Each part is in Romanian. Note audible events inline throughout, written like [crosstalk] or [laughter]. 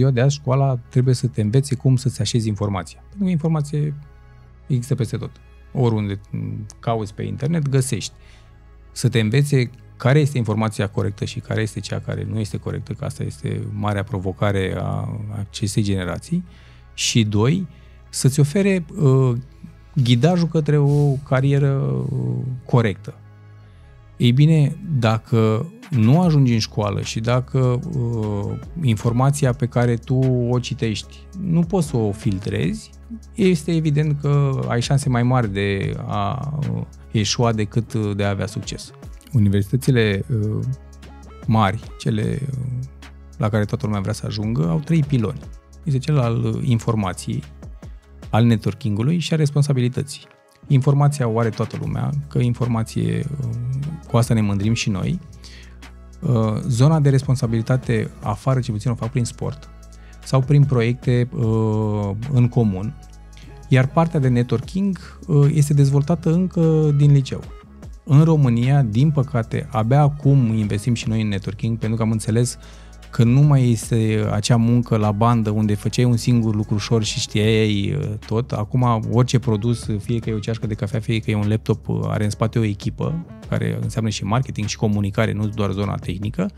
ziua de azi școala trebuie să te învețe cum să-ți așezi informația. Pentru că informație există peste tot. Oriunde cauți pe internet, găsești. Să te învețe care este informația corectă și care este cea care nu este corectă, că asta este marea provocare a acestei generații. Și doi, să-ți ofere uh, ghidajul către o carieră uh, corectă. Ei bine, dacă nu ajungi în școală și dacă uh, informația pe care tu o citești nu poți să o filtrezi, este evident că ai șanse mai mari de a uh, eșua decât uh, de a avea succes. Universitățile uh, mari, cele uh, la care toată lumea vrea să ajungă, au trei piloni. Este cel al uh, informației, al networkingului și a responsabilității. Informația o are toată lumea, că informație uh, cu asta ne mândrim și noi. Uh, zona de responsabilitate afară, ce puțin o fac prin sport sau prin proiecte uh, în comun, iar partea de networking este dezvoltată încă din liceu. În România, din păcate, abia acum investim și noi în networking, pentru că am înțeles uh, că nu mai este uh, acea muncă la bandă unde făceai un singur lucru ușor și știai uh, tot. Acum orice produs, uh, fie că e o ceașcă de cafea, fie că e un laptop, are în spate o echipă, care înseamnă și marketing și comunicare, nu doar zona tehnică,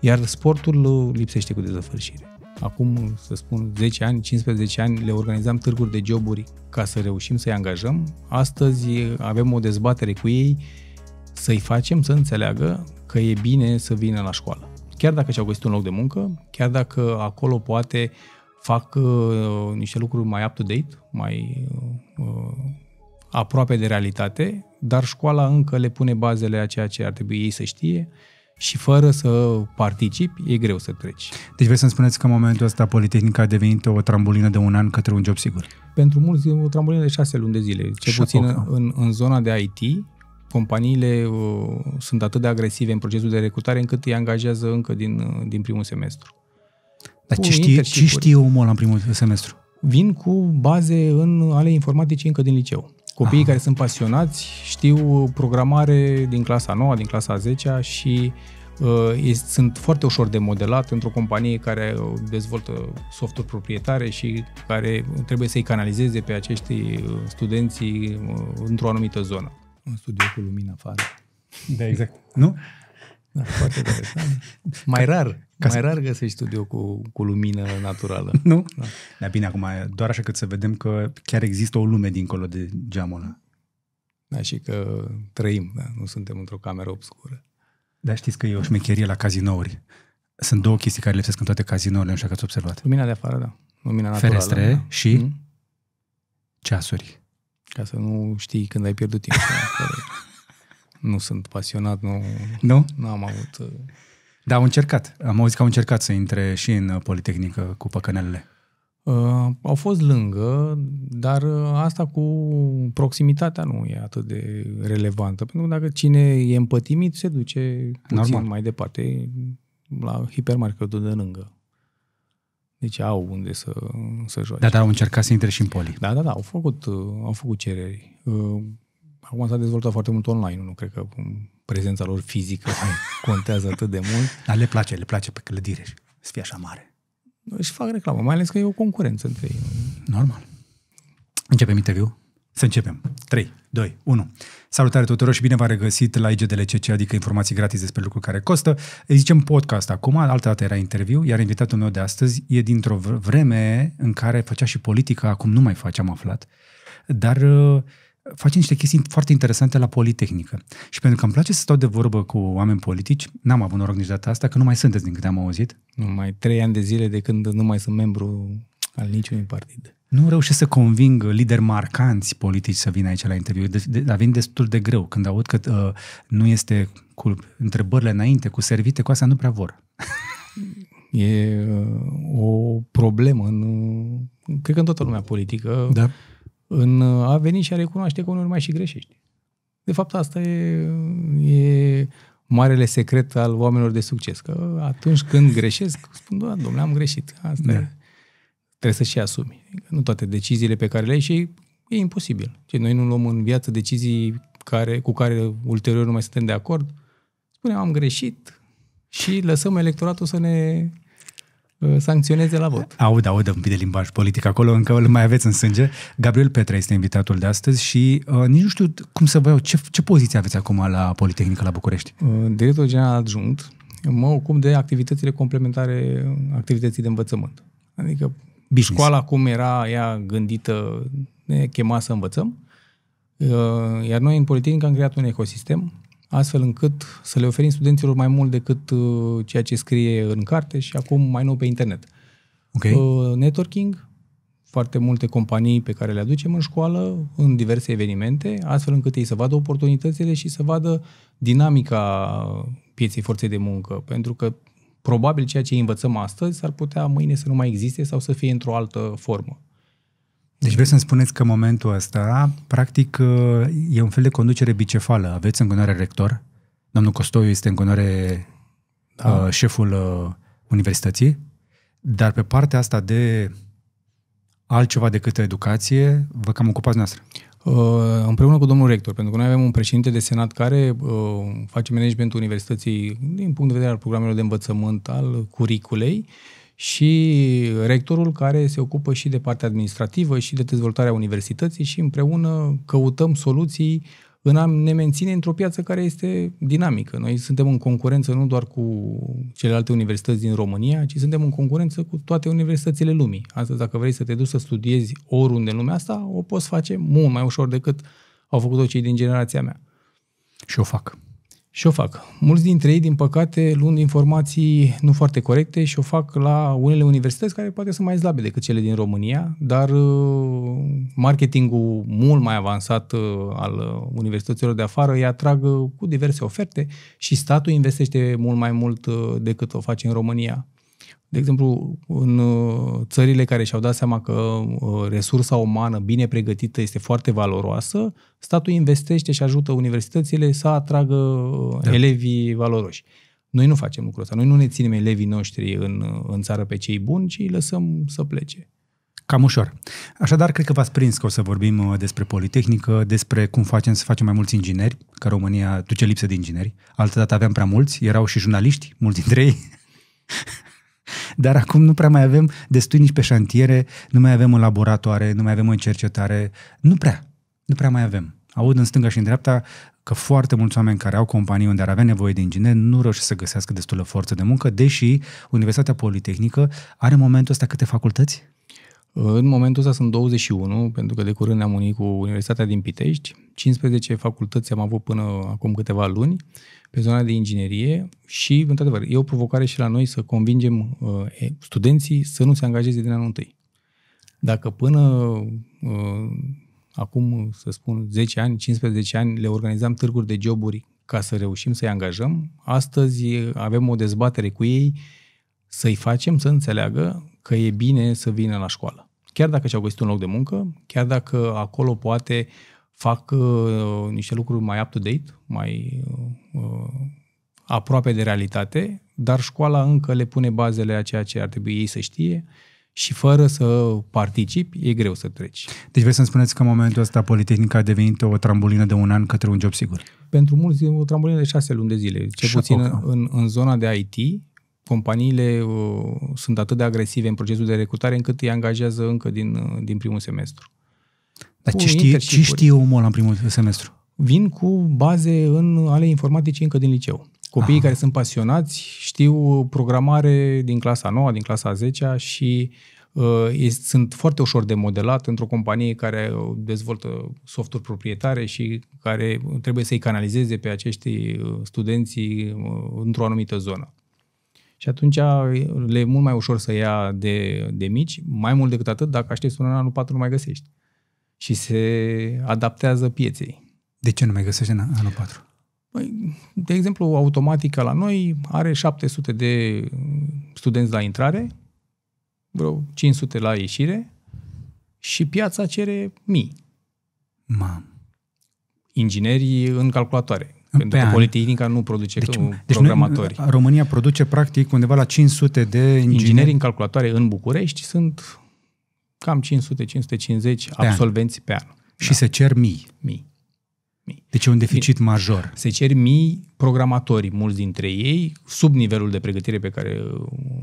iar sportul lipsește cu dezăfârșire. Acum, să spun, 10 ani, 15 ani, le organizam târguri de joburi ca să reușim să-i angajăm. Astăzi avem o dezbatere cu ei să-i facem să înțeleagă că e bine să vină la școală chiar dacă și-au găsit un loc de muncă, chiar dacă acolo poate fac uh, niște lucruri mai up-to-date, mai uh, aproape de realitate, dar școala încă le pune bazele a ceea ce ar trebui ei să știe și fără să participi, e greu să treci. Deci vreți să-mi spuneți că în momentul ăsta Politehnica a devenit o trambulină de un an către un job sigur? Pentru mulți o trambulină de șase luni de zile, ce puțin în, în zona de IT, companiile uh, sunt atât de agresive în procesul de recrutare încât îi angajează încă din, uh, din primul semestru. Dar ce știe, ce știe omul ăla în primul semestru? Vin cu baze în ale informaticii încă din liceu. Copiii Aha. care sunt pasionați știu programare din clasa 9, din clasa 10 și uh, sunt foarte ușor de modelat într-o companie care uh, dezvoltă softuri proprietare și care trebuie să-i canalizeze pe acești studenții uh, într-o anumită zonă un studio cu lumină afară. Da, exact. Nu? Da, foarte interesant. Mai rar, Ca mai să... rar găsești studio cu, cu lumină naturală. [laughs] Nu? Da. Dar bine, acum, doar așa cât să vedem că chiar există o lume dincolo de geamul ăla. Da, și că trăim, da? nu suntem într-o cameră obscură. Dar știți că e o șmecherie la cazinouri. Sunt două chestii care lipsesc în toate cazinourile, nu știu că ați observat. Lumina de afară, da. Lumina naturală. Ferestre da. și mm? ceasuri. Ca să nu știi când ai pierdut timp. [laughs] nu sunt pasionat, nu, nu? nu am avut... Uh, dar au încercat. Am auzit că au încercat să intre și în uh, Politehnică cu păcănelele. Uh, au fost lângă, dar uh, asta cu proximitatea nu e atât de relevantă. Pentru că dacă cine e împătimit, se duce puțin Normal. mai departe la hipermarketul de lângă. Deci au unde să, să joace. Da, dar au încercat să intre și în poli. Da, da, da, au făcut, uh, au făcut cereri. Uh, acum s-a dezvoltat foarte mult online, nu cred că prezența lor fizică [laughs] contează atât de mult. Dar le place, le place pe clădire să fie așa mare. Își fac reclamă, mai ales că e o concurență între ei. Normal. Începem interviu? Să începem. 3, 2, 1. Salutare tuturor și bine v-am regăsit la IGDLCC, adică informații gratis despre lucruri care costă. Îi zicem podcast acum, altă dată era interviu, iar invitatul meu de astăzi e dintr-o vreme în care făcea și politică, acum nu mai face, am aflat, dar uh, face niște chestii foarte interesante la Politehnică. Și pentru că îmi place să stau de vorbă cu oameni politici, n-am avut noroc nici data asta, că nu mai sunteți din câte am auzit. Numai trei ani de zile de când nu mai sunt membru al niciunui partid nu reușesc să conving uh, lideri marcanți politici să vină aici la interviu, deci, de, dar vin destul de greu când aud că uh, nu este cu întrebările înainte, cu servite, cu asta nu prea vor. [laughs] E uh, o problemă în, uh, cred că în toată lumea politică, da. în uh, a veni și a recunoaște că unul mai și greșești. De fapt, asta e, e marele secret al oamenilor de succes, că atunci când greșesc, spun, doamne, domnule, am greșit, asta da. e trebuie să și asumi. Adică nu toate deciziile pe care le ai și e imposibil. Ce noi nu luăm în viață decizii care, cu care ulterior nu mai suntem de acord. spuneam am greșit și lăsăm electoratul să ne uh, sancționeze la vot. Aud, aud un pic de limbaj politic acolo, încă îl mai aveți în sânge. Gabriel Petra este invitatul de astăzi și uh, nici nu știu cum să vă iau, ce, ce poziție aveți acum la Politehnică la București? Uh, director general adjunct, mă ocup de activitățile complementare activității de învățământ. Adică Școala cum era ea gândită, ne chema să învățăm. Uh, iar noi în Politehnică am creat un ecosistem astfel încât să le oferim studenților mai mult decât uh, ceea ce scrie în carte și acum mai nou pe internet. Okay. Uh, networking, foarte multe companii pe care le aducem în școală, în diverse evenimente, astfel încât ei să vadă oportunitățile și să vadă dinamica pieței forței de muncă, pentru că probabil ceea ce învățăm astăzi s-ar putea mâine să nu mai existe sau să fie într-o altă formă. Deci vreți să-mi spuneți că în momentul ăsta, practic, e un fel de conducere bicefală. Aveți în rector, domnul Costoiu este în gonoare da. Uh, șeful uh, universității, dar pe partea asta de altceva decât educație, vă cam ocupați noastră. Uh, împreună cu domnul rector, pentru că noi avem un președinte de senat care uh, face managementul universității din punct de vedere al programelor de învățământ, al curiculei și rectorul care se ocupă și de partea administrativă și de dezvoltarea universității și împreună căutăm soluții în a ne menține într-o piață care este dinamică. Noi suntem în concurență nu doar cu celelalte universități din România, ci suntem în concurență cu toate universitățile lumii. Astăzi, dacă vrei să te duci să studiezi oriunde în lumea asta, o poți face mult mai ușor decât au făcut-o cei din generația mea. Și o fac. Și o fac. Mulți dintre ei, din păcate, luând informații nu foarte corecte și o fac la unele universități care poate sunt mai slabe decât cele din România, dar uh, marketingul mult mai avansat uh, al universităților de afară îi atrag uh, cu diverse oferte și statul investește mult mai mult decât o face în România. De exemplu, în uh, țările care și-au dat seama că uh, resursa umană bine pregătită este foarte valoroasă, statul investește și ajută universitățile să atragă uh, da. elevii valoroși. Noi nu facem lucrul ăsta. Noi nu ne ținem elevii noștri în, în țară pe cei buni, ci îi lăsăm să plece. Cam ușor. Așadar, cred că v-ați prins că o să vorbim despre Politehnică, despre cum facem să facem mai mulți ingineri, că România duce lipsă de ingineri. Altă dată aveam prea mulți, erau și jurnaliști, mulți dintre ei. [laughs] [laughs] Dar acum nu prea mai avem destui nici pe șantiere, nu mai avem o laboratoare, nu mai avem o cercetare. Nu prea. Nu prea mai avem. Aud în stânga și în dreapta că foarte mulți oameni care au companii unde ar avea nevoie de ingineri nu reușesc să găsească destulă forță de muncă, deși Universitatea Politehnică are în momentul ăsta câte facultăți? În momentul ăsta sunt 21, pentru că de curând ne-am unit cu Universitatea din Pitești. 15 facultăți am avut până acum câteva luni pe zona de inginerie și, într-adevăr, e o provocare și la noi să convingem uh, studenții să nu se angajeze din anul întâi. Dacă până uh, acum, să spun, 10 ani, 15 ani, le organizam târguri de joburi ca să reușim să-i angajăm, astăzi avem o dezbatere cu ei să-i facem să înțeleagă că e bine să vină la școală. Chiar dacă și-au găsit un loc de muncă, chiar dacă acolo poate fac uh, niște lucruri mai up-to-date, mai uh, uh, aproape de realitate, dar școala încă le pune bazele a ceea ce ar trebui ei să știe și fără să participi, e greu să treci. Deci vreți să-mi spuneți că în momentul ăsta Politehnica a devenit o trambulină de un an către un job sigur? Pentru mulți e o trambulină de șase luni de zile. Ce puțin în, în zona de IT, companiile uh, sunt atât de agresive în procesul de recrutare încât îi angajează încă din, uh, din primul semestru. Dar ce știe, ce știe omul ăla în primul semestru? Vin cu baze în ale informatice încă din liceu. Copiii Aha. care sunt pasionați știu programare din clasa 9, din clasa 10 și uh, sunt foarte ușor de modelat într-o companie care uh, dezvoltă softuri proprietare și care trebuie să-i canalizeze pe acești studenții uh, într-o anumită zonă. Și atunci le e mult mai ușor să ia de, de mici, mai mult decât atât, dacă aștepți până în anul 4 nu mai găsești. Și se adaptează pieței. De ce nu mai găsești în anul 4? Păi, de exemplu, automatica la noi are 700 de studenți la intrare, vreo 500 la ieșire și piața cere mii. Mam. Inginerii în calculatoare, pentru că Politehnica nu produce deci, deci programatori. Noi, uh, România produce practic undeva la 500 de ingineri. Ingineri în calculatoare în București sunt cam 500-550 absolvenți an. pe an. Și da. se cer mii. Mii. mii. Deci e un deficit mii. major. Se cer mii programatori, mulți dintre ei, sub nivelul de pregătire pe care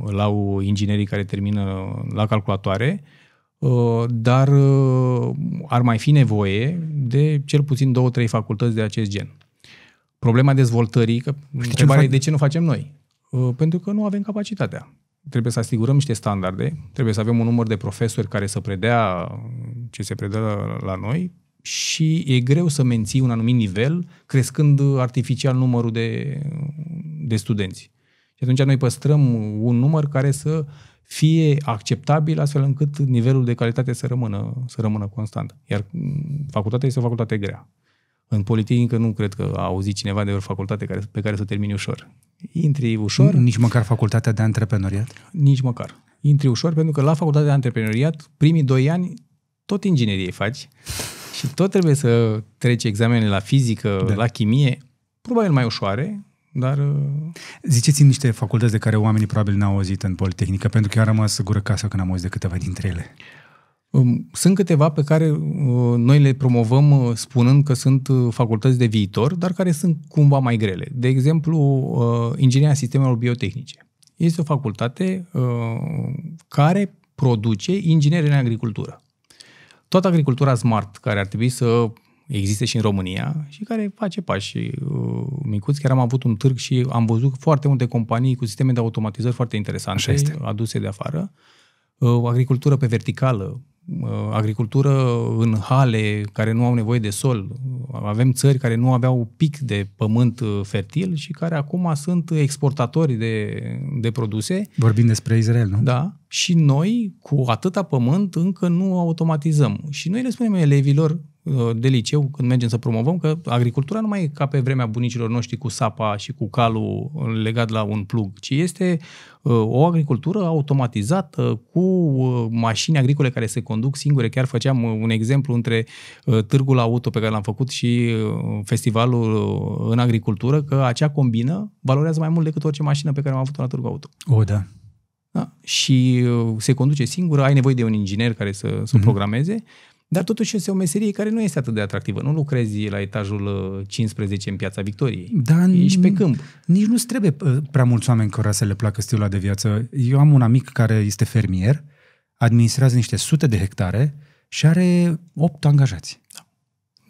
îl au inginerii care termină la calculatoare, uh, dar uh, ar mai fi nevoie de cel puțin două, trei facultăți de acest gen problema dezvoltării, că Știi ce fac? de ce nu facem noi? Uh, pentru că nu avem capacitatea. Trebuie să asigurăm niște standarde, trebuie să avem un număr de profesori care să predea ce se predă la noi și e greu să menții un anumit nivel crescând artificial numărul de, de studenți. Și atunci noi păstrăm un număr care să fie acceptabil astfel încât nivelul de calitate să rămână, să rămână constant. Iar facultatea este o facultate grea. În politică nu cred că a auzit cineva de o facultate care, pe care să o termini ușor. Intri ușor. Nici măcar facultatea de antreprenoriat? Nici măcar. Intri ușor pentru că la facultatea de antreprenoriat, primii doi ani, tot inginerie faci [laughs] și tot trebuie să treci examene la fizică, da. la chimie, probabil mai ușoare, dar... Uh, Ziceți-mi niște facultăți de care oamenii probabil n-au auzit în Politehnică, pentru că eu am rămas gură casă când am auzit de câteva dintre ele. Sunt câteva pe care uh, noi le promovăm uh, spunând că sunt uh, facultăți de viitor, dar care sunt cumva mai grele. De exemplu, Ingineria Sistemelor Biotehnice. Este o facultate care produce ingineri în agricultură. Toată agricultura smart, care ar trebui să existe și în România și care face pași micuți. Chiar am avut un târg și am văzut foarte multe companii cu sisteme de automatizări foarte interesante aduse de afară. Agricultură pe verticală, agricultură în hale care nu au nevoie de sol. Avem țări care nu aveau pic de pământ uh, fertil și care acum sunt exportatori de, de produse. Vorbim despre Israel, nu? Da. Și noi, cu atâta pământ, încă nu automatizăm. Și noi le spunem elevilor, Uh, de liceu, când mergem să promovăm, că agricultura nu mai e ca pe vremea bunicilor noștri cu sapa și cu calul legat la un plug, ci este uh, o agricultură automatizată cu uh, mașini agricole care se conduc singure. Chiar făceam un exemplu între târgul auto pe care l-am făcut și festivalul în agricultură, că acea combină valorează mai mult decât orice mașină pe care am avut-o la târgul auto. O, da. Da? Și se conduce singură, ai nevoie de un inginer care să, să mm-hmm. programeze. Dar totuși este o meserie care nu este atât de atractivă. Nu lucrezi la etajul 15 uh, în piața Victoriei. Da, Ești pe câmp. Nici nu trebuie uh, prea mulți oameni care să le placă stilul de viață. Eu am un amic care este fermier, administrează niște sute de hectare și are 8 angajați. Da.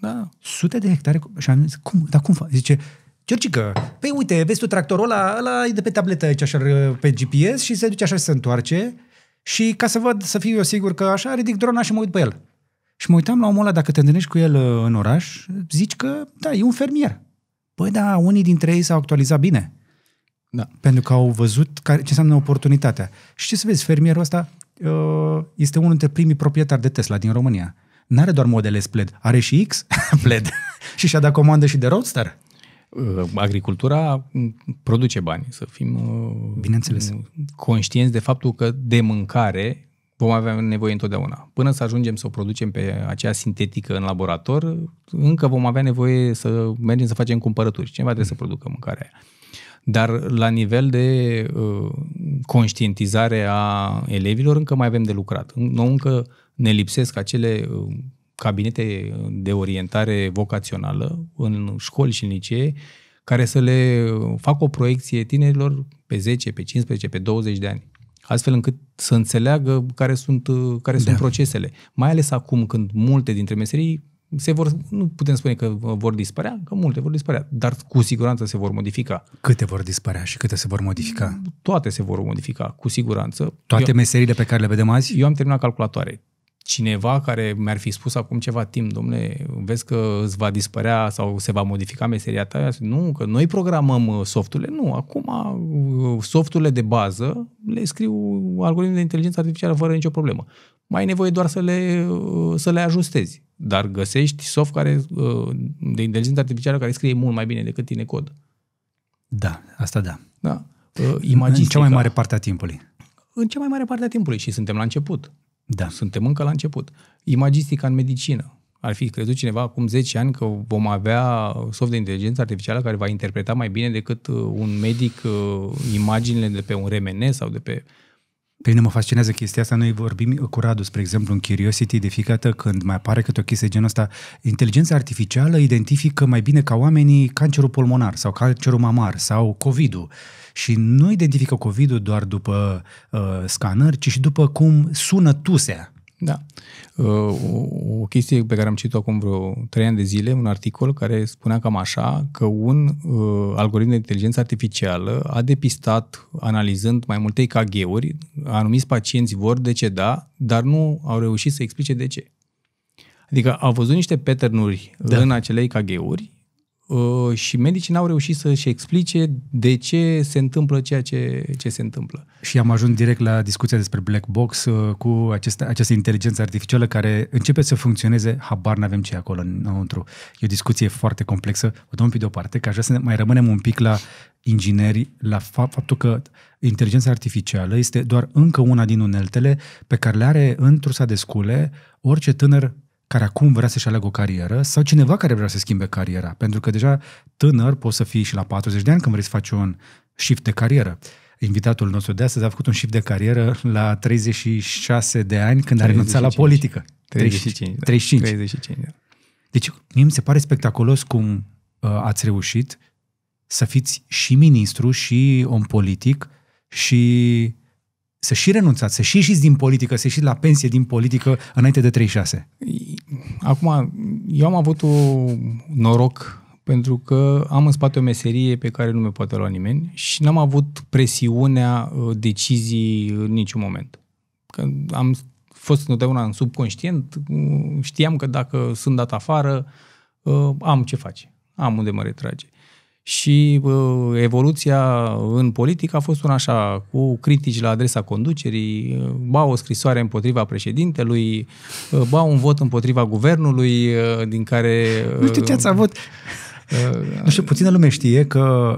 da. Sute de hectare. Și am zis, cum, dar cum fac? Zice, Cercică, păi uite, vezi tu tractorul ăla, ăla e de pe tabletă aici, așa, uh, pe GPS și se duce așa și se întoarce și ca să văd, să fiu eu sigur că așa, ridic drona și mă uit pe el. Și mă uitam la omul ăla, dacă te întâlnești cu el uh, în oraș, zici că, da, e un fermier. Păi da, unii dintre ei s-au actualizat bine. Da. Pentru că au văzut care, ce înseamnă oportunitatea. Și ce să vezi, fermierul ăsta uh, este unul dintre primii proprietari de Tesla din România. N-are doar modele SPLED, are și X SPLED. [laughs] [laughs] și și-a dat comandă și de Roadster. Uh, agricultura produce bani, să fim Bineînțeles. conștienți de faptul că de mâncare vom avea nevoie întotdeauna. Până să ajungem să o producem pe aceea sintetică în laborator, încă vom avea nevoie să mergem să facem cumpărături. Cineva trebuie să producă mâncarea aia. Dar la nivel de uh, conștientizare a elevilor încă mai avem de lucrat. Nu încă ne lipsesc acele uh, cabinete de orientare vocațională în școli și în licee care să le uh, facă o proiecție tinerilor pe 10, pe 15, pe 20 de ani astfel încât să înțeleagă care sunt, uh, care da. sunt procesele. Mai ales acum când multe dintre meserii se vor, nu putem spune că vor dispărea, că multe vor dispărea, dar cu siguranță se vor modifica. Câte vor dispărea și câte se vor modifica? Toate se vor modifica, cu siguranță. Toate eu, meserile pe care le vedem azi? Eu am terminat calculatoare cineva care mi-ar fi spus acum ceva timp, domnule, vezi că îți va dispărea sau se va modifica meseria ta, nu, că noi programăm uh, softurile, nu, acum uh, softurile de bază le scriu algoritmi de inteligență artificială fără nicio problemă. Mai ai nevoie doar să le, uh, să le ajustezi, dar găsești soft care, de inteligență artificială care scrie mult mai bine decât tine cod. Da, asta da. Da. Imagistica. În cea mai mare parte a timpului. În cea mai mare parte a timpului și suntem la început. Da. Suntem încă la început. Imagistica în medicină. Ar fi crezut cineva acum 10 ani că vom avea soft de inteligență artificială care va interpreta mai bine decât uh, un medic uh, imaginile de pe un RMN sau de pe pe mine mă fascinează chestia asta. Noi vorbim cu Radu, spre exemplu, în Curiosity, de fiecare când mai apare câte o chestie genul ăsta, inteligența artificială identifică mai bine ca oamenii cancerul pulmonar sau cancerul mamar sau COVID-ul și nu identifică COVID-ul doar după uh, scanări, ci și după cum sună tusea. Da. Uh, o chestie pe care am citit-o acum vreo trei ani de zile, un articol care spunea cam așa, că un uh, algoritm de inteligență artificială a depistat, analizând mai multe EKG-uri, anumiți pacienți vor deceda, dar nu au reușit să explice de ce. Adică au văzut niște pattern da. în acele EKG-uri Uh, și medicii n-au reușit să-și explice de ce se întâmplă ceea ce, ce se întâmplă. Și am ajuns direct la discuția despre black box uh, cu această, această inteligență artificială care începe să funcționeze, habar n-avem ce acolo înăuntru. E o discuție foarte complexă, o dăm pe de o parte, că așa să ne mai rămânem un pic la ingineri, la faptul că inteligența artificială este doar încă una din uneltele pe care le are într-o sa de scule orice tânăr care acum vrea să-și aleagă o carieră sau cineva care vrea să schimbe cariera. Pentru că deja tânăr poți să fii și la 40 de ani când vrei să faci un shift de carieră. Invitatul nostru de astăzi a făcut un shift de carieră la 36 de ani când 35, a renunțat la politică. 35. 35. 35. 35. Deci, mie mi se pare spectaculos cum uh, ați reușit să fiți și ministru, și om politic, și să și renunțați, să și ieșiți din politică, să ieșiți la pensie din politică înainte de 36? Acum, eu am avut un noroc pentru că am în spate o meserie pe care nu mi-o poate lua nimeni și n-am avut presiunea uh, decizii în niciun moment. Că am fost întotdeauna în subconștient, uh, știam că dacă sunt dat afară, uh, am ce face, am unde mă retrage și uh, evoluția în politică a fost una așa, cu critici la adresa conducerii, uh, ba o scrisoare împotriva președintelui, uh, ba un vot împotriva guvernului, uh, din care... Uh, nu știu ce ați avut... Uh, nu știu, puțină lume știe că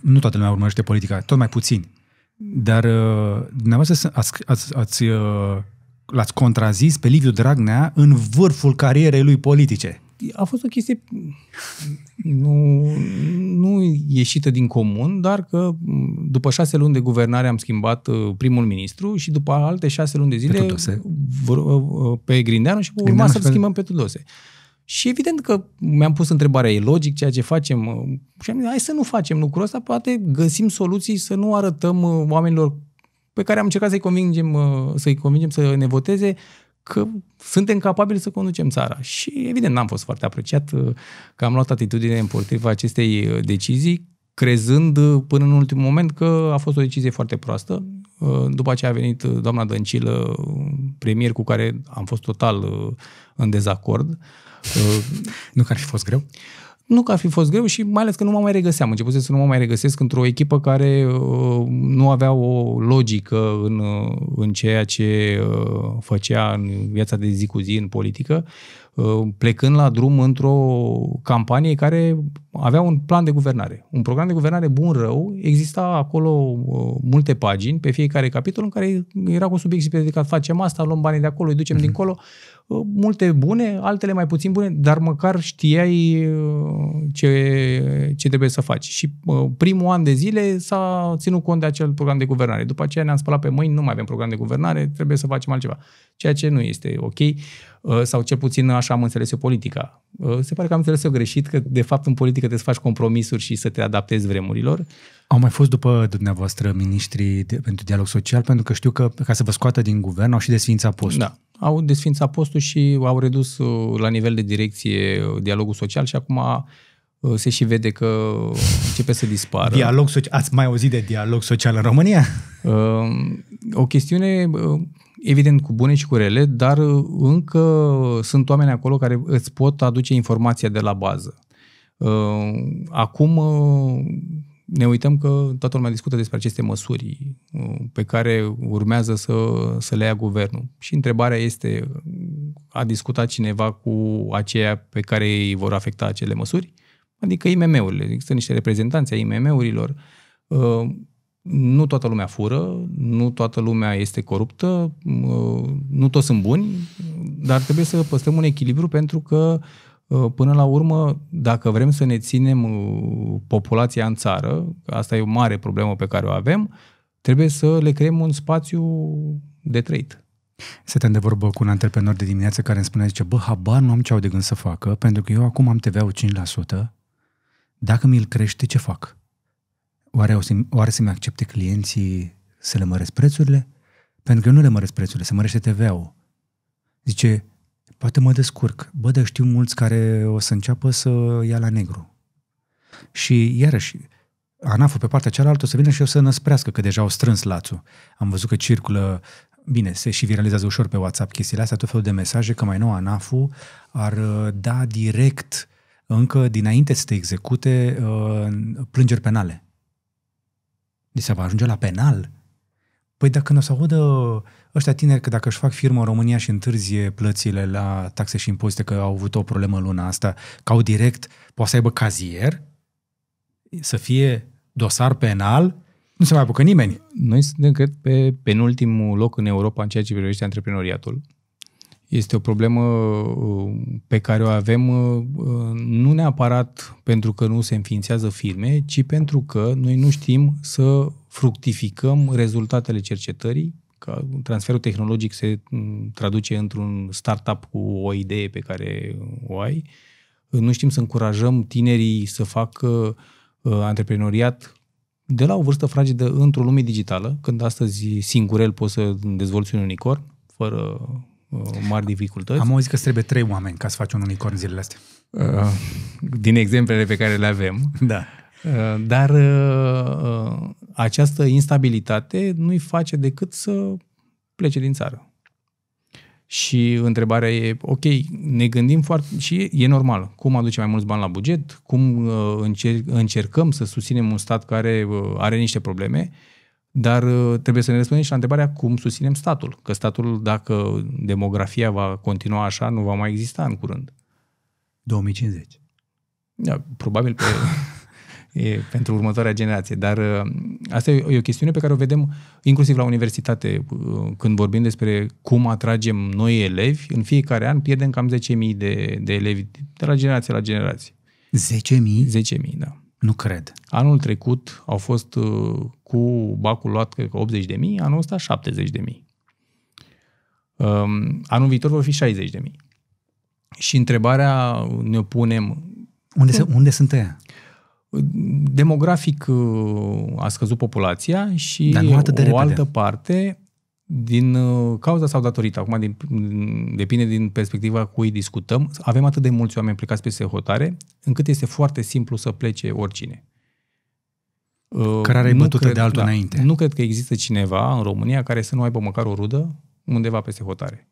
nu toată lumea urmărește politica, tot mai puțin. Dar uh, dumneavoastră ați, ați, ați, uh, l-ați contrazis pe Liviu Dragnea în vârful carierei lui politice a fost o chestie nu, nu ieșită din comun, dar că după șase luni de guvernare am schimbat uh, primul ministru și după alte șase luni de zile pe, uh, uh, pe Grindeanu și urma să-l schimbăm pe Tudose. Și evident că mi-am pus întrebarea, e logic ceea ce facem? Și am zis, hai să nu facem lucrul ăsta, poate găsim soluții să nu arătăm oamenilor pe care am încercat să-i convingem, să-i convingem să ne voteze că suntem capabili să conducem țara. Și evident n-am fost foarte apreciat uh, că am luat atitudine împotriva acestei uh, decizii, crezând uh, până în ultimul moment că a fost o decizie foarte proastă. După aceea a venit doamna Dăncilă, premier cu care am fost total în dezacord. nu că ar fi fost greu? nu că ar fi fost greu și mai ales că nu mă mai regăseam. Începuse să nu mă mai regăsesc într-o echipă care uh, nu avea o logică în, uh, în ceea ce uh, făcea în viața de zi cu zi, în politică. Uh, plecând la drum într-o campanie care avea un plan de guvernare. Un program de guvernare bun rău, exista acolo uh, multe pagini pe fiecare capitol în care era cu subiect predicat, facem asta, luăm banii de acolo, îi ducem mm-hmm. dincolo. Uh, multe bune, altele mai puțin bune, dar măcar știai ce, ce trebuie să faci. Și primul an de zile s-a ținut cont de acel program de guvernare. După aceea ne-am spălat pe mâini, nu mai avem program de guvernare, trebuie să facem altceva. Ceea ce nu este ok. Uh, sau cel puțin așa am înțeles eu politica. Uh, se pare că am înțeles eu greșit că de fapt în politică trebuie să faci compromisuri și să te adaptezi vremurilor. Au mai fost după dumneavoastră ministrii de, pentru dialog social pentru că știu că ca să vă scoată din guvern au și desfințat postul. Da, au desfințat postul și au redus uh, la nivel de direcție dialogul social și acum se și vede că începe să dispară. Dialog social. Ați mai auzit de dialog social în România? O chestiune evident cu bune și cu rele, dar uh, încă sunt oameni acolo care îți pot aduce informația de la bază. Uh, acum uh, ne uităm că toată lumea discută despre aceste măsuri pe care urmează să, să le ia guvernul. Și întrebarea este, a discutat cineva cu aceia pe care îi vor afecta acele măsuri? Adică IMM-urile. Există niște reprezentanți ai IMM-urilor nu toată lumea fură, nu toată lumea este coruptă, nu toți sunt buni, dar trebuie să păstrăm un echilibru pentru că, ă, până la urmă, dacă vrem să ne ținem ă, populația în țară, asta e o mare problemă pe care o avem, trebuie să le creăm un spațiu de trăit. Se de vorbă cu un antreprenor de dimineață care îmi spunea, zice, bă, habar nu am ce au de gând să facă, pentru că eu acum am TVA-ul 5%, dacă mi-l crește, ce fac? Oare, o să, oare să-mi accepte clienții să le măresc prețurile? Pentru că eu nu le măresc prețurile, se mărește TVA-ul. Zice, poate mă descurc. Bă, dar știu mulți care o să înceapă să ia la negru. Și iarăși, anaf pe partea cealaltă o să vină și o să năsprească, că deja au strâns lațul. Am văzut că circulă, bine, se și viralizează ușor pe WhatsApp chestiile astea, tot felul de mesaje că mai nou anaf ar uh, da direct, încă dinainte să te execute, uh, plângeri penale deci se va ajunge la penal. Păi dacă nu o să audă ăștia tineri că dacă își fac firmă în România și întârzie plățile la taxe și impozite că au avut o problemă luna asta, că au direct, poate să aibă cazier, să fie dosar penal, nu se mai apucă nimeni. Noi suntem, cred, pe penultimul loc în Europa în ceea ce privește antreprenoriatul. Este o problemă uh, pe care o avem uh, uh, nu neapărat pentru că nu se înființează firme, ci pentru că noi nu știm să fructificăm rezultatele cercetării, că transferul tehnologic se mm, traduce într-un startup cu o idee pe care o ai. Nu știm să încurajăm tinerii să facă antreprenoriat de la o vârstă fragedă într-o lume digitală, când astăzi singurel poți să dezvolți un unicorn, fără Uh, mari dificultăți. Am auzit că trebuie trei oameni ca să faci un unicorn zilele astea. Uh, din exemplele pe care le avem. Da. Uh, dar această instabilitate nu-i face decât să plece din țară. Și întrebarea e, ok, ne gândim foarte, și e normal, cum aducem mai mulți bani la buget, cum încercăm să susținem un stat care are niște probleme, dar uh, trebuie să ne răspundem și la întrebarea cum susținem statul. Că statul, dacă demografia va continua așa, nu va mai exista în curând. 2050. Da, probabil pe, e pentru următoarea generație. Dar uh, asta e o chestiune pe care o vedem inclusiv la universitate. Uh, când vorbim despre cum atragem noi elevi, în fiecare an pierdem cam 10.000 de, de elevi de la generație la generație. 10.000? 10.000, da. Nu cred. Anul trecut au fost uh, cu bacul luat, cred că 80 de mii, anul ăsta 70 de mii. Um, anul viitor vor fi 60 de mii. Și întrebarea ne punem... Unde, se, unde sunt ea? Demografic uh, a scăzut populația și Dar nu atât de o repede. altă parte din uh, cauza sau datorită, acum din, depinde din perspectiva cu cui discutăm, avem atât de mulți oameni plecați peste hotare, încât este foarte simplu să plece oricine. Uh, care are bătută cred, de altul da, înainte. Nu cred că există cineva în România care să nu aibă măcar o rudă undeva peste hotare.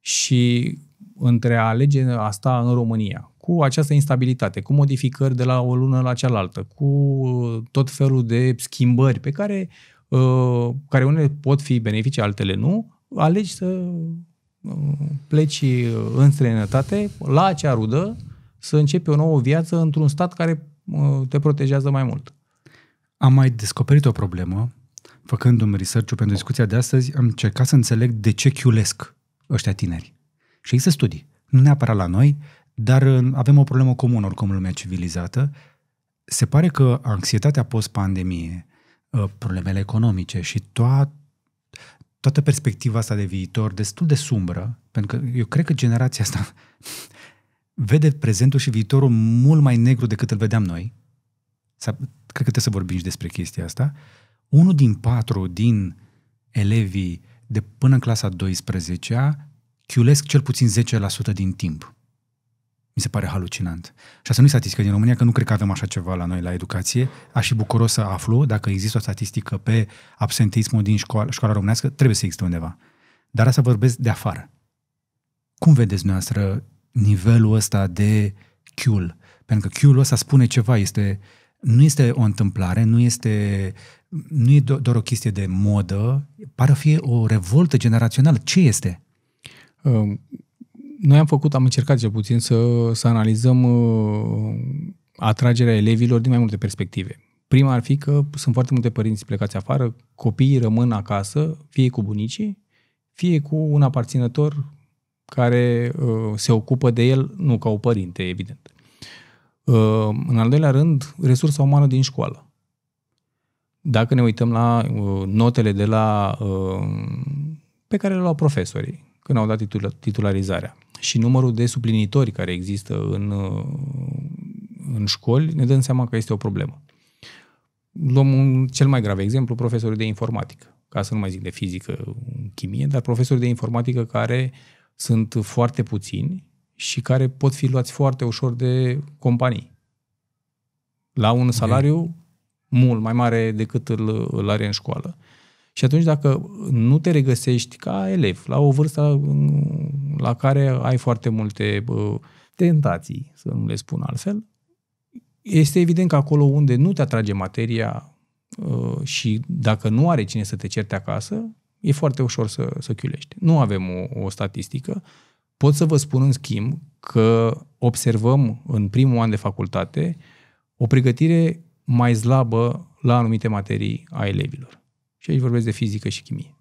Și între a alege asta în România, cu această instabilitate, cu modificări de la o lună la cealaltă, cu uh, tot felul de schimbări pe care Uh, care unele pot fi benefice, altele nu, alegi să uh, pleci în străinătate, la acea rudă, să începi o nouă viață într-un stat care uh, te protejează mai mult. Am mai descoperit o problemă, făcând un research pentru discuția de astăzi, am încercat să înțeleg de ce chiulesc ăștia tineri. Și există studii, nu neapărat la noi, dar avem o problemă comună oricum în lumea civilizată. Se pare că anxietatea post-pandemie, Uh, problemele economice și toată toată perspectiva asta de viitor destul de sumbră, pentru că eu cred că generația asta [laughs] vede prezentul și viitorul mult mai negru decât îl vedeam noi. Cred că trebuie să vorbim și despre chestia asta. Unul din patru din elevii de până în clasa 12-a chiulesc cel puțin 10% din timp. Mi se pare halucinant. Și asta nu e statistică din România, că nu cred că avem așa ceva la noi la educație. Aș fi bucuros să aflu dacă există o statistică pe absenteismul din școala, școala românească, trebuie să existe undeva. Dar asta vorbesc de afară. Cum vedeți noastră nivelul ăsta de chiul? Pentru că chiul ăsta spune ceva, este, nu este o întâmplare, nu este nu e do- doar o chestie de modă, pare a fi o revoltă generațională. Ce este? Um noi am făcut, am încercat cel puțin să, să analizăm uh, atragerea elevilor din mai multe perspective. Prima ar fi că sunt foarte multe părinți plecați afară, copiii rămân acasă, fie cu bunicii, fie cu un aparținător care uh, se ocupă de el, nu ca o părinte, evident. Uh, în al doilea rând, resursa umană din școală. Dacă ne uităm la uh, notele de la uh, pe care le luau profesorii, când au dat titularizarea. Și numărul de suplinitori care există în, uh, în școli ne dăm seama că este o problemă. Luăm un cel mai grav exemplu, profesorul de informatică, ca să nu mai zic de fizică, chimie, dar profesori de informatică care sunt foarte puțini și care pot fi luați foarte ușor de companii. La un okay. salariu mult mai mare decât îl, îl are în școală. Uh, și atunci dacă nu te regăsești ca elev, la o vârstă la care ai foarte multe tentații, să nu le spun altfel, este evident că acolo unde nu te atrage materia ă, și dacă nu are cine să te certe acasă, e foarte ușor să, să chiulești. Nu avem o, o statistică. Pot să vă spun în schimb că observăm în primul an de facultate o pregătire mai slabă la anumite materii a elevilor. Și aici vorbesc de fizică și chimie.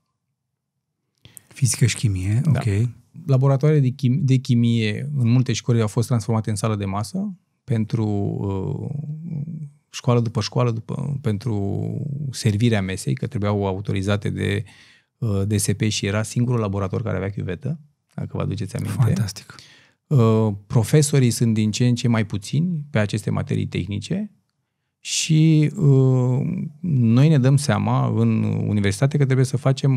Fizică și chimie, da. ok. Laboratoarele de, chim- de chimie în multe școli au fost transformate în sală de masă pentru uh, școală după școală, după, pentru servirea mesei, că trebuiau autorizate de uh, DSP și era singurul laborator care avea chiuvetă, dacă vă aduceți aminte. Fantastic. Uh, profesorii sunt din ce în ce mai puțini pe aceste materii tehnice, și uh, noi ne dăm seama în universitate că trebuie să facem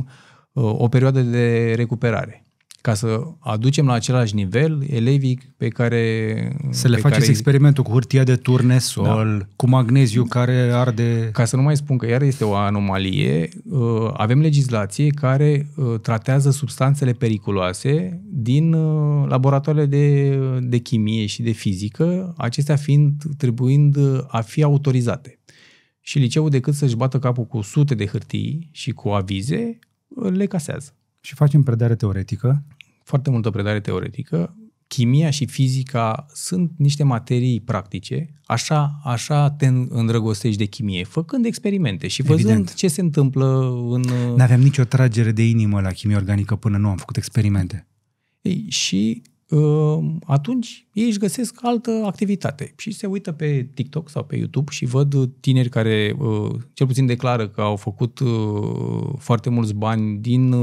uh, o perioadă de recuperare ca să aducem la același nivel elevii pe care... Să le faceți care... experimentul cu hârtia de turnesol, da. cu magneziu care arde... Ca să nu mai spun că iar este o anomalie, uh, avem legislație care uh, tratează substanțele periculoase din uh, laboratoarele de, de chimie și de fizică, acestea fiind, trebuind a fi autorizate. Și liceul, decât să-și bată capul cu sute de hârtii și cu avize, le casează. Și facem predare teoretică foarte multă predare teoretică, chimia și fizica sunt niște materii practice, așa, așa te îndrăgostești de chimie, făcând experimente și văzând Evident. ce se întâmplă în... Nu aveam nicio tragere de inimă la chimie organică până nu am făcut experimente. Ei, și uh, atunci ei își găsesc altă activitate și se uită pe TikTok sau pe YouTube și văd tineri care uh, cel puțin declară că au făcut uh, foarte mulți bani din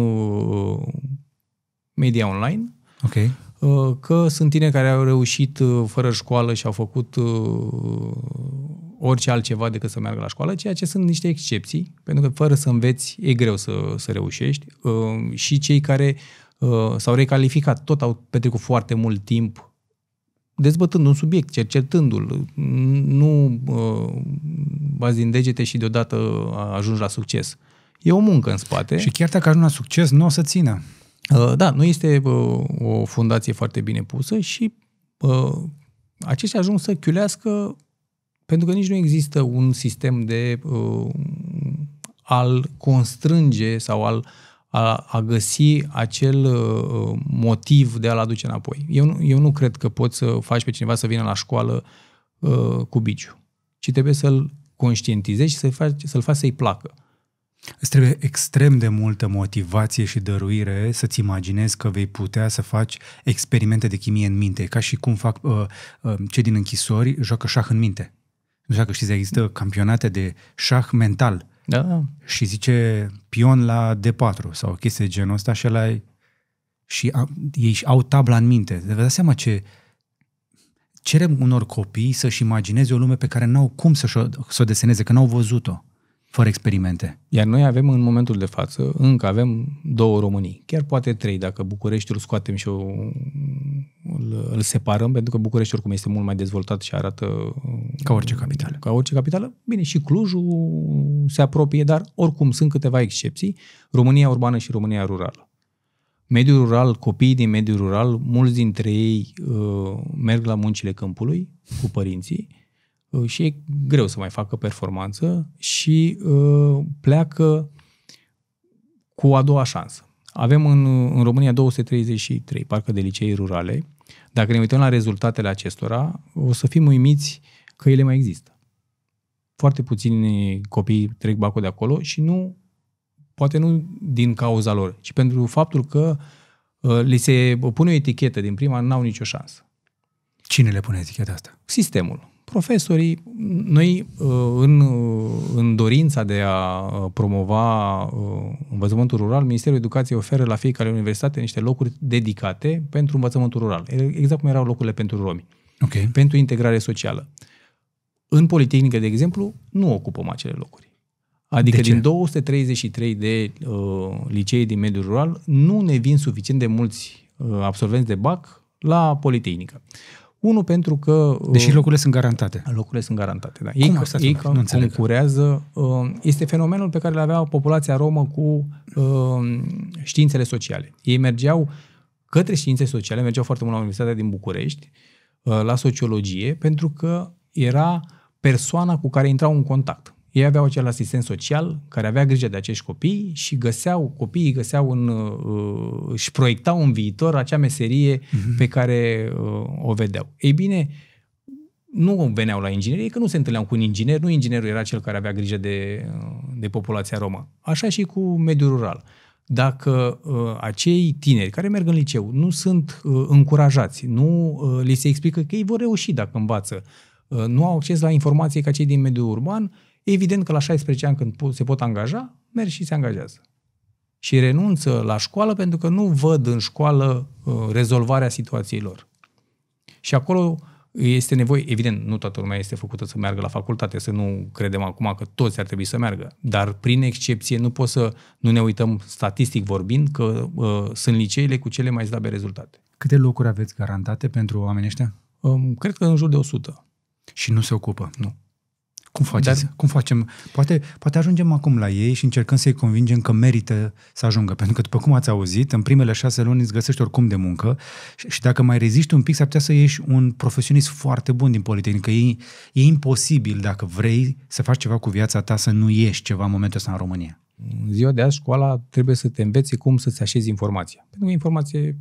media online. Okay. Uh, că sunt tine care au reușit uh, fără școală și au făcut uh, orice altceva decât să meargă la școală, ceea ce sunt niște excepții, pentru că fără să înveți e greu să, să reușești. Și cei care s-au recalificat, tot au petrecut foarte mult timp dezbătând un subiect, cercetându-l, nu bazi din degete și deodată ajungi la succes. E o muncă în spate. Și chiar dacă ajungi la succes, nu o să țină. Uh, da, nu este uh, o fundație foarte bine pusă și uh, aceștia ajung să chiulească pentru că nici nu există un sistem de al constrânge sau al a, a găsi acel motiv de a-l aduce înapoi. Eu nu, eu nu cred că poți să faci pe cineva să vină la școală uh, cu biciu, ci trebuie să-l conștientizezi și să-l faci, să-l faci să-i placă. Îți trebuie extrem de multă motivație și dăruire să-ți imaginezi că vei putea să faci experimente de chimie în minte, ca și cum fac uh, uh, cei din închisori, joacă șah în minte. Nu știu că știți, există campionate de șah mental. Da. Și zice pion la D4 sau o chestie de genul ăsta și ăla și a, ei au tabla în minte. Vă dați seama ce cerem unor copii să-și imagineze o lume pe care n-au cum să-și o, să o deseneze, că n-au văzut-o fără experimente. Iar noi avem în momentul de față, încă avem două Românii, chiar poate trei, dacă Bucureștiul scoatem și o, îl, îl separăm, pentru că București oricum este mult mai dezvoltat și arată... Ca orice capitală. Ca orice capitală. Bine, și Clujul se apropie, dar oricum sunt câteva excepții, România urbană și România rurală. Mediul rural, copiii din mediul rural, mulți dintre ei uh, merg la muncile câmpului cu părinții, Uh, și e greu să mai facă performanță și uh, pleacă cu a doua șansă. Avem în, în România 233 parcă de licei rurale. Dacă ne uităm la rezultatele acestora, o să fim uimiți că ele mai există. Foarte puțini copii trec bacul de acolo și nu, poate nu din cauza lor, ci pentru faptul că uh, li se pune o etichetă din prima, n-au nicio șansă. Cine le pune eticheta asta? Sistemul profesorii, noi uh, în, uh, în dorința de a uh, promova învățământul rural, Ministerul Educației oferă la fiecare universitate niște locuri dedicate pentru învățământul rural, exact cum erau locurile pentru romi, okay. pentru integrare socială. În Politehnică, de exemplu, nu ocupăm acele locuri. Adică din 233 de uh, licee din mediul rural, nu ne vin suficient de mulți uh, absolvenți de BAC la Politehnică. Unul pentru că... Deși uh, locurile sunt garantate. Locurile sunt garantate, da. Ei, cum asta ei nu concurează. Uh, este fenomenul pe care îl avea populația romă cu uh, științele sociale. Ei mergeau către științe sociale, mergeau foarte mult la Universitatea din București, la sociologie, pentru că era persoana cu care intrau în contact. Ei aveau acel asistent social care avea grijă de acești copii și găseau, copiii găseau un, uh, proiectau în viitor acea meserie uh-huh. pe care uh, o vedeau. Ei bine, nu veneau la inginerie, că nu se întâlneau cu un inginer, nu inginerul era cel care avea grijă de, uh, de populația romă. Așa și cu mediul rural. Dacă uh, acei tineri care merg în liceu nu sunt uh, încurajați, nu uh, li se explică că ei vor reuși dacă învață, uh, nu au acces la informații ca cei din mediul urban, uh, Evident că la 16 ani când se pot angaja, merg și se angajează. Și renunță la școală pentru că nu văd în școală uh, rezolvarea situației lor. Și acolo este nevoie, evident, nu toată lumea este făcută să meargă la facultate, să nu credem acum că toți ar trebui să meargă, dar prin excepție nu pot să, nu ne uităm statistic vorbind, că uh, sunt liceele cu cele mai slabe rezultate. Câte locuri aveți garantate pentru oamenii ăștia? Um, cred că în jur de 100. Și nu se ocupă? Nu. Cum facem? Dar cum facem? Poate, poate ajungem acum la ei și încercăm să-i convingem că merită să ajungă. Pentru că, după cum ați auzit, în primele șase luni îți găsești oricum de muncă și, și dacă mai reziști un pic, s-ar putea să ieși un profesionist foarte bun din Politehnică. E, e imposibil, dacă vrei să faci ceva cu viața ta, să nu ieși ceva în momentul ăsta în România. În ziua de azi, școala trebuie să te învețe cum să-ți așezi informația. Pentru că informație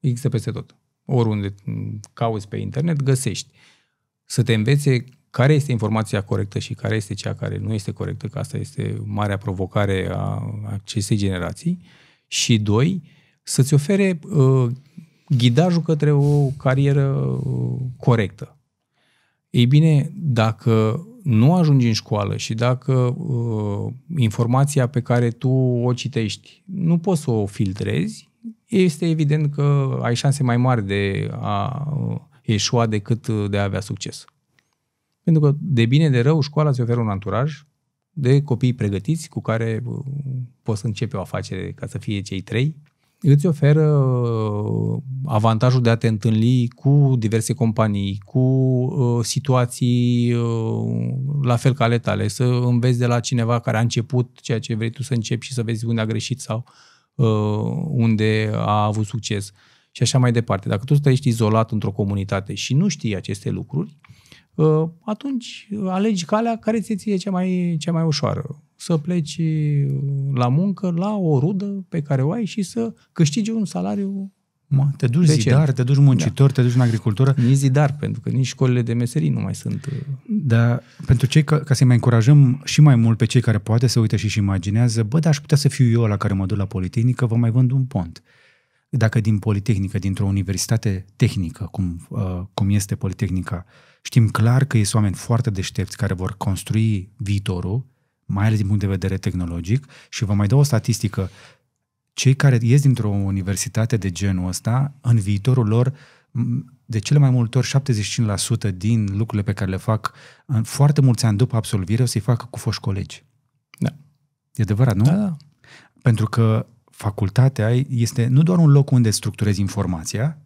există peste tot. Oriunde cauți pe internet, găsești. Să te învețe care este informația corectă și care este cea care nu este corectă, că asta este marea provocare a acestei generații, și doi, să-ți ofere uh, ghidajul către o carieră uh, corectă. Ei bine, dacă nu ajungi în școală și dacă uh, informația pe care tu o citești nu poți să o filtrezi, este evident că ai șanse mai mari de a uh, eșua decât de a avea succes. Pentru că de bine, de rău, școala îți oferă un anturaj de copii pregătiți cu care uh, poți să o afacere ca să fie cei trei. Îți oferă uh, avantajul de a te întâlni cu diverse companii, cu uh, situații la fel ca ale tale, să înveți de la cineva care a început ceea ce vrei tu să începi și să vezi unde a greșit sau unde a avut succes și așa mai departe. Dacă tu stai izolat într-o comunitate și nu știi aceste lucruri, Uh, atunci uh, alegi calea care ți ție cea mai, cea mai ușoară. Să pleci uh, la muncă, la o rudă pe care o ai și să câștigi un salariu Mă, te duci de zidar, ce? te duci muncitor, da. te duci în agricultură. Nici zidar, pentru că nici școlile de meserii nu mai sunt. Da, pentru cei, ca, ca să-i mai încurajăm și mai mult pe cei care poate să uite și-și imaginează, bă, dar aș putea să fiu eu la care mă duc la Politehnică, vă mai vând un pont dacă din Politehnică, dintr-o universitate tehnică, cum, uh, cum este Politehnica, știm clar că sunt oameni foarte deștepți care vor construi viitorul, mai ales din punct de vedere tehnologic, și vă mai dau o statistică. Cei care ies dintr-o universitate de genul ăsta, în viitorul lor, de cele mai multe ori 75% din lucrurile pe care le fac în foarte mulți ani după absolvire o să-i facă cu foști colegi. Da. E adevărat, nu? Da, da. Pentru că facultatea este nu doar un loc unde structurezi informația,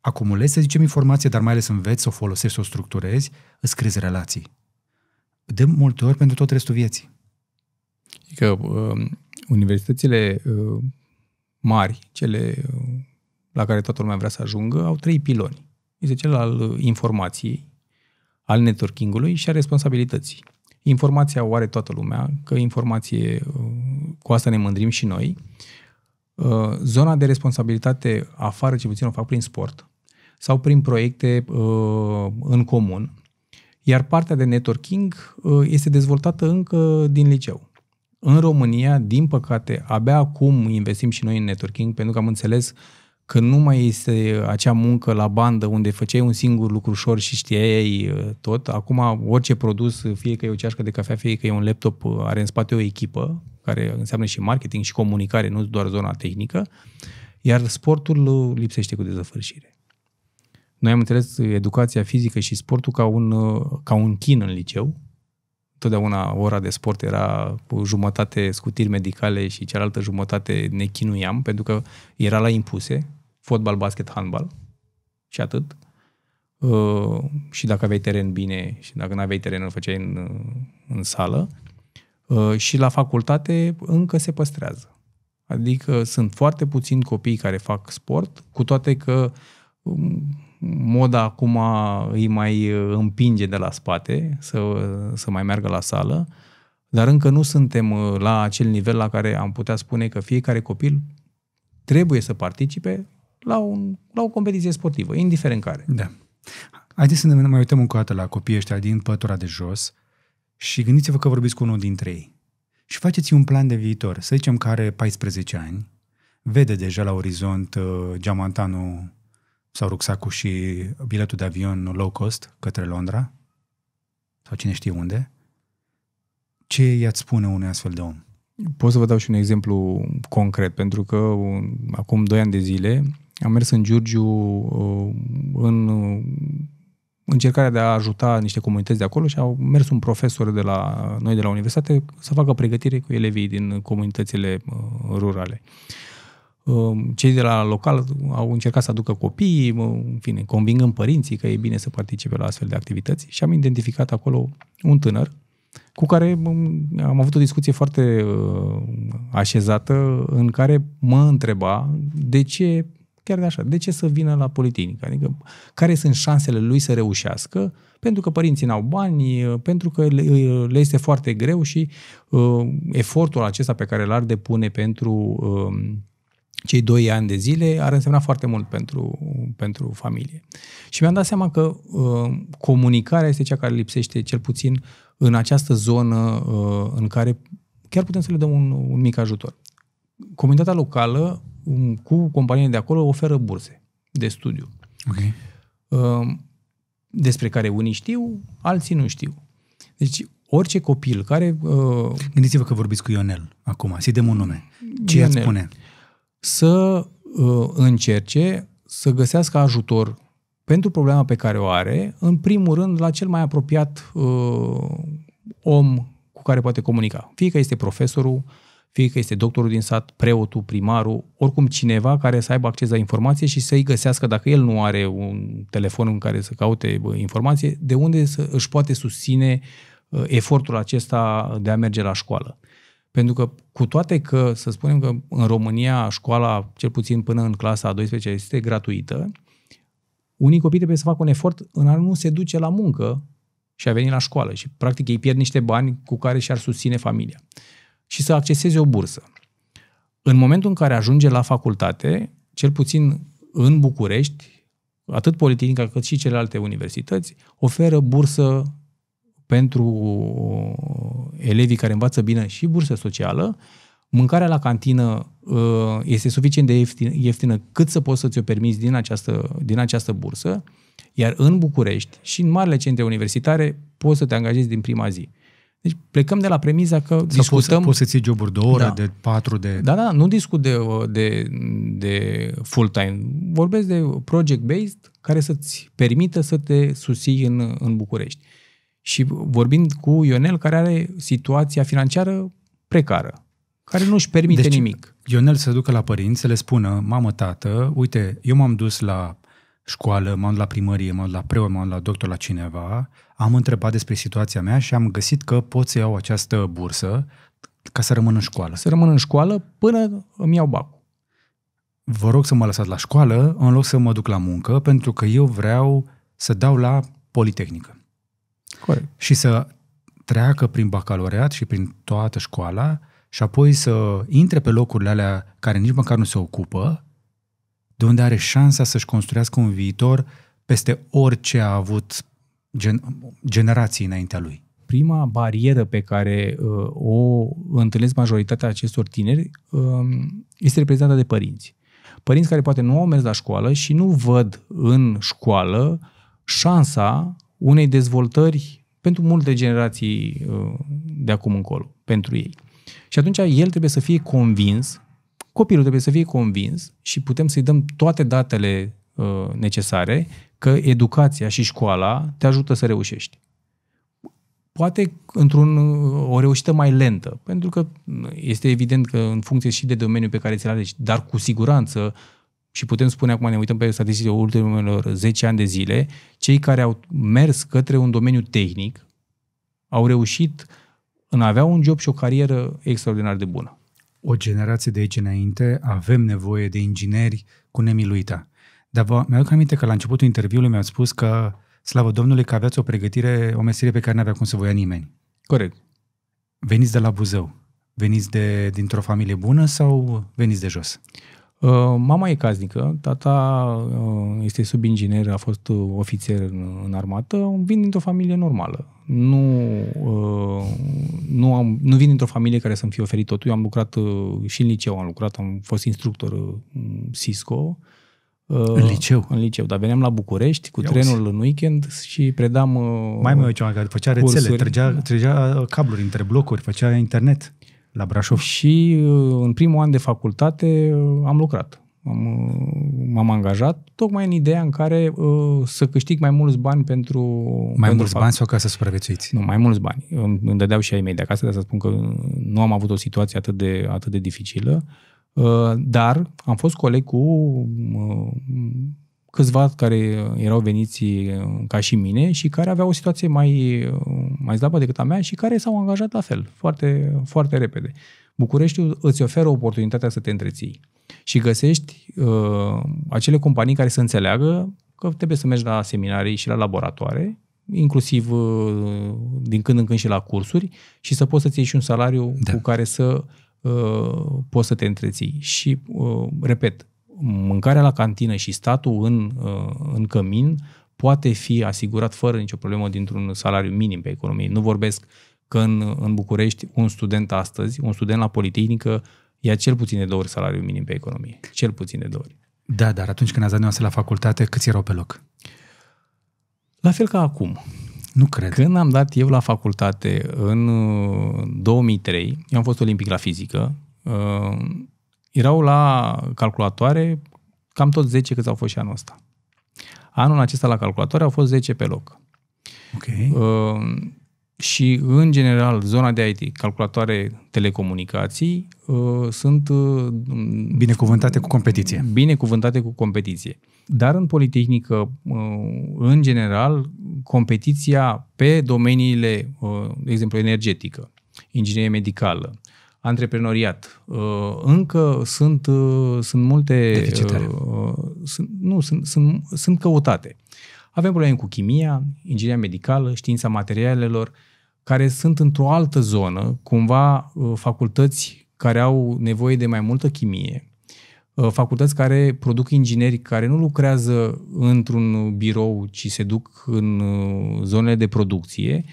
acumulezi, să zicem, informație, dar mai ales înveți să o folosești, să o structurezi, îți crezi relații. De multe ori pentru tot restul vieții. E că uh, universitățile uh, mari, cele uh, la care toată lumea vrea să ajungă, au trei piloni. Este cel al uh, informației, al networking-ului și a responsabilității. Informația o are toată lumea, că informație, uh, cu asta ne mândrim și noi, Uh, zona de responsabilitate afară, ce puțin o fac prin sport sau prin proiecte uh, în comun, iar partea de networking uh, este dezvoltată încă din liceu. În România, din păcate, abia acum investim și noi în networking, pentru că am înțeles că nu mai este acea muncă la bandă unde făceai un singur lucru ușor și știai tot. Acum orice produs, fie că e o ceașcă de cafea, fie că e un laptop, are în spate o echipă care înseamnă și marketing și comunicare, nu doar zona tehnică, iar sportul lipsește cu dezăfârșire. Noi am înțeles educația fizică și sportul ca un, ca un chin în liceu. Totdeauna ora de sport era cu jumătate scutiri medicale și cealaltă jumătate ne chinuiam, pentru că era la impuse, fotbal, basket, handbal și atât. Uh, și dacă aveai teren bine și dacă nu aveai teren, îl făceai în, în sală. Uh, și la facultate încă se păstrează. Adică sunt foarte puțini copii care fac sport, cu toate că um, moda acum îi mai uh, împinge de la spate să, să mai meargă la sală, dar încă nu suntem uh, la acel nivel la care am putea spune că fiecare copil trebuie să participe la, un, la o competiție sportivă, indiferent care. Da. Haideți să ne mai uităm încă o dată la copiii ăștia din pătura de jos și gândiți-vă că vorbiți cu unul dintre ei și faceți un plan de viitor. Să zicem că are 14 ani, vede deja la orizont uh, geamantanul sau rucsacul și biletul de avion low cost către Londra sau cine știe unde. Ce i-ați spune unui astfel de om? Pot să vă dau și un exemplu concret, pentru că acum 2 ani de zile am mers în Giurgiu uh, în uh, încercarea de a ajuta niște comunități de acolo și au mers un profesor de la noi de la universitate să facă pregătire cu elevii din comunitățile uh, rurale. Um, cei de la local au încercat să aducă copiii, în fine, convingând părinții că e bine să participe la astfel de activități și am identificat acolo un tânăr cu care am avut o discuție foarte uh, așezată în care mă întreba de ce chiar de așa. De ce să vină la politică? Adică care sunt șansele lui să reușească? Pentru că părinții n-au bani, pentru că le, le este foarte greu și uh, efortul acesta pe care l-ar depune pentru uh, cei doi ani de zile ar însemna foarte mult pentru, pentru familie. Și mi-am dat seama că uh, comunicarea este cea care lipsește cel puțin în această zonă uh, în care chiar putem să le dăm un, un mic ajutor. Comunitatea locală cu companiile de acolo oferă burse de studiu. Okay. Um, despre care unii știu, alții nu știu. Deci orice copil care... Uh, Gândiți-vă că vorbiți cu Ionel acum, să-i dăm un nume. Ce Ionel, i spune? Să uh, încerce să găsească ajutor pentru problema pe care o are, în primul rând, la cel mai apropiat uh, om cu care poate comunica. Fie că este profesorul, fie că este doctorul din sat, preotul, primarul, oricum cineva care să aibă acces la informație și să-i găsească, dacă el nu are un telefon în care să caute informație, de unde să își poate susține uh, efortul acesta de a merge la școală. Pentru că, cu toate că, să spunem că în România școala, cel puțin până în clasa a 12 este gratuită, unii copii trebuie să facă un efort în a nu se duce la muncă și a veni la școală și practic ei pierd niște bani cu care și-ar susține familia și să acceseze o bursă. În momentul în care ajunge la facultate, cel puțin în București, atât Politehnica cât și celelalte universități, oferă bursă pentru uh, elevii care învață bine și bursă socială, mâncarea la cantină uh, este suficient de ieftină, ieftină cât să poți să-ți o permiți din această, din această bursă, iar în București și în marile centre universitare poți să te angajezi din prima zi. Deci plecăm de la premiza că Sau discutăm... Poți, poți să ții joburi de o oră, da. de patru, de... Da, da, nu discut de, de, de full-time. Vorbesc de project-based care să-ți permită să te susții în, în București. Și vorbind cu Ionel, care are situația financiară precară, care nu-și permite deci, nimic. Ionel se ducă la părinți, să le spună, mamă, tată, uite, eu m-am dus la școală, m-am dus la primărie, m-am dus la preot, m-am dus la doctor, la cineva, am întrebat despre situația mea și am găsit că pot să iau această bursă ca să rămân în școală. Să rămân în școală până îmi iau bacul. Vă rog să mă lăsați la școală în loc să mă duc la muncă pentru că eu vreau să dau la Politehnică. Corect. Și să treacă prin bacalaureat și prin toată școala și apoi să intre pe locurile alea care nici măcar nu se ocupă, de unde are șansa să-și construiască un viitor peste orice a avut gen, generații înaintea lui? Prima barieră pe care uh, o întâlnesc majoritatea acestor tineri uh, este reprezentată de părinți. Părinți care poate nu au mers la școală și nu văd în școală șansa unei dezvoltări pentru multe generații uh, de acum încolo, pentru ei. Și atunci el trebuie să fie convins, copilul trebuie să fie convins și putem să-i dăm toate datele uh, necesare că educația și școala te ajută să reușești. Poate într-un, o reușită mai lentă, pentru că este evident că în funcție și de domeniul pe care ți-l alegi, dar cu siguranță, și putem spune acum, ne uităm pe statisticile ultimelor 10 ani de zile, cei care au mers către un domeniu tehnic au reușit în a avea un job și o carieră extraordinar de bună. O generație de aici înainte avem nevoie de ingineri cu nemiluita dar vă, mi-aduc aminte că la începutul interviului mi-ați spus că, slavă Domnului, că aveți o pregătire, o meserie pe care n-avea cum să voia nimeni. Corect. Veniți de la Buzău. Veniți de, dintr-o familie bună sau veniți de jos? Uh, mama e casnică, tata uh, este subinginer, a fost uh, ofițer în, armată, vin dintr-o familie normală. Nu, nu, am, nu vin dintr-o familie care să-mi fie oferit totul. Eu am lucrat și în liceu, am lucrat, am fost instructor Cisco, în uh, liceu. În liceu, dar veneam la București cu Ia trenul în weekend și predam uh, Mai mai ceva care făcea rețele, cursuri. trăgea, trăgea uh, cabluri între blocuri, făcea internet la Brașov. Și în primul an de facultate am lucrat. Am, m-am angajat tocmai în ideea în care uh, să câștig mai mulți bani pentru... Mai pentru mulți fac... bani sau ca să supraviețuiți? Nu, mai mulți bani. Îmi, îmi dădeau și ai mei de acasă, dar să spun că nu am avut o situație atât de, atât de dificilă. Uh, Uh, dar am fost coleg cu uh, câțiva care erau veniți uh, ca și mine și care aveau o situație mai, mai slabă decât a mea și care s-au angajat la fel, foarte, foarte repede. Bucureștiul îți oferă oportunitatea să te întreții și găsești uh, acele companii care să înțeleagă că trebuie să mergi la seminarii și la laboratoare, inclusiv uh, din când în când și la cursuri și să poți să-ți iei și un salariu da. cu care să Uh, poți să te întreții. Și, uh, repet, mâncarea la cantină și statul în, uh, în cămin poate fi asigurat fără nicio problemă dintr-un salariu minim pe economie. Nu vorbesc că în, în București un student astăzi, un student la Politehnică, ia cel puțin de două ori salariul minim pe economie. Cel puțin de două ori. Da, dar atunci când ați dat la facultate, câți erau pe loc? La fel ca acum. Nu cred. Când am dat eu la facultate în 2003, uh, eu am fost olimpic la fizică, uh, erau la calculatoare cam tot 10 câți au fost și anul ăsta. Anul acesta la calculatoare au fost 10 pe loc. Okay. Uh, și, în general, zona de IT, calculatoare, telecomunicații, uh, sunt... Uh, binecuvântate cu competiție. Binecuvântate cu competiție. Dar în Politehnică, uh, în general, competiția pe domeniile, de exemplu, energetică, inginerie medicală, antreprenoriat. Încă sunt, sunt multe... Deficitare. Sunt, nu, sunt, sunt, sunt căutate. Avem probleme cu chimia, inginerie medicală, știința materialelor, care sunt într-o altă zonă, cumva uh, facultăți care au nevoie de mai multă chimie, uh, facultăți care produc ingineri care nu lucrează într-un birou, ci se duc în uh, zonele de producție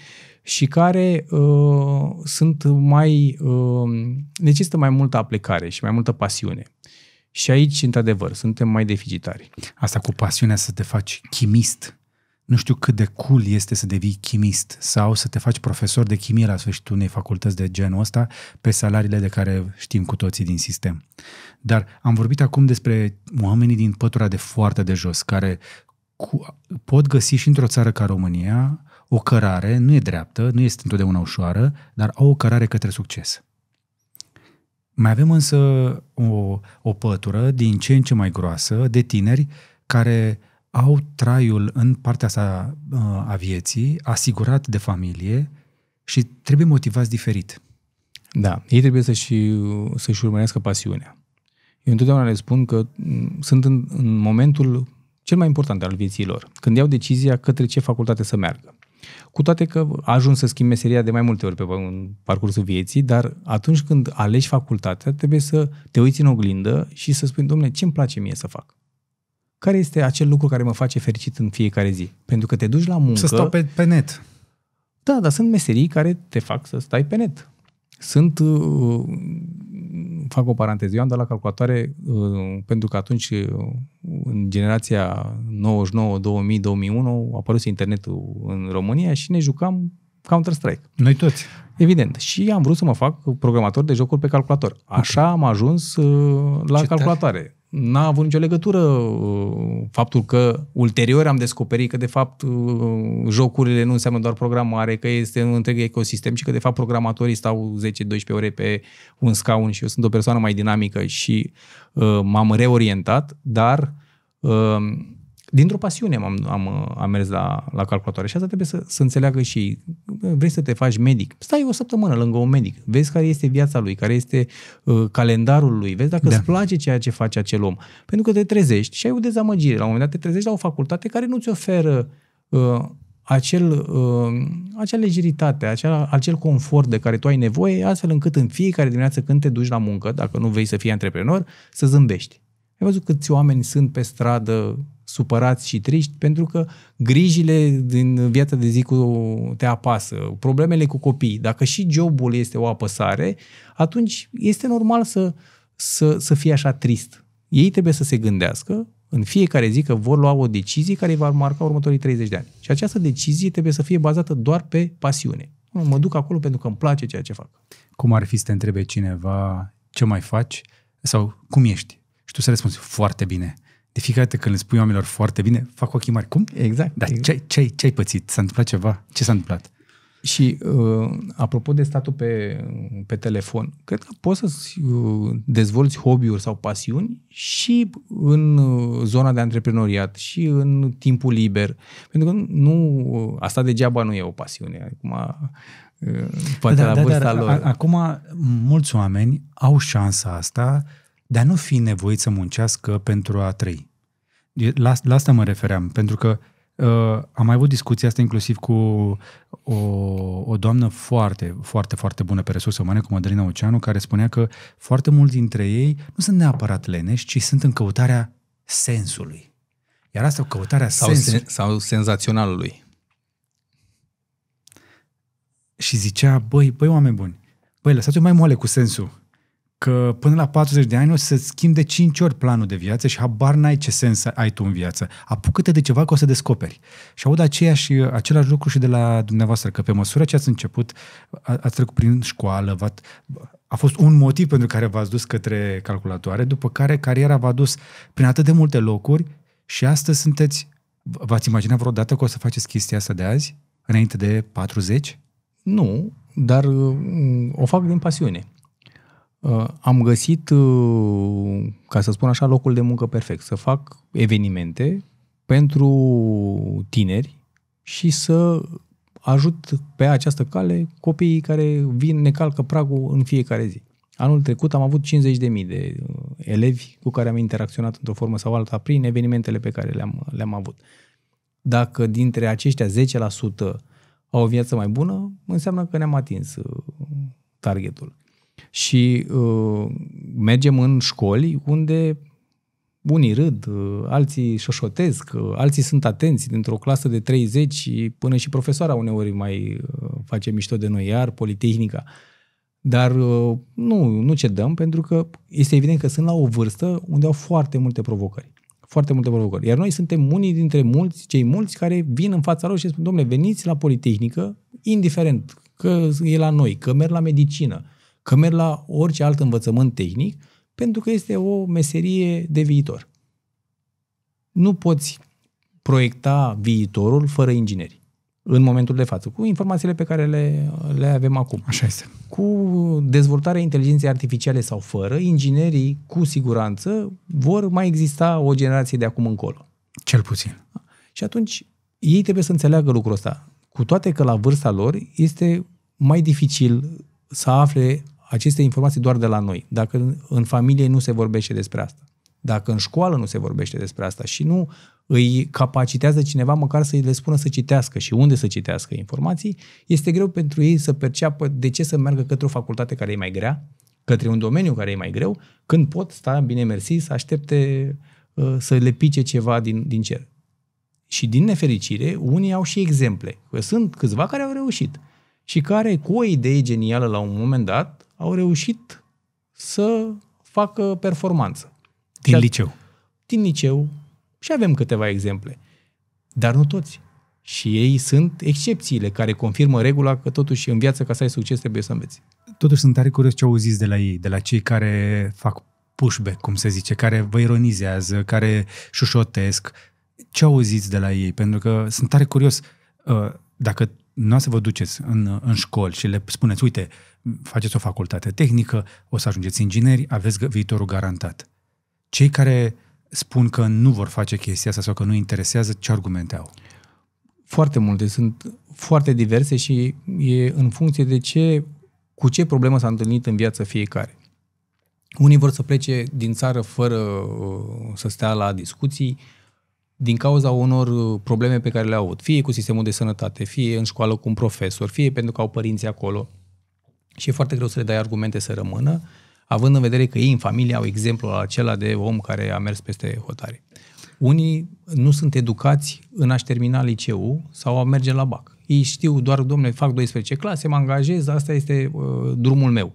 și care uh, sunt mai uh, necesită mai multă aplicare și mai multă pasiune. Și aici, într-adevăr, suntem mai deficitari. Asta cu pasiunea să te faci chimist nu știu cât de cool este să devii chimist sau să te faci profesor de chimie la sfârșitul unei facultăți de genul ăsta pe salariile de care știm cu toții din sistem. Dar am vorbit acum despre oamenii din pătura de foarte de jos, care cu, pot găsi și într-o țară ca România o cărare, nu e dreaptă, nu este întotdeauna ușoară, dar au o cărare către succes. Mai avem însă o, o pătură din ce în ce mai groasă de tineri care au traiul în partea sa uh, a vieții, asigurat de familie și trebuie motivați diferit. Da, ei trebuie să-și, să-și urmărească pasiunea. Eu întotdeauna le spun că mm, sunt în, în momentul cel mai important al vieții lor, când iau decizia către ce facultate să meargă. Cu toate că ajung să schimb meseria de mai multe ori pe parcursul vieții, dar atunci când alegi facultatea, trebuie să te uiți în oglindă și să spui, domnule, ce îmi place mie să fac? care este acel lucru care mă face fericit în fiecare zi. Pentru că te duci la muncă... Să stau pe, pe net. Da, dar sunt meserii care te fac să stai pe net. Sunt, uh, fac o paranteză, eu am dat la calculatoare uh, pentru că atunci, uh, în generația 99, 2000, 2001, a apărut internetul în România și ne jucam Counter-Strike. Noi toți. Evident. Și am vrut să mă fac programator de jocuri pe calculator. Așa am ajuns la Ce calculatoare. Tare n-a avut nicio legătură uh, faptul că ulterior am descoperit că de fapt uh, jocurile nu înseamnă doar programare, că este un întreg ecosistem și că de fapt programatorii stau 10-12 ore pe un scaun și eu sunt o persoană mai dinamică și uh, m-am reorientat, dar uh, Dintr-o pasiune am, am, am mers la, la calculatoare și asta trebuie să, să înțeleagă și ei. Vrei să te faci medic? Stai o săptămână lângă un medic, vezi care este viața lui, care este uh, calendarul lui, vezi dacă da. îți place ceea ce face acel om. Pentru că te trezești și ai o dezamăgire. La un moment dat te trezești la o facultate care nu-ți oferă uh, acel, uh, acea legeritate, acea, acel confort de care tu ai nevoie, astfel încât în fiecare dimineață când te duci la muncă, dacă nu vei să fii antreprenor, să zâmbești. Ai văzut câți oameni sunt pe stradă supărați și triști pentru că grijile din viața de zi cu te apasă, problemele cu copii. Dacă și jobul este o apăsare, atunci este normal să, să, să fie așa trist. Ei trebuie să se gândească în fiecare zi că vor lua o decizie care va marca următorii 30 de ani. Și această decizie trebuie să fie bazată doar pe pasiune. Mă duc acolo pentru că îmi place ceea ce fac. Cum ar fi să te întrebe cineva ce mai faci sau cum ești? Și tu să răspunzi foarte bine de fiecare dată când le spui oamenilor foarte bine, fac ochii mari. Cum? Exact. Dar exact. Ce, ce, ce ai pățit? S-a întâmplat ceva? Ce s-a întâmplat? Și uh, apropo de statul pe, pe telefon, cred că poți să uh, dezvolți hobby-uri sau pasiuni și în uh, zona de antreprenoriat și în timpul liber. Pentru că nu, uh, asta degeaba nu e o pasiune. Acum, uh, poate da, la da, vârsta da, lor. Acum, mulți oameni au șansa asta uh, de a nu fi nevoit să muncească pentru a trăi. La, la asta mă refeream, pentru că uh, am mai avut discuția asta inclusiv cu o, o doamnă foarte, foarte, foarte bună pe resurse umane, cu Madalina Oceanu, care spunea că foarte mulți dintre ei nu sunt neapărat leneși, ci sunt în căutarea sensului. Iar asta o căutarea sau, sensului. Sen, sau senzaționalului. Și zicea, băi, băi oameni buni, băi, lăsați-o mai moale cu sensul că până la 40 de ani o să schimbi de 5 ori planul de viață și habar n-ai ce sens ai tu în viață. Apucă-te de ceva că o să descoperi. Și aud aceeași, același lucru și de la dumneavoastră, că pe măsură ce ați început, a, ați trecut prin școală, a fost un motiv pentru care v-ați dus către calculatoare, după care cariera v-a dus prin atât de multe locuri și astăzi sunteți... V-ați imaginat vreodată că o să faceți chestia asta de azi, înainte de 40? Nu, dar mm, o fac din pasiune. Uh, am găsit, uh, ca să spun așa, locul de muncă perfect. Să fac evenimente pentru tineri și să ajut pe această cale copiii care vin, ne calcă pragul în fiecare zi. Anul trecut am avut 50.000 de uh, elevi cu care am interacționat într-o formă sau alta prin evenimentele pe care le-am, le-am avut. Dacă dintre aceștia 10% au o viață mai bună, înseamnă că ne-am atins targetul și uh, mergem în școli unde unii râd, uh, alții șoșotesc, uh, alții sunt atenți dintr-o clasă de 30 până și profesoara uneori mai uh, face mișto de noi, iar Politehnica. Dar nu, nu cedăm pentru că este evident că sunt la o vârstă unde au foarte multe provocări. Foarte multe provocări. Iar noi suntem unii dintre mulți, cei mulți care vin în fața lor și spun, domnule, veniți la Politehnică, indiferent că e la noi, că merg la medicină, că merg la orice alt învățământ tehnic, pentru că este o meserie de viitor. Nu poți proiecta viitorul fără ingineri în momentul de față, cu informațiile pe care le, le avem acum. Așa este. Cu dezvoltarea inteligenței artificiale sau fără, inginerii cu siguranță vor mai exista o generație de acum încolo. Cel puțin. Și atunci ei trebuie să înțeleagă lucrul ăsta. Cu toate că la vârsta lor este mai dificil să afle aceste informații doar de la noi. Dacă în familie nu se vorbește despre asta, dacă în școală nu se vorbește despre asta și nu îi capacitează cineva măcar să le spună să citească și unde să citească informații, este greu pentru ei să perceapă de ce să meargă către o facultate care e mai grea, către un domeniu care e mai greu, când pot sta, bine mersi, să aștepte uh, să le pice ceva din, din cer. Și din nefericire, unii au și exemple. Sunt câțiva care au reușit și care, cu o idee genială la un moment dat, au reușit să facă performanță. Din și liceu. Din liceu. Și avem câteva exemple. Dar nu toți. Și ei sunt excepțiile care confirmă regula că totuși în viață ca să ai succes trebuie să înveți. Totuși sunt tare curios ce au zis de la ei, de la cei care fac pushback, cum se zice, care vă ironizează, care șușotesc. Ce au zis de la ei? Pentru că sunt tare curios uh, dacă nu să vă duceți în, în școli și le spuneți, uite, faceți o facultate tehnică, o să ajungeți ingineri, aveți viitorul garantat. Cei care spun că nu vor face chestia asta sau că nu interesează, ce argumente au? Foarte multe, sunt foarte diverse și e în funcție de ce, cu ce problemă s-a întâlnit în viață fiecare. Unii vor să plece din țară fără uh, să stea la discuții, uh, din cauza unor uh, probleme pe care le-au avut, fie cu sistemul de sănătate, fie în școală cu un profesor, fie pentru că au părinți acolo. Și e foarte greu să le dai argumente să rămână, având în vedere că ei în familie au exemplul acela de om care a mers peste hotare. Unii nu sunt educați în a-și termina liceu sau a merge la BAC. Ei știu doar, domnule, fac 12 clase, mă angajez, asta este uh, drumul meu.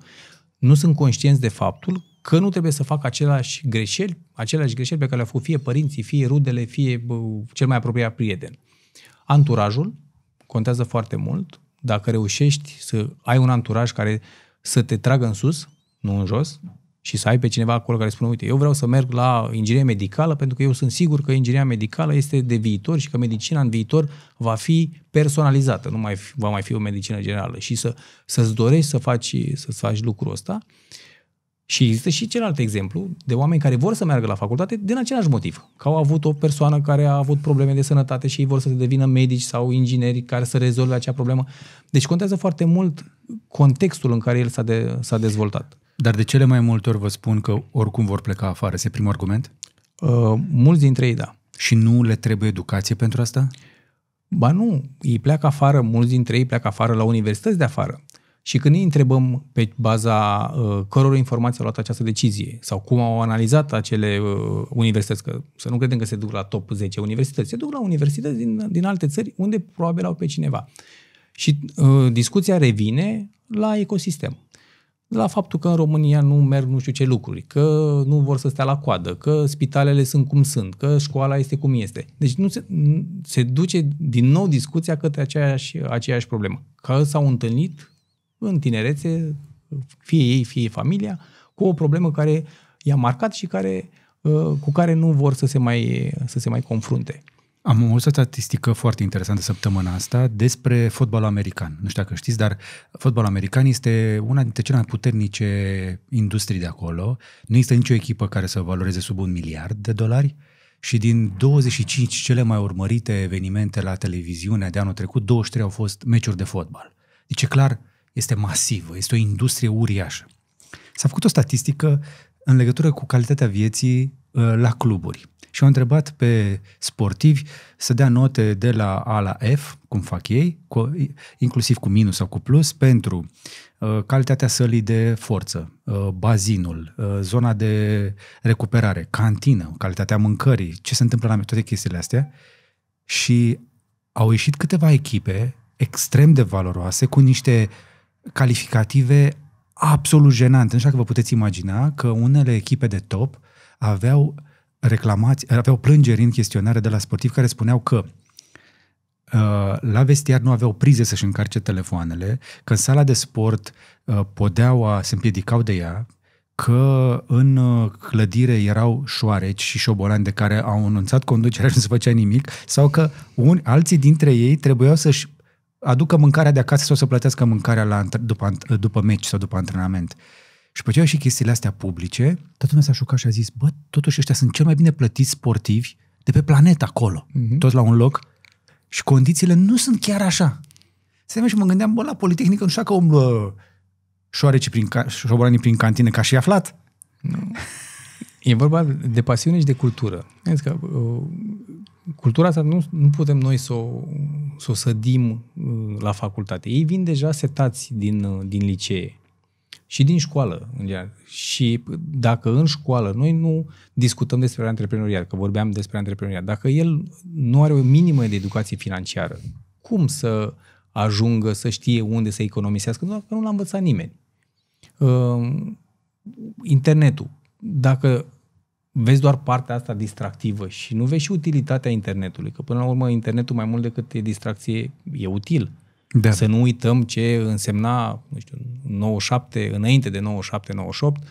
Nu sunt conștienți de faptul că nu trebuie să fac aceleași greșeli, aceleași greșeli pe care le-au făcut fie părinții, fie rudele, fie bă, cel mai apropiat prieten. Anturajul contează foarte mult. Dacă reușești să ai un anturaj care să te tragă în sus, nu în jos, și să ai pe cineva acolo care spune, uite, eu vreau să merg la ingineria medicală pentru că eu sunt sigur că ingineria medicală este de viitor și că medicina în viitor va fi personalizată, nu mai va mai fi o medicină generală și să, să-ți dorești să faci, să faci lucrul ăsta. Uh, și există și celălalt exemplu de oameni care vor să meargă la facultate din același motiv. Că au avut o persoană care a avut probleme de sănătate și ei vor să devină medici sau ingineri care să rezolve acea problemă. Deci contează foarte mult contextul în care el s-a, de, s-a dezvoltat. Dar de cele mai multe ori vă spun că oricum vor pleca afară. Este primul argument? Uh, mulți dintre ei, da. Și nu le trebuie educație pentru asta? Ba nu, ei pleacă afară, mulți dintre ei pleacă afară la universități de afară. Și când îi întrebăm pe baza uh, căror informații au luat această decizie sau cum au analizat acele uh, universități, că să nu credem că se duc la top 10 universități, se duc la universități din, din alte țări unde probabil au pe cineva. Și uh, discuția revine la ecosistem. La faptul că în România nu merg nu știu ce lucruri, că nu vor să stea la coadă, că spitalele sunt cum sunt, că școala este cum este. Deci nu se, se duce din nou discuția către aceeași, aceeași problemă. Că s-au întâlnit în tinerețe, fie ei, fie familia, cu o problemă care i-a marcat și care, uh, cu care nu vor să se mai, să se mai confrunte. Am o statistică foarte interesantă săptămâna asta despre fotbalul american. Nu știu dacă știți, dar fotbalul american este una dintre cele mai puternice industrii de acolo. Nu există nicio echipă care să valoreze sub un miliard de dolari și din 25 cele mai urmărite evenimente la televiziune de anul trecut, 23 au fost meciuri de fotbal. Deci e clar, este masivă, este o industrie uriașă. S-a făcut o statistică în legătură cu calitatea vieții uh, la cluburi. Și au întrebat pe sportivi să dea note de la A la F, cum fac ei, cu, inclusiv cu minus sau cu plus, pentru uh, calitatea sălii de forță, uh, bazinul, uh, zona de recuperare, cantină, calitatea mâncării, ce se întâmplă la toate chestiile astea. Și au ieșit câteva echipe extrem de valoroase, cu niște uh, calificative absolut jenante. știu că vă puteți imagina că unele echipe de top aveau reclamați, aveau plângeri în chestionare de la sportivi care spuneau că uh, la vestiar nu aveau prize să-și încarce telefoanele, că în sala de sport uh, podeaua se împiedicau de ea, că în uh, clădire erau șoareci și șobolani de care au anunțat conducerea și nu se făcea nimic, sau că un, alții dintre ei trebuiau să-și aducă mâncarea de acasă sau să plătească mâncarea la, după, după meci sau după antrenament. Și pe și chestiile astea publice, toată lumea s-a șocat și a zis, bă, totuși ăștia sunt cel mai bine plătiți sportivi de pe planetă acolo, mm-hmm. toți la un loc. Și condițiile nu sunt chiar așa. Se și mă gândeam, bă, la Politehnică nu știu că umblă șoareci prin, ca- prin cantine ca și aflat. Nu. E vorba de pasiune și de cultură. Că, uh, Cultura asta nu, nu putem noi să o, să o sădim uh, la facultate. Ei vin deja setați din, uh, din licee și din școală. În Și dacă în școală noi nu discutăm despre antreprenoriat, că vorbeam despre antreprenoriat, dacă el nu are o minimă de educație financiară, cum să ajungă să știe unde să economisească? Nu, că nu l-a învățat nimeni. Uh, internetul. Dacă vezi doar partea asta distractivă și nu vezi și utilitatea internetului, că până la urmă internetul mai mult decât e distracție, e util. Da. Să nu uităm ce însemna, nu știu, 97, înainte de 97, 98,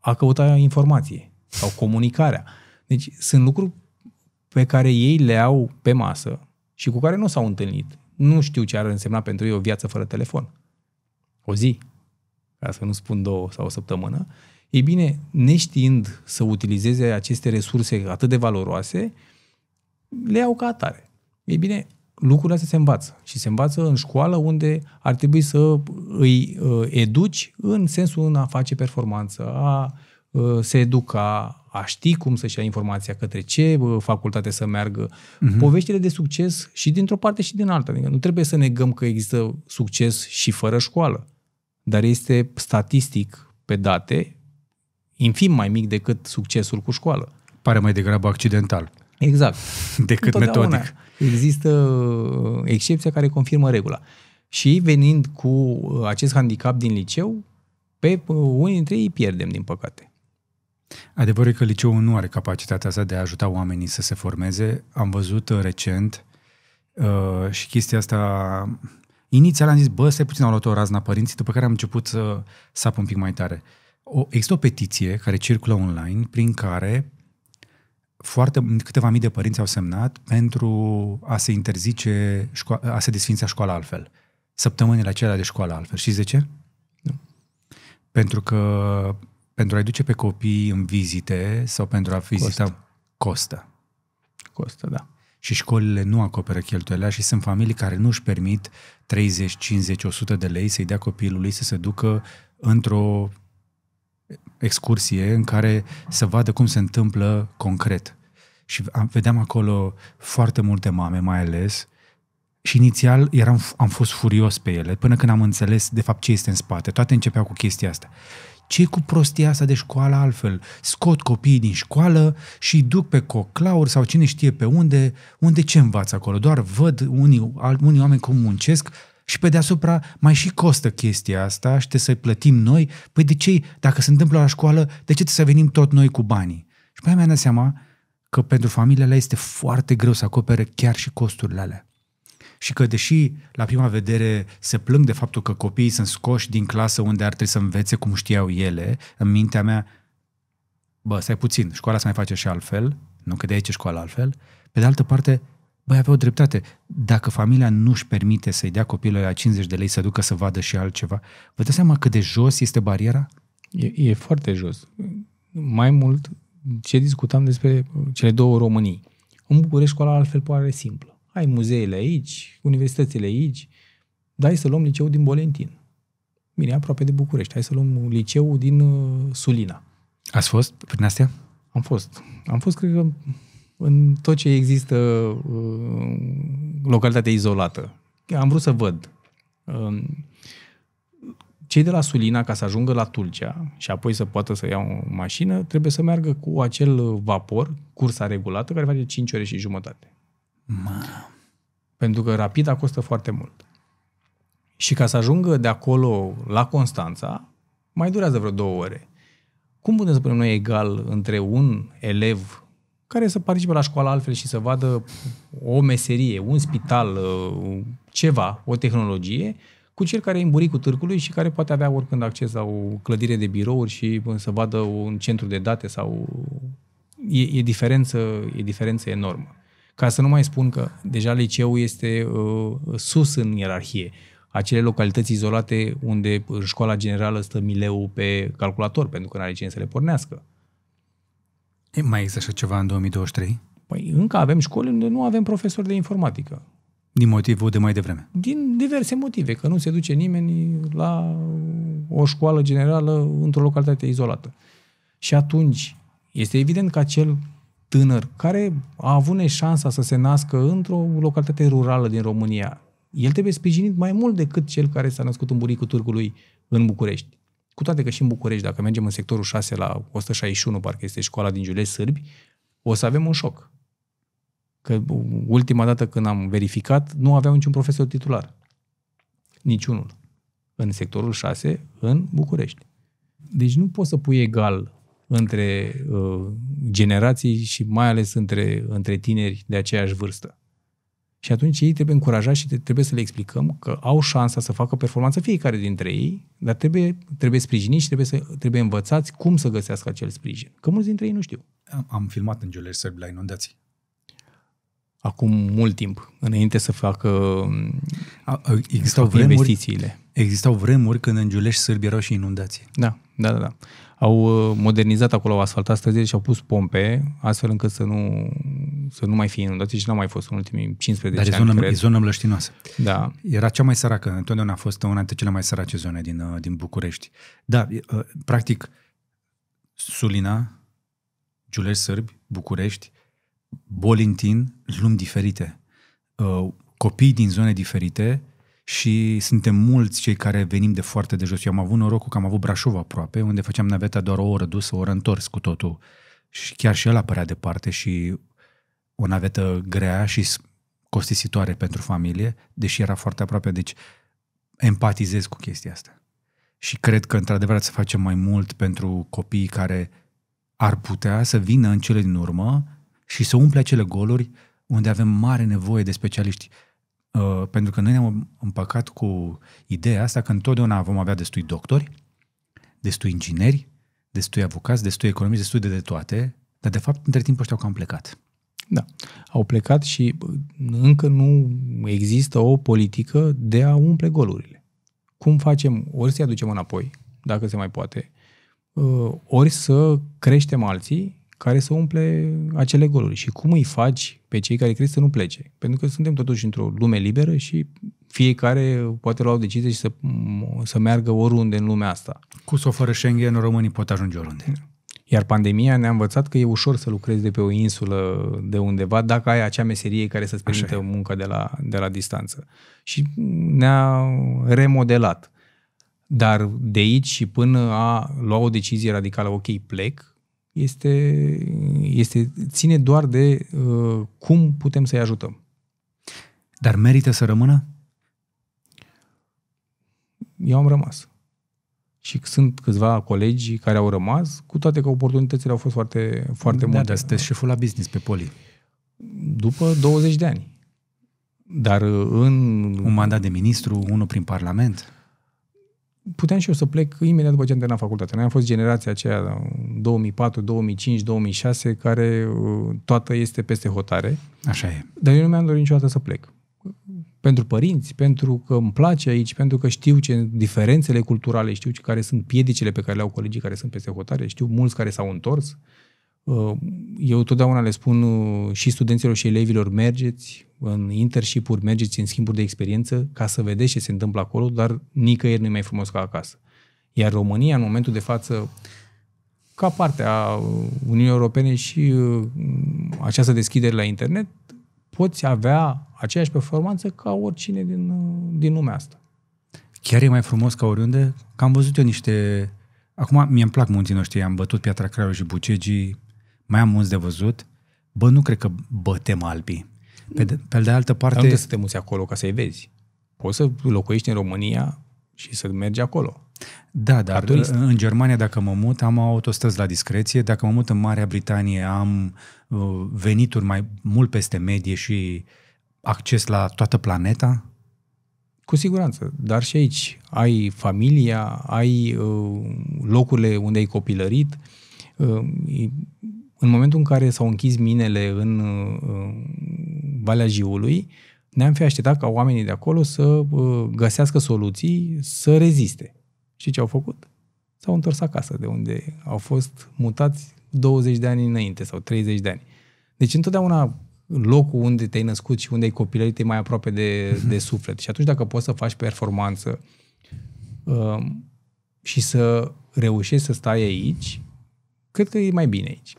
a căuta informație sau comunicarea. Deci sunt lucruri pe care ei le au pe masă și cu care nu s-au întâlnit. Nu știu ce ar însemna pentru ei o viață fără telefon. O zi, ca să nu spun două sau o săptămână, ei bine, neștiind să utilizeze aceste resurse atât de valoroase, le iau ca atare. Ei bine, lucrurile astea se învață și se învață în școală unde ar trebui să îi uh, educi în sensul în a face performanță, a uh, se educa, a ști cum să-și ia informația către ce uh, facultate să meargă. Uh-huh. Poveștile de succes și dintr-o parte și din alta. Adică nu trebuie să negăm că există succes și fără școală, dar este statistic pe date infim mai mic decât succesul cu școală. Pare mai degrabă accidental. Exact. [laughs] Decât metodic. Există uh, excepția care confirmă regula. Și venind cu uh, acest handicap din liceu, pe uh, unii dintre ei pierdem, din păcate. Adevărul e că liceul nu are capacitatea asta de a ajuta oamenii să se formeze. Am văzut recent uh, și chestia asta... Inițial am zis, bă, stai puțin, au luat o razna părinții, după care am început să sap un pic mai tare. Uh, o, există o petiție care circulă online prin care foarte, câteva mii de părinți au semnat pentru a se interzice, șco- a se desfința școala altfel. Săptămânile acelea de școală altfel. Știți de ce? Nu. Pentru că pentru a-i duce pe copii în vizite sau pentru a vizita costă. costă. Costă, da. Și școlile nu acoperă cheltuielile și sunt familii care nu își permit 30, 50, 100 de lei să-i dea copilului să se ducă într-o excursie în care să vadă cum se întâmplă concret. Și am, vedeam acolo foarte multe mame, mai ales, și inițial eram, am fost furios pe ele, până când am înțeles de fapt ce este în spate. Toate începeau cu chestia asta. ce cu prostia asta de școală altfel? Scot copiii din școală și duc pe coclauri sau cine știe pe unde, unde ce învață acolo. Doar văd unii, unii oameni cum muncesc, și pe deasupra mai și costă chestia asta și să-i plătim noi, păi de ce, dacă se întâmplă la școală, de ce să venim tot noi cu banii? Și pe mi-am dat seama că pentru familiile alea este foarte greu să acopere chiar și costurile alea. Și că deși la prima vedere se plâng de faptul că copiii sunt scoși din clasă unde ar trebui să învețe cum știau ele, în mintea mea, bă, stai puțin, școala să mai face și altfel, nu că de aici e școala altfel, pe de altă parte, Băi, aveau dreptate. Dacă familia nu își permite să-i dea copilului la 50 de lei să ducă să vadă și altceva, vă dați seama cât de jos este bariera? E, e foarte jos. Mai mult, ce discutam despre cele două Românii. În București școala altfel pare simplă. Ai muzeele aici, universitățile aici, dai să luăm liceu din Bolentin. Bine, aproape de București. Hai să luăm liceu din uh, Sulina. Ați fost prin astea? Am fost. Am fost, cred că, în tot ce există uh, localitate izolată. Am vrut să văd. Um, cei de la Sulina, ca să ajungă la Tulcea și apoi să poată să ia o mașină, trebuie să meargă cu acel vapor, cursa regulată, care face 5 ore și jumătate. Ma. Pentru că rapida costă foarte mult. Și ca să ajungă de acolo la Constanța, mai durează vreo două ore. Cum putem să punem noi egal între un elev care să participe la școală altfel și să vadă o meserie, un spital, uh, ceva, o tehnologie, cu cel care e în buricul târcului și care poate avea oricând acces la o clădire de birouri și să vadă un centru de date sau... E, e, diferență, e diferență enormă. Ca să nu mai spun că deja liceul este uh, sus în ierarhie. Acele localități izolate unde școala generală stă mileu pe calculator pentru că nu are cine să le pornească. Uh, E, mai există așa ceva în 2023? Păi încă avem școli unde nu avem profesori de informatică. Din motivul de mai devreme? Din diverse motive, că nu se duce nimeni la o școală generală într-o localitate izolată. Și atunci este evident că acel tânăr care a avut neșansa să se nască într-o localitate rurală din România, el trebuie sprijinit mai mult decât cel care s-a născut în buricul Turcului în București. Cu toate că și în București, dacă mergem în sectorul 6 la 161, parcă este școala din Giulești Sârbi, o să avem un șoc. Că ultima dată când am verificat, nu aveau niciun profesor titular. Niciunul. În sectorul 6, în București. Deci nu poți să pui egal între uh, generații și mai ales între, între tineri de aceeași vârstă. Și atunci ei trebuie încurajați și trebuie să le explicăm că au șansa să facă performanță fiecare dintre ei, dar trebuie, trebuie sprijiniți și trebuie, să, trebuie învățați cum să găsească acel sprijin. Că mulți dintre ei nu știu. Am, am filmat în Giulești Sărbi la inundații. Acum mult timp, înainte să facă A, existau vremuri, investițiile. Existau vremuri când în Giulești Sărbi erau și inundații. Da, da, da. da au uh, modernizat acolo, au asfaltat străzile și au pus pompe, astfel încât să nu, să nu mai fie inundații și n au mai fost în ultimii 15 Dar ani. Dar e zonă, e zonă mlăștinoasă. Da. Era cea mai săracă, întotdeauna a fost una dintre cele mai sărace zone din, uh, din București. Da, uh, practic, Sulina, Giulești Sârbi, București, Bolintin, lumi diferite. Copii din zone diferite, și suntem mulți cei care venim de foarte de jos. Eu am avut norocul că am avut Brașov aproape, unde făceam naveta doar o oră dusă, o oră întors cu totul. Și chiar și el apărea departe și o navetă grea și costisitoare pentru familie, deși era foarte aproape, deci empatizez cu chestia asta. Și cred că, într-adevăr, să facem mai mult pentru copiii care ar putea să vină în cele din urmă și să umple acele goluri unde avem mare nevoie de specialiști Uh, pentru că noi ne-am împăcat cu ideea asta că întotdeauna vom avea destui doctori, destui ingineri, destui avocați, destui economiști, destui de, de toate, dar de fapt între timp ăștia au cam plecat. Da, au plecat și încă nu există o politică de a umple golurile. Cum facem? Ori să-i aducem înapoi, dacă se mai poate, uh, ori să creștem alții care să umple acele goluri. Și cum îi faci pe cei care cred să nu plece? Pentru că suntem totuși într-o lume liberă și fiecare poate lua o decizie și să, mm, să meargă oriunde în lumea asta. Cu sau fără Schengen, românii pot ajunge oriunde. Iar pandemia ne-a învățat că e ușor să lucrezi de pe o insulă de undeva dacă ai acea meserie care să-ți permită muncă de la, de la distanță. Și ne-a remodelat. Dar de aici și până a lua o decizie radicală, ok, plec, este, este, ține doar de uh, cum putem să-i ajutăm. Dar merită să rămână? Eu am rămas. Și sunt câțiva colegi care au rămas, cu toate că oportunitățile au fost foarte, foarte da, multe. Da, sunteți șeful la business pe poli. După 20 de ani. Dar uh, în... Un mandat de ministru, unul prin parlament puteam și eu să plec imediat după ce am terminat facultatea. Noi am fost generația aceea 2004, 2005, 2006 care uh, toată este peste hotare. Așa e. Dar eu nu mi-am dorit niciodată să plec. Pentru părinți, pentru că îmi place aici, pentru că știu ce diferențele culturale, știu ce care sunt piedicile pe care le au colegii care sunt peste hotare, știu mulți care s-au întors. Uh, eu totdeauna le spun uh, și studenților și elevilor, mergeți, în internship-uri mergeți în schimburi de experiență ca să vedeți ce se întâmplă acolo, dar nicăieri nu e mai frumos ca acasă. Iar România, în momentul de față, ca parte a Uniunii Europene și uh, această deschidere la internet, poți avea aceeași performanță ca oricine din, uh, din lumea asta. Chiar e mai frumos ca oriunde? Că am văzut eu niște... Acum mi îmi plac munții noștri, am bătut Piatra Craiu și Bucegii, mai am munți de văzut. Bă, nu cred că bătem albii. Pe de, pe de altă parte... Dar nu să te muți acolo ca să-i vezi. Poți să locuiești în România și să mergi acolo. Da, dar în, în Germania dacă mă mut am autostrăzi la discreție, dacă mă mut în Marea Britanie am uh, venituri mai mult peste medie și acces la toată planeta? Cu siguranță, dar și aici ai familia, ai uh, locurile unde ai copilărit. Uh, în momentul în care s-au închis minele în Valea Jiului, ne-am fi așteptat ca oamenii de acolo să uh, găsească soluții, să reziste. Și ce au făcut? S-au întors acasă, de unde au fost mutați 20 de ani înainte sau 30 de ani. Deci întotdeauna locul unde te-ai născut și unde ai copilărit e mai aproape de, mhm. de suflet. Și atunci dacă poți să faci performanță um, și să reușești să stai aici, cred că e mai bine aici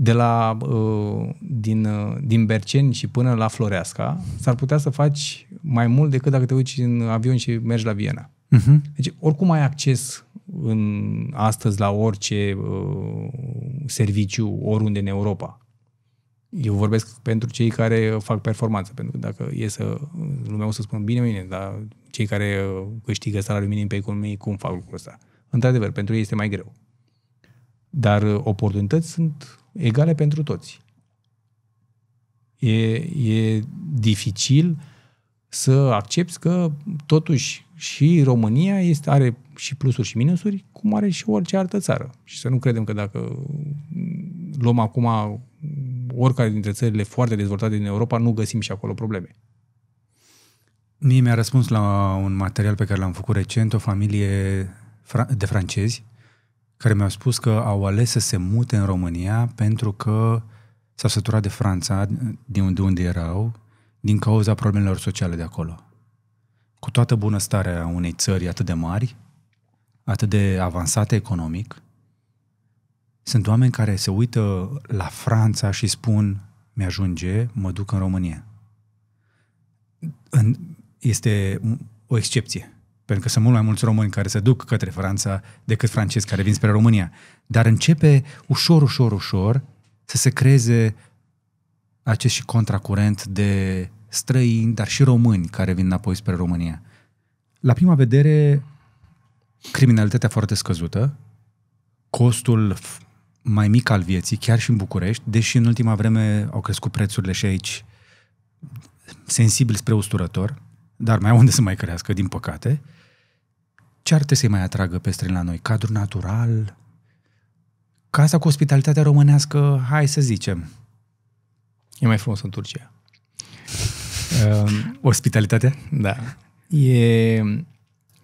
de la, uh, din, uh, din Berceni și până la Floreasca, s-ar putea să faci mai mult decât dacă te uiți în avion și mergi la Viena. Uh-huh. Deci, oricum ai acces în, astăzi la orice uh, serviciu, oriunde în Europa. Eu vorbesc pentru cei care fac performanță, pentru că dacă e să, lumea o să spună bine, bine, dar cei care uh, câștigă salariul minim pe economie, cum fac lucrul ăsta? Într-adevăr, pentru ei este mai greu. Dar oportunități sunt egale pentru toți. E, e dificil să accepti că totuși și România este, are și plusuri și minusuri, cum are și orice altă țară. Și să nu credem că dacă luăm acum oricare dintre țările foarte dezvoltate din Europa, nu găsim și acolo probleme. Mie mi-a răspuns la un material pe care l-am făcut recent o familie de francezi care mi-au spus că au ales să se mute în România pentru că s-au săturat de Franța, din de unde erau, din cauza problemelor sociale de acolo. Cu toată bunăstarea unei țări atât de mari, atât de avansate economic, sunt oameni care se uită la Franța și spun mi-ajunge, mă duc în România. este o excepție pentru că sunt mult mai mulți români care se duc către Franța decât francezi care vin spre România. Dar începe ușor, ușor, ușor să se creeze acest și contracurent de străini, dar și români care vin înapoi spre România. La prima vedere, criminalitatea foarte scăzută, costul mai mic al vieții, chiar și în București, deși în ultima vreme au crescut prețurile și aici sensibil spre usturător, dar mai unde să mai crească, din păcate ce ar trebui să-i mai atragă pe străini la noi? Cadru natural? Casa cu ospitalitatea românească, hai să zicem. E mai frumos în Turcia. Uh, Ospitalitatea? Da. E,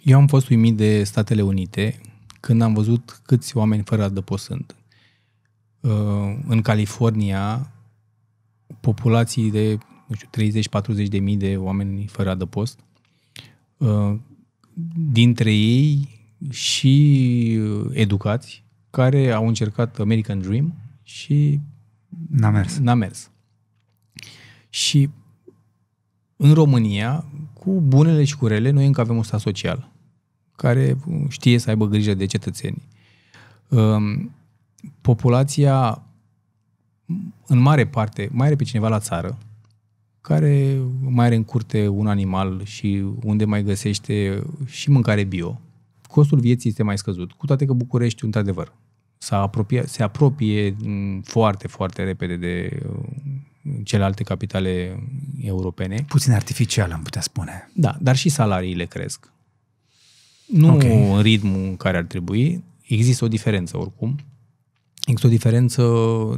eu am fost uimit de Statele Unite când am văzut câți oameni fără adăpost sunt. Uh, în California, populații de nu știu, 30-40 de mii de oameni fără adăpost. Uh, dintre ei și uh, educați care au încercat American Dream și n-a mers. N-a mers. Și în România, cu bunele și cu rele, noi încă avem un stat social care uh, știe să aibă grijă de cetățeni. Um, populația, în mare parte, mai are pe cineva la țară, care mai are în curte un animal și unde mai găsește și mâncare bio, costul vieții este mai scăzut, cu toate că București, într-adevăr, s-a se apropie foarte, foarte repede de uh, celelalte capitale europene. Puțin artificial, am putea spune. Da, dar și salariile cresc. Nu okay. în ritmul în care ar trebui. Există o diferență oricum. Există o diferență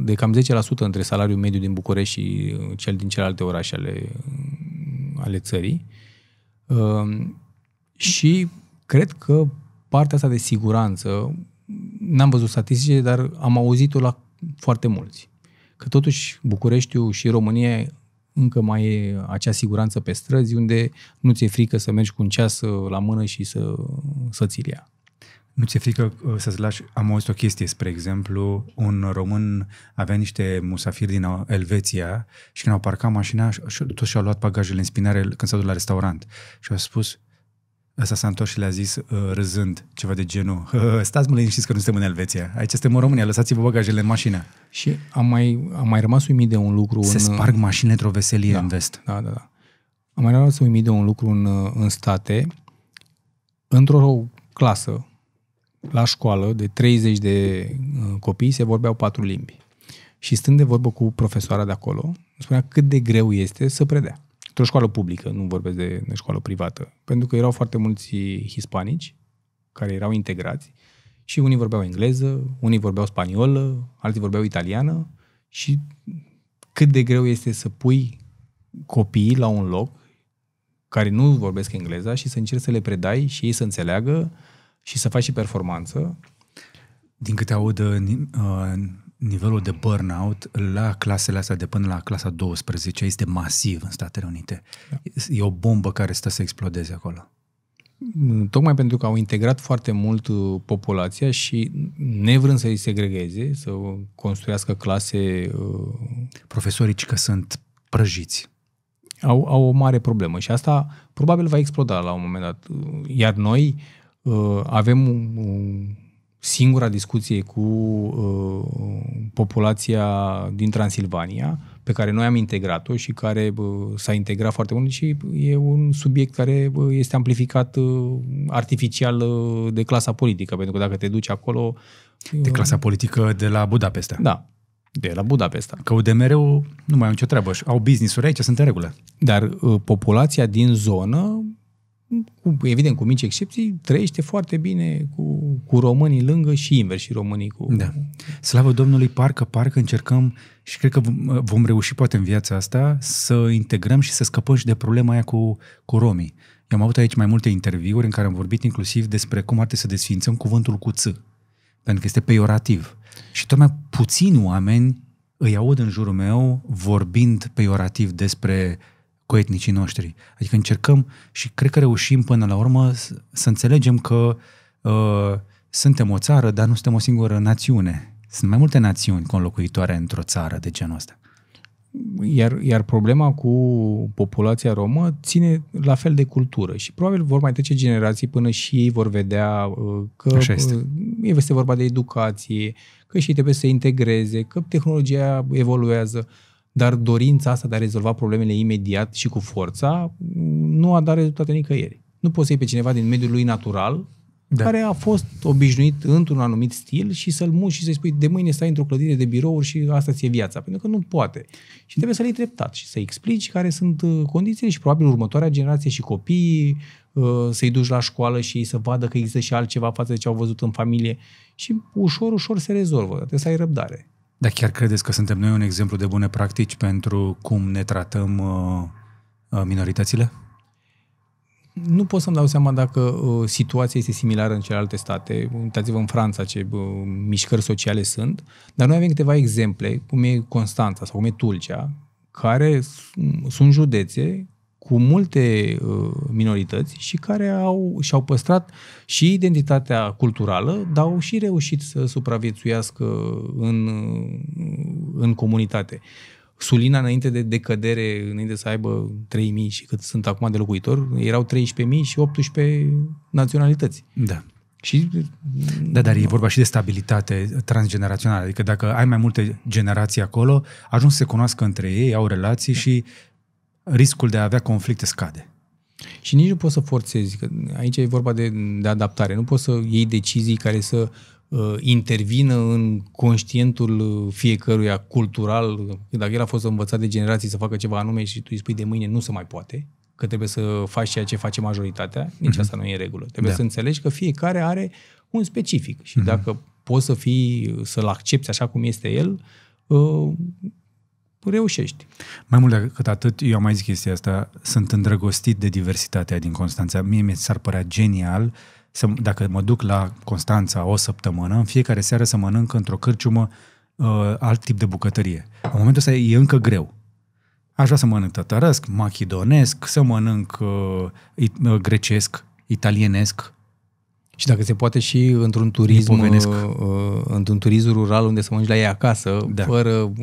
de cam 10% între salariul mediu din București și uh, cel din celelalte orașe ale, uh, ale țării. Um, și cred că partea asta de siguranță, n-am văzut statistice, dar am auzit-o la foarte mulți. Că totuși Bucureștiul și România încă mai e acea siguranță pe străzi unde nu ți-e frică să mergi cu un ceas uh, la mână și să, să ți ia. Nu ți-e frică uh, să-ți lași, am auzit o chestie, spre exemplu, un român avea niște musafiri din Elveția și când au parcat mașina, toți și-au luat bagajele în spinare când s-au dus la restaurant și au spus, Ăsta s-a întors și le-a zis uh, râzând ceva de genul Stați mă liniștiți că nu suntem în Elveția, aici suntem în România, lăsați-vă bagajele în mașină. Și am mai, am mai rămas uimit de un lucru... Se în... sparg mașinile într-o veselie da, în vest. Da, da, da. Am mai rămas uimit de un lucru în, uh, în state, într-o clasă la școală de 30 de uh, copii se vorbeau patru limbi. Și stând de vorbă cu profesoara de acolo, spunea cât de greu este să predea. Într-o școală publică, nu vorbesc de, de școală privată, pentru că erau foarte mulți hispanici care erau integrați și unii vorbeau engleză, unii vorbeau spaniolă, alții vorbeau italiană și cât de greu este să pui copiii la un loc care nu vorbesc engleza și să încerci să le predai și ei să înțeleagă și să faci și performanță. Din câte aud, uh, uh, nivelul de burnout la clasele astea de până la clasa 12 este masiv în Statele Unite. Da. E o bombă care stă să explodeze acolo. Mm, tocmai pentru că au integrat foarte mult uh, populația și nevrând să îi segregeze, să construiască clase... Profesorii că sunt prăjiți au, au o mare problemă și asta probabil va exploda la un moment dat. Iar noi, Uh, avem singura discuție cu uh, populația din Transilvania, pe care noi am integrat-o și care uh, s-a integrat foarte mult și e un subiect care este amplificat artificial de clasa politică, pentru că dacă te duci acolo... De clasa politică de la Budapesta. Da, de la Budapesta. Că de mereu nu mai au nicio treabă, au business-uri aici, sunt în regulă. Dar uh, populația din zonă cu, evident, cu mici excepții, trăiește foarte bine cu, cu românii lângă și invers și românii cu... Da. Slavă Domnului, parcă, parcă încercăm și cred că vom reuși poate în viața asta să integrăm și să scăpăm și de problema aia cu, cu romii. Eu am avut aici mai multe interviuri în care am vorbit inclusiv despre cum ar trebui să desfințăm cuvântul cu ț, pentru că este peiorativ. Și tot mai puțini oameni îi aud în jurul meu vorbind peiorativ despre uh, cu etnicii noștri. Adică încercăm și cred că reușim până la urmă să înțelegem că uh, suntem o țară, dar nu suntem o singură națiune. Sunt mai multe națiuni conlocuitoare într-o țară de genul ăsta. Iar, iar problema cu populația romă ține la fel de cultură și probabil vor mai trece generații până și ei vor vedea uh, că este. Uh, este vorba de educație, că și ei trebuie să integreze, că tehnologia evoluează dar dorința asta de a rezolva problemele imediat și cu forța mm, nu a dat rezultate nicăieri. Nu poți să iei pe cineva din mediul lui natural, da. care a fost obișnuit într-un anumit stil și să-l muți și să-i spui de mâine stai într-o clădire de birouri și asta ți-e viața, pentru că nu poate. Și trebuie să iei treptat și să-i explici care sunt uh, condițiile și probabil următoarea generație și copiii uh, să-i duci la școală și să vadă că există și altceva față de ce au văzut în familie și ușor, ușor se rezolvă, trebuie să ai răbdare. Dar chiar credeți că suntem noi un exemplu de bune practici pentru cum ne tratăm uh, uh, minoritățile? Nu pot să-mi dau seama dacă uh, situația este similară în celelalte state. Uitați-vă în Franța ce uh, mișcări sociale sunt, dar noi avem câteva exemple, cum e Constanța sau cum e Tulcea, care sunt județe cu multe uh, minorități și care au, și-au păstrat și identitatea culturală, dar au și reușit să supraviețuiască în, uh, în comunitate. Sulina, înainte de decădere, înainte să aibă 3.000 și cât sunt acum de locuitori, erau 13.000 și 18 naționalități. Da. Și... Mm, da, dar e vorba și de stabilitate transgenerațională. Adică dacă ai mai multe generații acolo, ajung să se cunoască între ei, au relații și riscul de a avea conflicte scade. Și nici nu poți să forțezi, că aici e vorba de, de adaptare, nu poți să iei decizii care să uh, intervină în conștientul uh, fiecăruia cultural, dacă el a fost învățat de generații să facă ceva anume și tu îi spui de mâine nu se mai poate, că trebuie să faci ceea ce face majoritatea, nici uh-huh. asta nu e în regulă. Trebuie da. să înțelegi că fiecare are un specific și uh-huh. dacă poți să fii, să-l accepti așa cum este el, uh, reușești. Mai mult decât atât, eu am mai zis chestia asta, sunt îndrăgostit de diversitatea din Constanța. Mie mi s-ar părea genial să, dacă mă duc la Constanța o săptămână, în fiecare seară să mănânc într-o cârciumă uh, alt tip de bucătărie. În momentul ăsta e încă greu. Aș vrea să mănânc tătărăsc, machidonesc, să mănânc uh, it- uh, grecesc, italienesc, și dacă se poate și într-un turism, uh, într-un turism rural unde să mănânci la ei acasă, da. fără uh,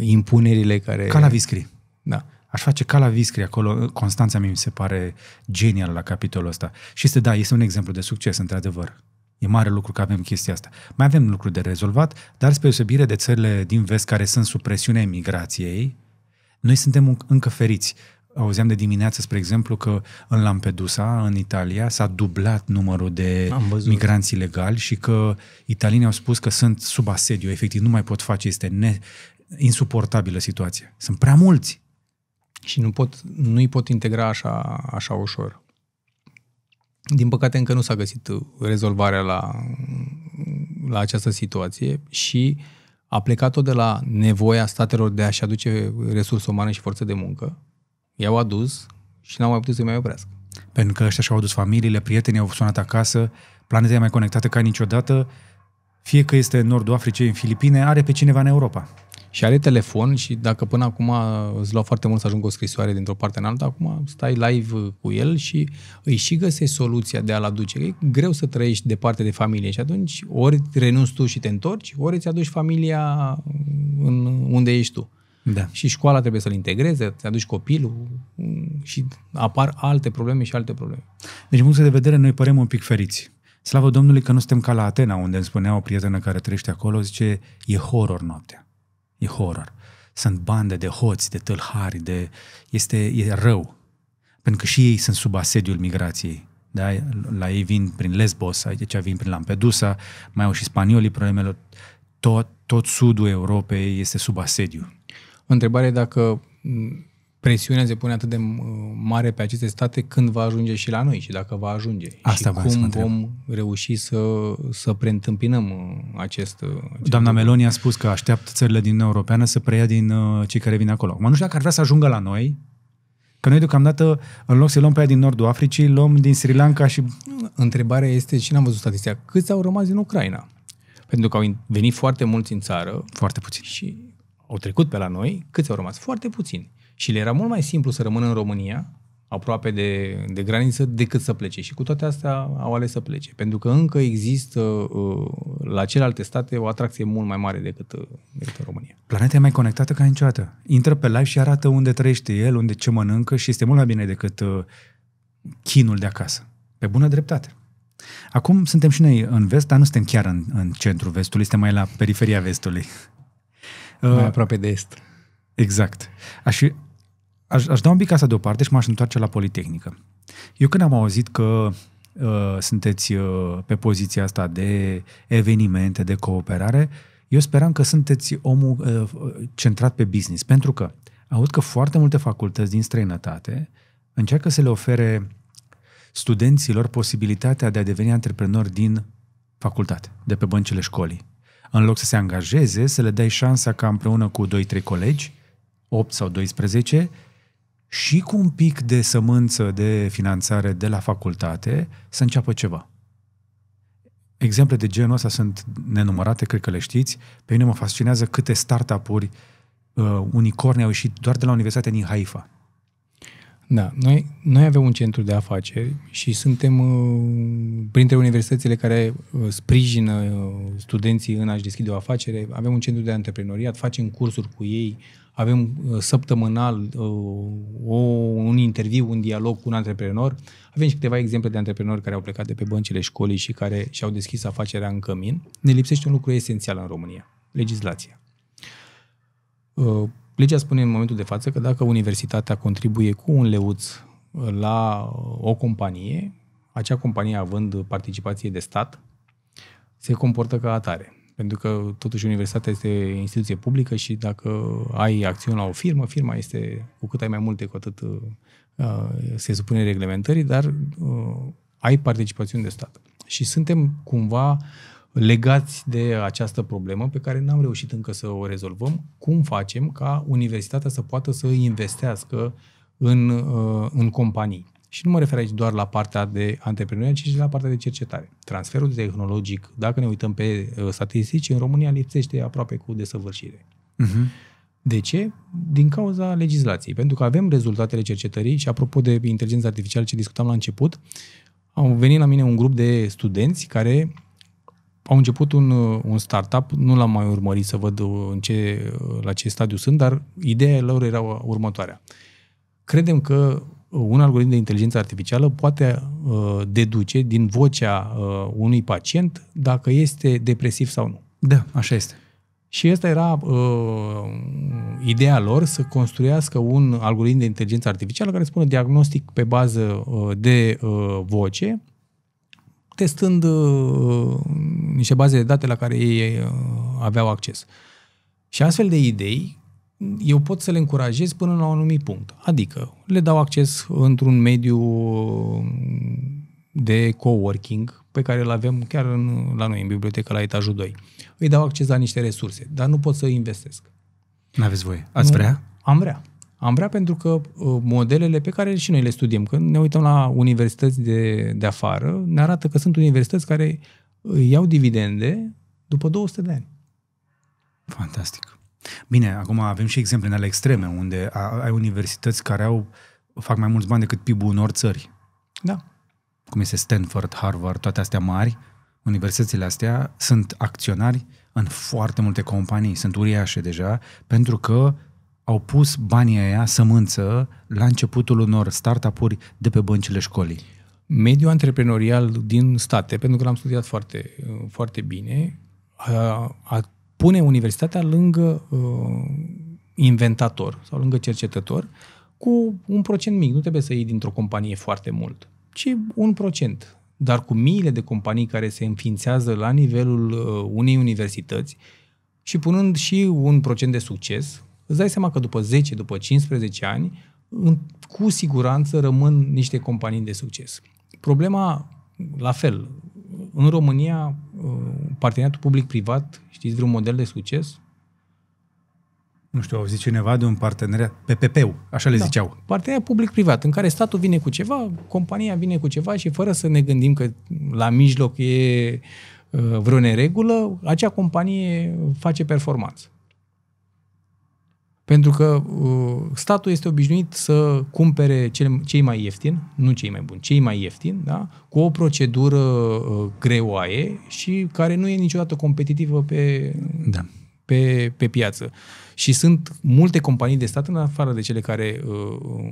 impunerile care... ca la Viscri. Da. Aș face la Viscri acolo, Constanța mi se pare genial la capitolul ăsta. Și este, da, este un exemplu de succes, într-adevăr. E mare lucru că avem chestia asta. Mai avem lucruri de rezolvat, dar spre deosebire de țările din vest care sunt sub presiunea emigrației, noi suntem încă feriți. Auzeam de dimineață, spre exemplu, că în Lampedusa, în Italia, s-a dublat numărul de migranți ilegali și că italienii au spus că sunt sub asediu, efectiv nu mai pot face, este ne, insuportabilă situație. Sunt prea mulți. Și nu pot, nu-i pot integra așa, așa ușor. Din păcate încă nu s-a găsit rezolvarea la, la această situație și a plecat-o de la nevoia statelor de a-și aduce resurse umane și forță de muncă. I-au adus și n-au mai putut să-i mai oprească. Pentru că ăștia și-au adus familiile, prietenii au sunat acasă, planeta e mai conectată ca niciodată, fie că este în Nordul Africei, în Filipine, are pe cineva în Europa. Și are telefon și dacă până acum îți lua foarte mult să ajungă o scrisoare dintr-o parte în alta, acum stai live cu el și îi și găsești soluția de a-l aduce. E greu să trăiești departe de familie și atunci ori renunți tu și te întorci, ori îți aduci familia în unde ești tu. Da. Și școala trebuie să-l integreze, te aduci copilul și apar alte probleme și alte probleme. Deci, din punct de vedere, noi părem un pic feriți. Slavă Domnului că nu suntem ca la Atena, unde îmi spunea o prietenă care trăiește acolo, zice, e horror noaptea e horror. Sunt bande de hoți, de tâlhari, de... Este e rău. Pentru că și ei sunt sub asediul migrației. Da? La ei vin prin Lesbos, aici vin prin Lampedusa, mai au și spaniolii problemelor. Tot, tot sudul Europei este sub asediu. O întrebare dacă presiunea se pune atât de uh, mare pe aceste state când va ajunge și la noi și dacă va ajunge. Asta și cum vom reuși să, să preîntâmpinăm uh, acest, uh, acest Doamna lucru. Meloni a spus că așteaptă țările din Europeană să preia din cei care vin acolo. Mă nu știu dacă ar vrea să ajungă la noi, Că noi deocamdată, în loc să luăm pe aia din nordul Africii, luăm din Sri Lanka și... Întrebarea este, și n-am văzut statistica, câți au rămas din Ucraina? Pentru că au venit foarte mulți în țară. Foarte puțini. Și au trecut pe la noi. Câți au rămas? Foarte puțini. Și le era mult mai simplu să rămână în România, aproape de, de graniță, decât să plece. Și cu toate astea au ales să plece. Pentru că încă există uh, la celelalte state o atracție mult mai mare decât, uh, decât în România. Planeta e mai conectată ca niciodată. Intră pe live și arată unde trăiește el, unde ce mănâncă și este mult mai bine decât uh, chinul de acasă. Pe bună dreptate. Acum suntem și noi în vest, dar nu suntem chiar în, în centrul vestului, suntem mai la periferia vestului. Mai uh, aproape de est. Exact. Aș, aș, aș da un pic asta deoparte și m-aș întoarce la Politehnică. Eu când am auzit că uh, sunteți uh, pe poziția asta de evenimente, de cooperare, eu speram că sunteți omul uh, centrat pe business, pentru că aud că foarte multe facultăți din străinătate încearcă să le ofere studenților posibilitatea de a deveni antreprenori din facultate, de pe băncile școlii. În loc să se angajeze, să le dai șansa ca împreună cu 2-3 colegi 8 sau 12, și cu un pic de sămânță de finanțare de la facultate să înceapă ceva. Exemple de genul ăsta sunt nenumărate, cred că le știți. Pe mine mă fascinează câte startup-uri uh, unicorni au ieșit doar de la Universitatea din Haifa. Da, noi, noi avem un centru de afaceri și suntem uh, printre universitățile care uh, sprijină uh, studenții în a-și deschide o afacere. Avem un centru de antreprenoriat, facem cursuri cu ei, avem uh, săptămânal uh, o, un interviu, un dialog cu un antreprenor. Avem și câteva exemple de antreprenori care au plecat de pe băncile școlii și care și-au deschis afacerea în cămin. Ne lipsește un lucru esențial în România, legislația. Uh, legea spune în momentul de față că dacă universitatea contribuie cu un leuț la o companie, acea companie având participație de stat, se comportă ca atare. Pentru că totuși universitatea este instituție publică și dacă ai acțiuni la o firmă, firma este, cu cât ai mai multe, cu atât uh, se supune reglementării, dar uh, ai participațiuni de stat. Și suntem cumva legați de această problemă pe care n-am reușit încă să o rezolvăm. Cum facem ca universitatea să poată să investească în, uh, în companii? Și nu mă refer aici doar la partea de antreprenoriat, ci și la partea de cercetare. Transferul tehnologic, dacă ne uităm pe uh, statistici, în România lipsește aproape cu desăvârșire. Uh-huh. De ce? Din cauza legislației. Pentru că avem rezultatele cercetării și apropo de inteligența artificială ce discutam la început, au venit la mine un grup de studenți care au început un, uh, un startup, nu l-am mai urmărit să văd uh, în ce, la ce stadiu sunt, dar ideea lor era următoarea. Credem că un algoritm de inteligență artificială poate uh, deduce din vocea uh, unui pacient dacă este depresiv sau nu. Da, așa este. Și asta era uh, ideea lor să construiască un algoritm de inteligență artificială care spune diagnostic pe bază uh, de uh, voce, testând uh, niște baze de date la care ei uh, aveau acces. Și astfel de idei eu pot să le încurajez până la un anumit punct. Adică le dau acces într-un mediu de coworking pe care îl avem chiar în, la noi, în bibliotecă, la etajul 2. Îi dau acces la niște resurse, dar nu pot să investesc. Nu aveți voie. Ați nu, vrea? Am vrea. Am vrea pentru că uh, modelele pe care și noi le studiem, când ne uităm la universități de, de afară, ne arată că sunt universități care iau dividende după 200 de ani. Fantastic. Bine, acum avem și exemple în ale extreme, unde ai universități care au fac mai mulți bani decât PIB-ul unor țări. Da. Cum este Stanford, Harvard, toate astea mari, universitățile astea sunt acționari în foarte multe companii, sunt uriașe deja, pentru că au pus banii aia sămânță la începutul unor startup-uri de pe băncile școlii. Mediul antreprenorial din state, pentru că l-am studiat foarte, foarte bine, a, a pune universitatea lângă uh, inventator sau lângă cercetător cu un procent mic. Nu trebuie să iei dintr-o companie foarte mult, ci un procent. Dar cu miile de companii care se înființează la nivelul uh, unei universități și punând și un procent de succes, îți dai seama că după 10, după 15 ani, în, cu siguranță rămân niște companii de succes. Problema, la fel, în România, uh, parteneriatul public-privat, știți vreun model de succes? Nu știu, au zis cineva de un parteneriat, PPP-ul, așa le da. ziceau. Parteneriat public-privat, în care statul vine cu ceva, compania vine cu ceva și fără să ne gândim că la mijloc e uh, vreo neregulă, acea companie face performanță. Pentru că uh, statul este obișnuit să cumpere cele, cei mai ieftini, nu cei mai buni, cei mai ieftini, da? cu o procedură uh, greoaie și care nu e niciodată competitivă pe, da. pe, pe piață. Și sunt multe companii de stat, în afară de cele care uh,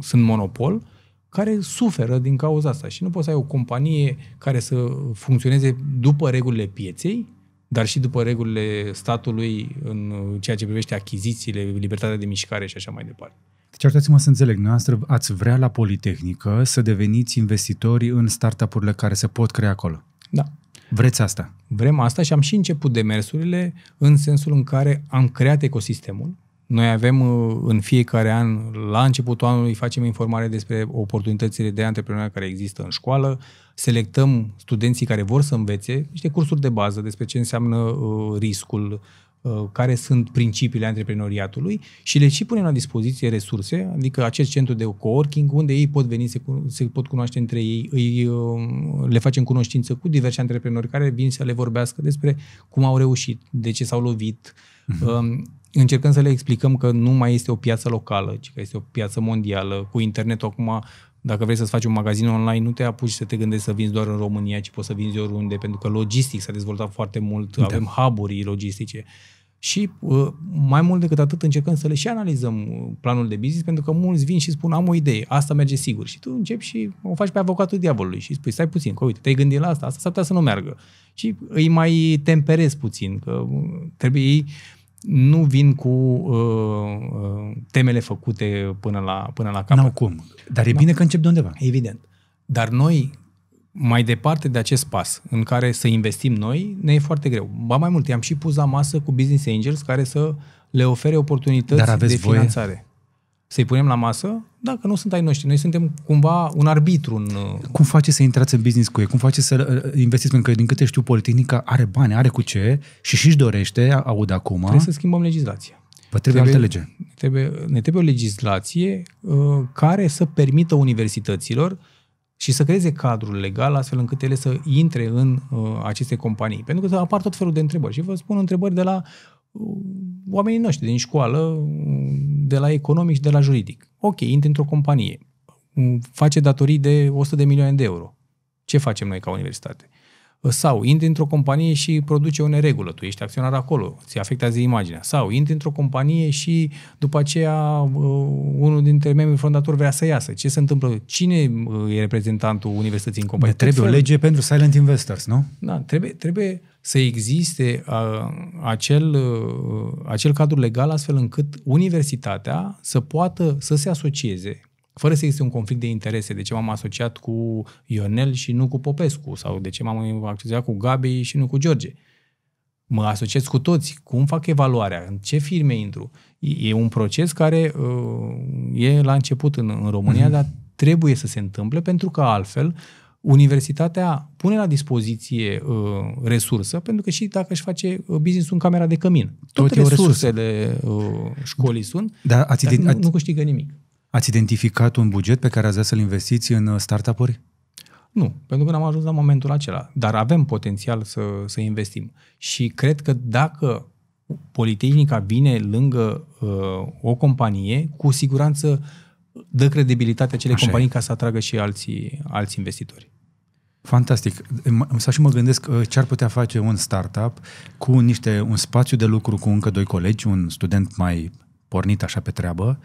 sunt monopol, care suferă din cauza asta. Și nu poți să ai o companie care să funcționeze după regulile pieței, dar și după regulile statului în ceea ce privește achizițiile, libertatea de mișcare și așa mai departe. Deci, arătați-mă să înțeleg, noastră ați vrea la Politehnică să deveniți investitori în startup-urile care se pot crea acolo. Da. Vreți asta? Vrem asta și am și început demersurile în sensul în care am creat ecosistemul. Noi avem uh, în fiecare an, la începutul anului, facem informare despre oportunitățile de antreprenoriat care există în școală, selectăm studenții care vor să învețe niște cursuri de bază despre ce înseamnă uh, riscul, uh, care sunt principiile antreprenoriatului și le și punem la dispoziție resurse, adică acest centru de coworking unde ei pot veni, se, se pot cunoaște între ei, îi, uh, le facem cunoștință cu diverse antreprenori care vin să le vorbească despre cum au reușit, de ce s-au lovit, uh-huh încercăm să le explicăm că nu mai este o piață locală, ci că este o piață mondială. Cu internetul acum dacă vrei să-ți faci un magazin online, nu te apuci să te gândești să vinzi doar în România, ci poți să vinzi oriunde, pentru că logistic s-a dezvoltat foarte mult, da. avem hub logistice. Și uh, mai mult decât atât încercăm să le și analizăm uh, planul de business, pentru că mulți vin și spun am o idee, asta merge sigur. Și tu începi și o faci pe avocatul diavolului și spui stai puțin, că uite, te-ai gândit la asta, asta s-ar putea să nu meargă. Și îi mai temperezi puțin, că uh, trebuie ei nu vin cu uh, uh, temele făcute până la, până la capăt. N-au cum. Dar e da. bine că încep de undeva. Evident. Dar noi, mai departe de acest pas în care să investim noi, ne e foarte greu. Ba mai mult, i-am și pus la masă cu business angels care să le ofere oportunități Dar aveți de voie? să-i punem la masă, dacă nu sunt ai noștri. Noi suntem cumva un arbitru. În... Uh, Cum face să intrați în business cu ei? Cum face să uh, investiți? Pentru că, din câte știu, Politehnica are bani, are cu ce și și-și dorește, aud acum. Trebuie să schimbăm legislația. Păi trebuie, trebuie altă lege. Trebuie, ne trebuie o legislație uh, care să permită universităților și să creeze cadrul legal astfel încât ele să intre în uh, aceste companii. Pentru că apar tot felul de întrebări. Și vă spun întrebări de la uh, oamenii noștri din școală, de la economic și de la juridic. Ok, intri într-o companie, face datorii de 100 de milioane de euro. Ce facem noi ca universitate? Sau intri într-o companie și produce o neregulă, tu ești acționar acolo, ți afectează imaginea. Sau intri într-o companie și după aceea uh, unul dintre membrii fondatori vrea să iasă. Ce se întâmplă? Cine uh, e reprezentantul universității în companie? De trebuie o lege pentru silent investors, nu? Da, trebuie, trebuie să existe acel, acel cadru legal astfel încât universitatea să poată să se asocieze fără să existe un conflict de interese, de ce m-am asociat cu Ionel și nu cu Popescu, sau de ce m-am asociat cu Gabi și nu cu George. Mă asociez cu toți, cum fac evaluarea, în ce firme intru. E un proces care uh, e la început în, în România, mm-hmm. dar trebuie să se întâmple pentru că altfel uh, Universitatea pune la dispoziție uh, resursă, pentru că și dacă își face uh, business în camera de cămin, tot, toate resursele uh, școlii sunt, da, ați dar ident- nu, nu câștigă nimic. Ați identificat un buget pe care ați vrea să-l investiți în uh, startup-uri? Nu, pentru că n-am ajuns la momentul acela. Dar avem potențial să, să investim. Și cred că dacă Politehnica vine lângă uh, o companie, cu siguranță uh, dă credibilitate acelei Așa companii e. ca să atragă și alții, alți investitori. Fantastic. Să și mă gândesc uh, ce ar putea face un startup cu niște, un spațiu de lucru cu încă doi colegi, un student mai pornit așa pe treabă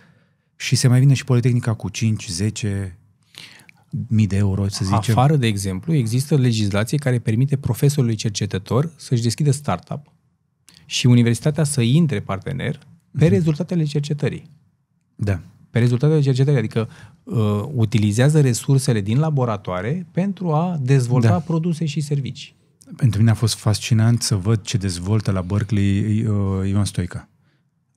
și se mai vine și Politehnica cu 5, 10 mii de euro, să zicem. Afară, de exemplu, există legislație care permite profesorului cercetător să-și deschidă startup și universitatea să intre partener pe mm-hmm. rezultatele cercetării. Da pe rezultatele cercetării, adică uh, utilizează resursele din laboratoare pentru a dezvolta da. produse și servicii. Pentru mine a fost fascinant să văd ce dezvoltă la Berkeley uh, Ion Stoica.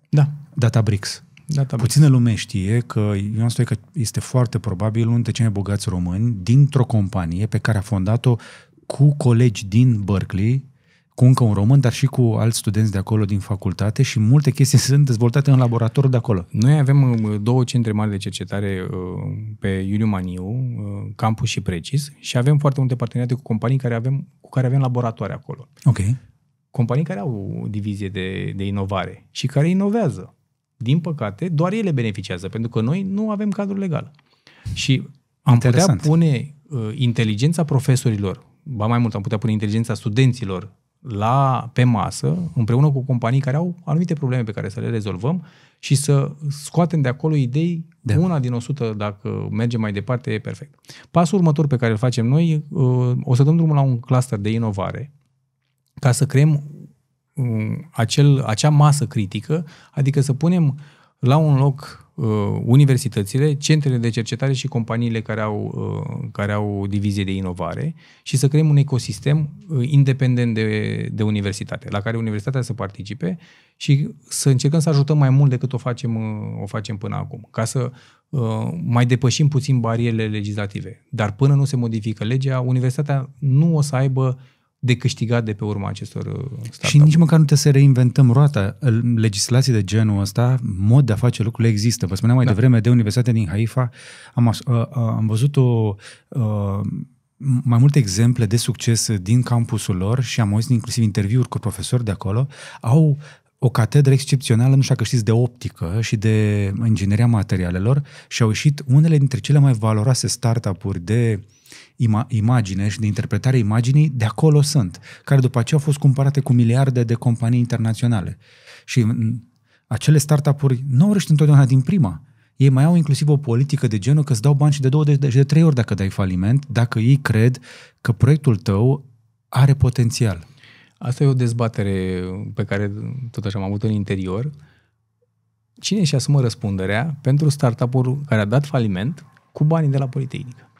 Da. Databricks. Databricks. Puțină lume știe că Ion Stoica este foarte probabil unul dintre cei mai bogați români dintr-o companie pe care a fondat-o cu colegi din Berkeley, cu încă un român, dar și cu alți studenți de acolo din facultate și multe chestii [laughs] sunt dezvoltate în laboratorul de acolo. Noi avem uh, două centre mari de cercetare uh, pe Iuliu Maniu, uh, Campus și Precis, și avem foarte multe parteneriate cu companii care avem, cu care avem laboratoare acolo. Ok. Companii care au o divizie de, de inovare și care inovează. Din păcate, doar ele beneficiază, pentru că noi nu avem cadru legal. Și am Interesant. putea pune uh, inteligența profesorilor, ba mai mult, am putea pune inteligența studenților la, pe masă, împreună cu companii care au anumite probleme pe care să le rezolvăm și să scoatem de acolo idei, da. una din 100, dacă mergem mai departe, e perfect. Pasul următor pe care îl facem noi, uh, o să dăm drumul la un cluster de inovare ca să creăm um, acel, acea masă critică, adică să punem la un loc Uh, universitățile, centrele de cercetare și companiile care au, uh, care au divizie de inovare și să creăm un ecosistem uh, independent de, de universitate, la care universitatea să participe și să încercăm să ajutăm mai mult decât o facem, o facem până acum, ca să mai depășim puțin barierele legislative. Dar până nu se modifică legea, universitatea nu o să aibă de câștigat de pe urma acestor uh, startup Și nici măcar nu trebuie să reinventăm roata. Legislații de genul ăsta, mod de a face lucrurile există. Vă spuneam mai da. devreme de Universitatea din Haifa, am, uh, uh, am văzut o... Uh, mai multe exemple de succes din campusul lor și am auzit inclusiv interviuri cu profesori de acolo, au o catedră excepțională, nu știu dacă știți, de optică și de ingineria materialelor și au ieșit unele dintre cele mai valoroase startup-uri de ima- imagine și de interpretare imaginii, de acolo sunt, care după aceea au fost cumpărate cu miliarde de companii internaționale. Și acele startup-uri nu au reușit întotdeauna din prima. Ei mai au inclusiv o politică de genul că îți dau bani și de două și de, de trei ori dacă dai faliment, dacă ei cred că proiectul tău are potențial. Asta e o dezbatere pe care tot așa am avut în interior. Cine și asumă răspunderea pentru startup-ul care a dat faliment cu banii de la Politehnică?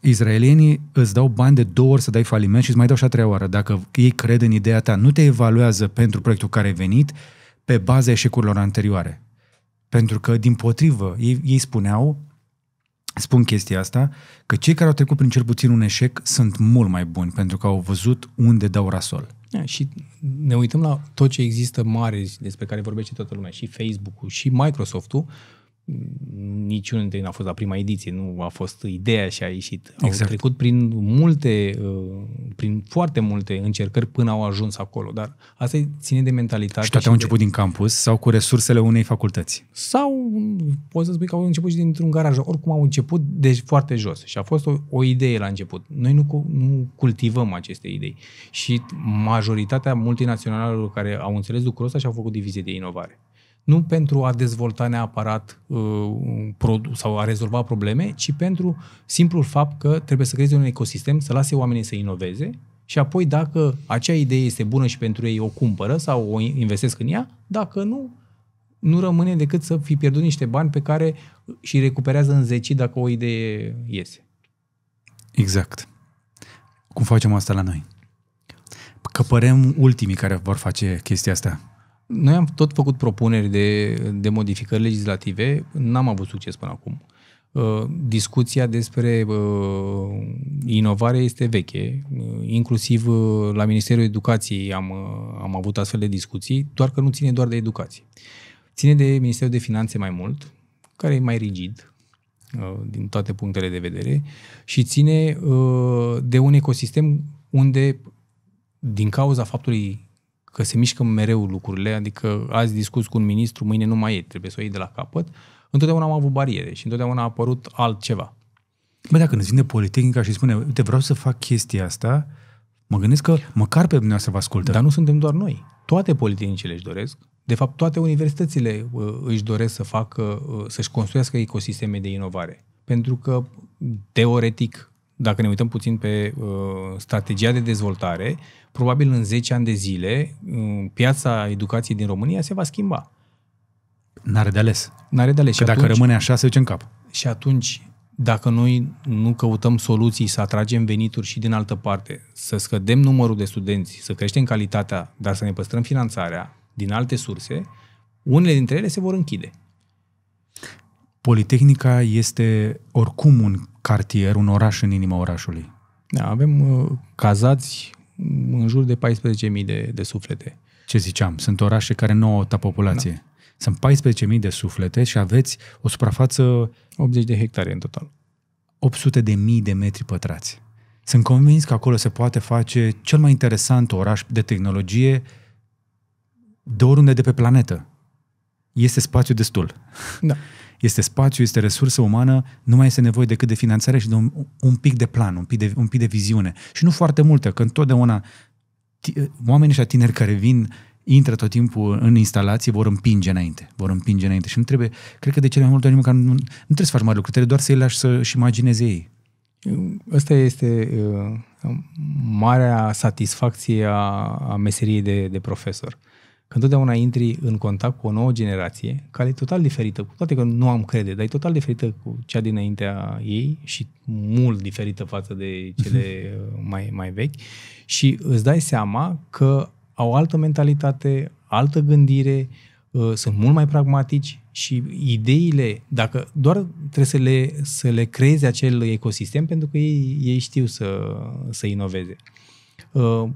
Izraelienii îți dau bani de două ori să dai faliment și îți mai dau și a treia oară. Dacă ei cred în ideea ta, nu te evaluează pentru proiectul care ai venit pe baza eșecurilor anterioare. Pentru că, din potrivă, ei, ei spuneau, spun chestia asta, că cei care au trecut prin cel puțin un eșec sunt mult mai buni pentru că au văzut unde dau rasol. Ia, da, și ne uităm la tot ce există mare despre care vorbește toată lumea, și Facebook-ul, și Microsoft-ul, niciunul dintre ei n-a fost la prima ediție, nu a fost ideea și a ieșit. Exact. Au trecut prin multe, uh, prin foarte multe încercări până au ajuns acolo, dar asta ține de mentalitate. Și toate și au început de... din campus sau cu resursele unei facultăți? Sau poți să spui că au început și dintr-un garaj, oricum au început de deci, foarte jos și a fost o, o idee la început. Noi nu, nu cultivăm aceste idei și majoritatea multinaționalelor care au înțeles lucrul ăsta și au făcut divizie de inovare nu pentru a dezvolta neapărat uh, un produs sau a rezolva probleme, ci pentru simplul fapt că trebuie să creeze un ecosistem, să lase oamenii să inoveze și apoi dacă acea idee este bună și pentru ei o cumpără sau o investesc în ea, dacă nu, nu rămâne decât să fi pierdut niște bani pe care și recuperează în zeci dacă o idee iese. Exact. Cum facem asta la noi? Că părem ultimii care vor face chestia asta noi am tot făcut propuneri de, de modificări legislative, n-am avut succes până acum. Uh, discuția despre uh, inovare este veche, uh, inclusiv uh, la Ministerul Educației am, uh, am avut astfel de discuții, doar că nu ține doar de educație. Ține de Ministerul de Finanțe mai mult, care e mai rigid uh, din toate punctele de vedere și ține de un ecosistem unde, din cauza faptului că se mișcă mereu lucrurile, adică azi discuți cu un ministru, mâine nu mai e, trebuie să o iei de la capăt, întotdeauna am avut bariere și întotdeauna a apărut altceva. Bă, dacă ne vine Politehnica și spune, uite, vreau să fac chestia asta, mă gândesc că măcar pe dumneavoastră vă ascultă. Dar nu suntem doar noi. Toate politehnicile își doresc, de fapt toate universitățile uh, își doresc să facă, uh, să-și construiască ecosisteme de inovare. Pentru că, teoretic, dacă ne uităm puțin pe uh, strategia de dezvoltare, probabil în 10 ani de zile uh, piața educației din România se va schimba. N-are de ales. N-are de ales. Că și dacă atunci, rămâne așa, se duce în cap. Și atunci, dacă noi nu căutăm soluții să atragem venituri și din altă parte, să scădem numărul de studenți, să creștem calitatea, dar să ne păstrăm finanțarea din alte surse, unele dintre ele se vor închide. Politehnica este oricum un cartier, un oraș în inima orașului. Da, avem uh, cazați în jur de 14.000 de, de suflete. Ce ziceam, sunt orașe care nu au ta populație. Da. Sunt 14.000 de suflete și aveți o suprafață... 80 de hectare în total. 800 de mii de metri pătrați. Sunt convins că acolo se poate face cel mai interesant oraș de tehnologie de oriunde de pe planetă. Este spațiu destul. Da. [laughs] este spațiu, este resursă umană, nu mai este nevoie decât de finanțare și de un, un pic de plan, un pic de, un pic de viziune. Și nu foarte multă, că întotdeauna oamenii și tineri care vin intră tot timpul în instalații vor împinge înainte, vor împinge înainte și nu trebuie, cred că de cele mai multe ori nu, nu trebuie să faci mari lucruri, trebuie doar să-i lași să-și imagineze ei. Asta este uh, marea satisfacție a, a meseriei de, de profesor. Uh, întotdeauna intri în contact cu o nouă generație care e total diferită, cu toate că nu am crede, dar e total diferită cu cea dinaintea ei și mult diferită față de cele mhm. mai, mai vechi și îți dai seama că au altă mentalitate, altă gândire, ă, sunt mult mai pragmatici și ideile, dacă doar trebuie să le, să le creeze acel ecosistem pentru că ei, ei știu să, să inoveze. Ă,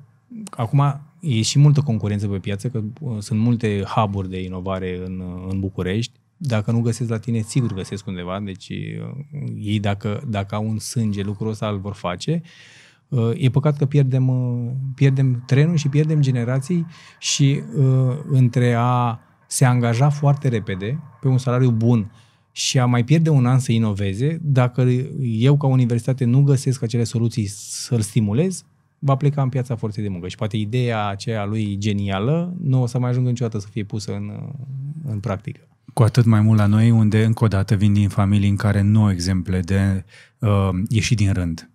acum, e și multă concurență pe piață, că uh, sunt multe hub de inovare în, uh, în București. Dacă nu găsesc la tine, sigur găsesc undeva. Deci uh, ei, dacă, dacă au un sânge lucrul ăsta, îl vor face. E păcat că pierdem, pierdem trenul și pierdem generații și între a se angaja foarte repede pe un salariu bun și a mai pierde un an să inoveze, dacă eu ca universitate nu găsesc acele soluții să-l stimulez, va pleca în piața forței de muncă și poate ideea aceea lui genială nu o să mai ajungă niciodată să fie pusă în, uh, în practică. Cu atât mai mult la noi, unde încă o dată vin din familii în care nu au exemple de uh, ieși din rând.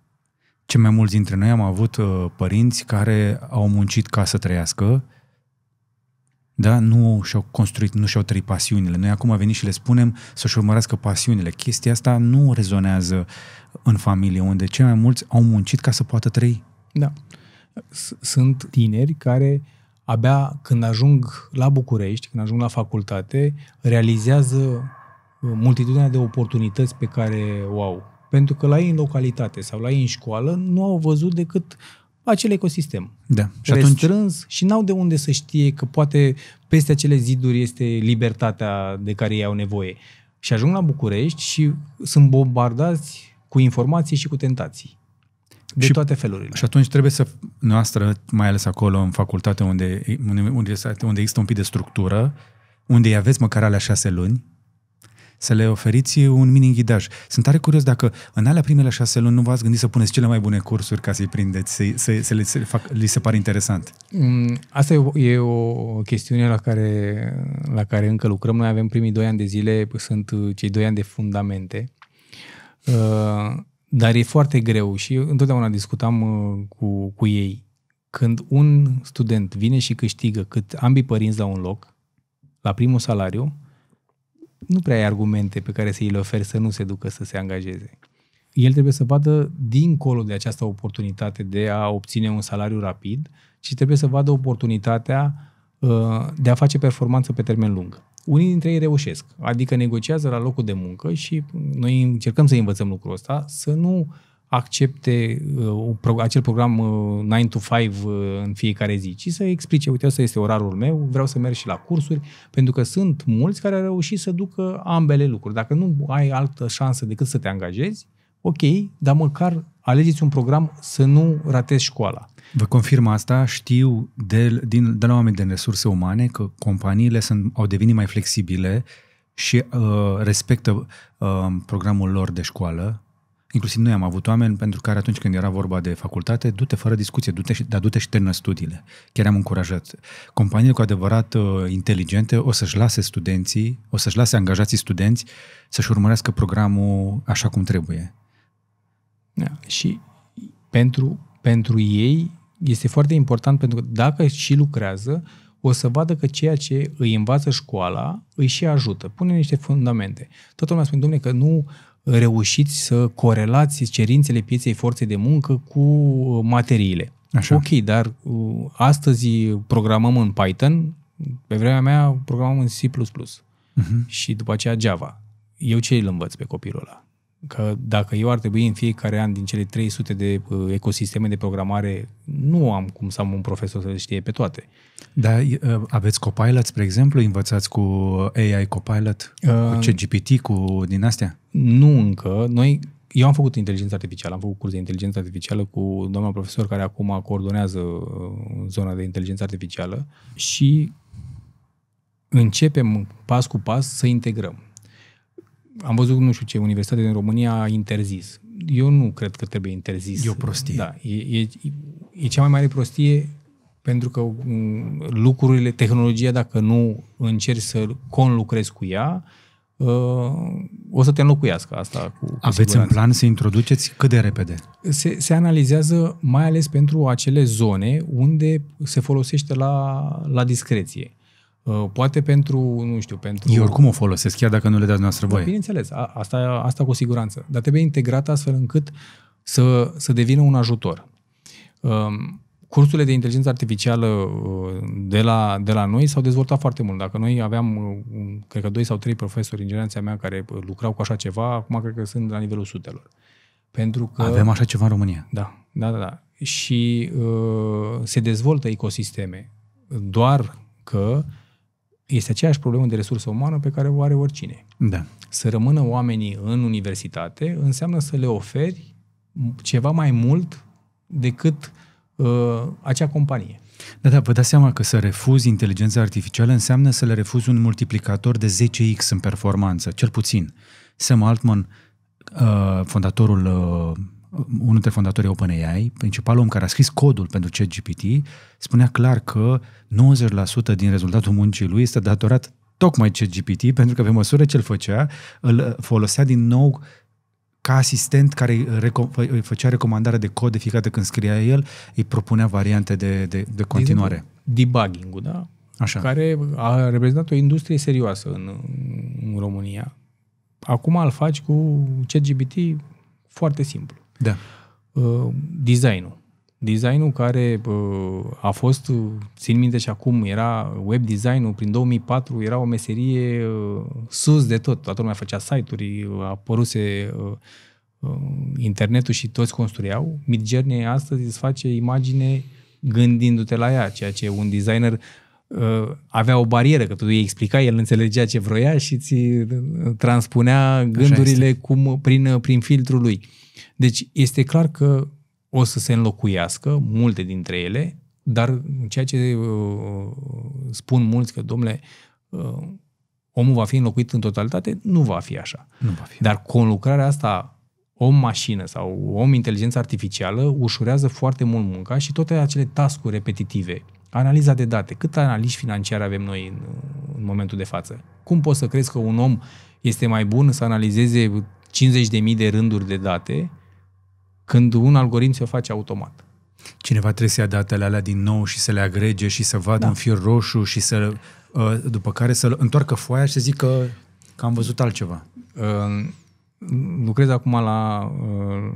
Ce mai mulți dintre noi am avut uh, părinți care au muncit ca să trăiască, da? Nu și-au construit, nu și-au trăit pasiunile. Noi acum venim și le spunem să-și urmărească pasiunile. Chestia asta nu rezonează în familie, unde cei mai mulți au muncit ca să poată trăi. Da. Sunt tineri care abia când ajung la București, când ajung la facultate, realizează uh, multitudinea de oportunități pe care o au. Pentru că la ei în localitate sau la ei în școală nu au văzut decât acel ecosistem. Da. Și Restrâns atunci... și n-au de unde să știe că poate peste acele ziduri este libertatea de care ei au nevoie. Și ajung la București și sunt bombardați cu informații și cu tentații. De și, toate felurile. Și atunci trebuie să, noastră, mai ales acolo în facultate unde, unde, unde există un pic de structură, unde aveți măcar alea șase luni, să le oferiți un mini ghidaj. Sunt tare curios dacă în alea primele șase luni nu v-ați gândit să puneți cele mai bune cursuri ca să-i prindeți, să, să, să, le, să le fac, li se pare interesant. Mm, asta e o, e o chestiune la care, la care încă lucrăm. Noi avem primii doi ani de zile, sunt uh, cei doi ani de fundamente. Uh, dar e foarte greu și întotdeauna discutam uh, cu, cu ei. Când un student vine și câștigă cât ambii părinți la un loc, la primul salariu, nu prea ai argumente pe care să îi le oferi să nu se ducă să se angajeze. El trebuie să vadă dincolo de această oportunitate de a obține un salariu rapid, și trebuie să vadă oportunitatea Uh, de a face performanță pe termen lung. Unii dintre ei reușesc, adică negociază la locul de muncă și noi încercăm să învățăm lucrul ăsta, să nu accepte uh, acel program 9 uh, to 5 în fiecare zi, ci să explice, uite, ăsta este orarul meu, vreau să merg și la cursuri, pentru că sunt mulți care au reușit să ducă ambele lucruri. Dacă nu ai altă șansă decât să te angajezi, ok, dar măcar alegeți un program să nu ratezi școala. Vă confirm asta, știu de, din, de la oameni din resurse umane că companiile sunt, au devenit mai flexibile și uh, respectă uh, programul lor de școală. Inclusiv noi am avut oameni pentru care atunci când era vorba de facultate, du-te fără discuție, du-te și, dar du-te și termină studiile. Chiar am încurajat. Companiile cu adevărat uh, inteligente o să-și lase studenții, o să-și lase angajații studenți să-și urmărească programul așa cum trebuie. Da, și pentru, pentru ei este foarte important pentru că dacă și lucrează, o să vadă că ceea ce îi învață școala îi și ajută. Pune niște fundamente. Toată lumea spune, domnule, că nu reușiți să corelați cerințele pieței forței de muncă cu uh, materiile. Așa. Ok, dar uh, astăzi programăm în Python, pe vremea mea programăm în C++ uh-huh. și după aceea Java. Eu ce îl învăț pe copilul ăla? că dacă eu ar trebui în fiecare an din cele 300 de uh, ecosisteme de programare, nu am cum să am un profesor să le știe pe toate. Dar uh, aveți Copilot, spre exemplu, învățați cu AI Copilot, uh, cu CGPT, cu din astea? Nu încă. Noi, eu am făcut inteligență artificială, am făcut curs de inteligență artificială cu doamna profesor care acum coordonează uh, zona de inteligență artificială și începem pas cu pas să integrăm am văzut, nu știu ce, universitate din România a interzis. Eu nu cred că trebuie interzis. E o prostie. Da, e, e, e cea mai mare prostie pentru că mm, lucrurile, tehnologia, dacă nu încerci să conlucrezi cu ea, uh, o să te înlocuiască asta. Cu, cu Aveți siguranță. în plan să introduceți cât de repede? Se, se analizează mai ales pentru acele zone unde se folosește la, la discreție. Uh, poate pentru, nu știu, pentru... Eu oricum o folosesc, chiar dacă nu le dați noastră da, voie. Da, bineînțeles, asta, asta cu siguranță. Dar trebuie integrat astfel încât să, să devină un ajutor. Um, cursurile de inteligență artificială uh, de la, de la noi s-au dezvoltat foarte mult. Dacă noi aveam, uh, cred că, doi sau trei profesori în generația mea care lucrau cu așa ceva, acum cred că sunt la nivelul sutelor. Pentru că... Avem așa ceva în România. Da, da, da. da. Și uh, se dezvoltă ecosisteme. Doar că uh, este aceeași problemă de resursă umană pe care o are oricine. Da. Să rămână oamenii în universitate înseamnă să le oferi ceva mai mult decât uh, acea companie. Da, da, vă dați seama că să refuzi inteligența artificială înseamnă să le refuzi un multiplicator de 10x în performanță, cel puțin. Sam Altman, uh, fondatorul uh, unul dintre fondatorii OpenAI, principalul om care a scris codul pentru ChatGPT, spunea clar că 90% din rezultatul muncii lui este datorat tocmai ChatGPT, pentru că pe măsură ce îl făcea, îl folosea din nou ca asistent care îi făcea recomandarea de cod de fiecare dată când scria el, îi propunea variante de, de, de continuare. Debugging-ul, da? Așa. Care a reprezentat o industrie serioasă în, în România. Acum îl faci cu ChatGPT foarte simplu. Da. Uh, designul. Designul care uh, a fost, uh, țin minte și acum, era web designul prin 2004, era o meserie sus de tot. Toată lumea făcea site-uri, apăruse internetul și toți construiau. Midjourney astăzi îți face imagine gândindu-te la ea, ceea ce un designer uh, avea o barieră, că tu îi explicai, el înțelegea ce vroia și ți transpunea gândurile cum, prin, prin filtrul lui. Deci este clar că o să se înlocuiască multe dintre ele, dar ceea ce uh, spun mulți că, domnule, uh, omul va fi înlocuit în totalitate, nu va fi așa. Nu va fi. Dar conlucrarea asta om-mașină sau om-inteligență artificială ușurează foarte mult munca și toate acele tascuri repetitive. Analiza de date, cât analiști financiari avem noi în, în momentul de față? Cum poți să crezi că un om este mai bun să analizeze 50.000 de rânduri de date când un algoritm se face automat. Cineva trebuie să ia datele alea din nou și să le agrege și să vadă da. un fir roșu și să uh, după care să întoarcă foaia și să zică că am văzut altceva. Uh, lucrez acum la uh,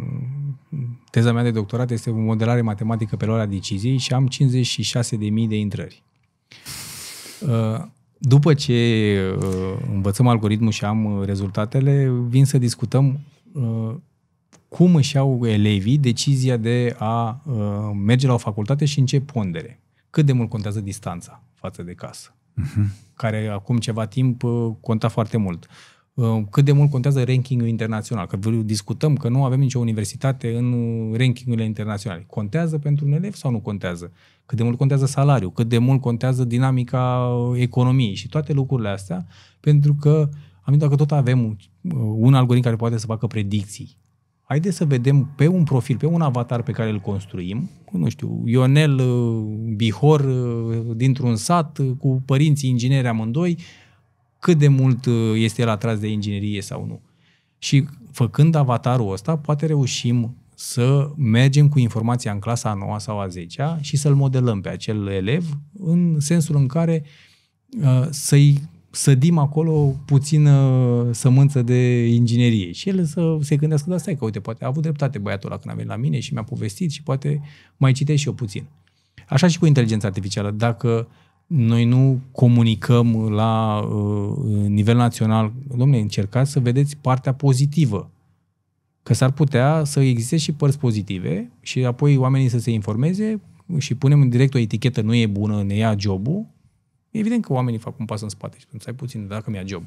teza mea de doctorat este o modelare matematică pe luarea deciziei și am 56.000 de intrări. După ce învățăm algoritmul și am rezultatele, vin să discutăm cum își iau elevii decizia de a uh, merge la o facultate și în ce pondere. Cât de mult contează distanța față de casă, uh-huh. care acum ceva timp uh, conta foarte mult. Uh, cât de mult contează rankingul internațional, că discutăm că nu avem nicio universitate în rankingurile internaționale. Contează pentru un elev sau nu contează? Cât de mult contează salariul, cât de mult contează dinamica economiei și toate lucrurile astea, pentru că am dacă tot avem uh, un algoritm care poate să facă predicții Haideți să vedem pe un profil, pe un avatar pe care îl construim, nu știu, Ionel uh, Bihor uh, dintr-un sat uh, cu părinții ingineri amândoi, cât de mult este el atras de inginerie sau nu. Și făcând avatarul ăsta, poate reușim să mergem cu informația în clasa a 9 sau a 10 și să-l modelăm pe acel elev în sensul în care să-i sădim acolo puțină sămânță de inginerie și el să se gândească, da, stai că, uite, poate a avut dreptate băiatul ăla când a venit la mine și mi-a povestit și poate mai citesc și eu puțin. Așa și cu inteligența artificială. Dacă noi nu comunicăm la uh, nivel național, domnule, încercați să vedeți partea pozitivă. Că s-ar putea să existe și părți pozitive și apoi oamenii să se informeze și punem în direct o etichetă nu e bună, ne ia jobul Evident că oamenii fac un pas în spate și spun, stai puțin, dacă mi-a job.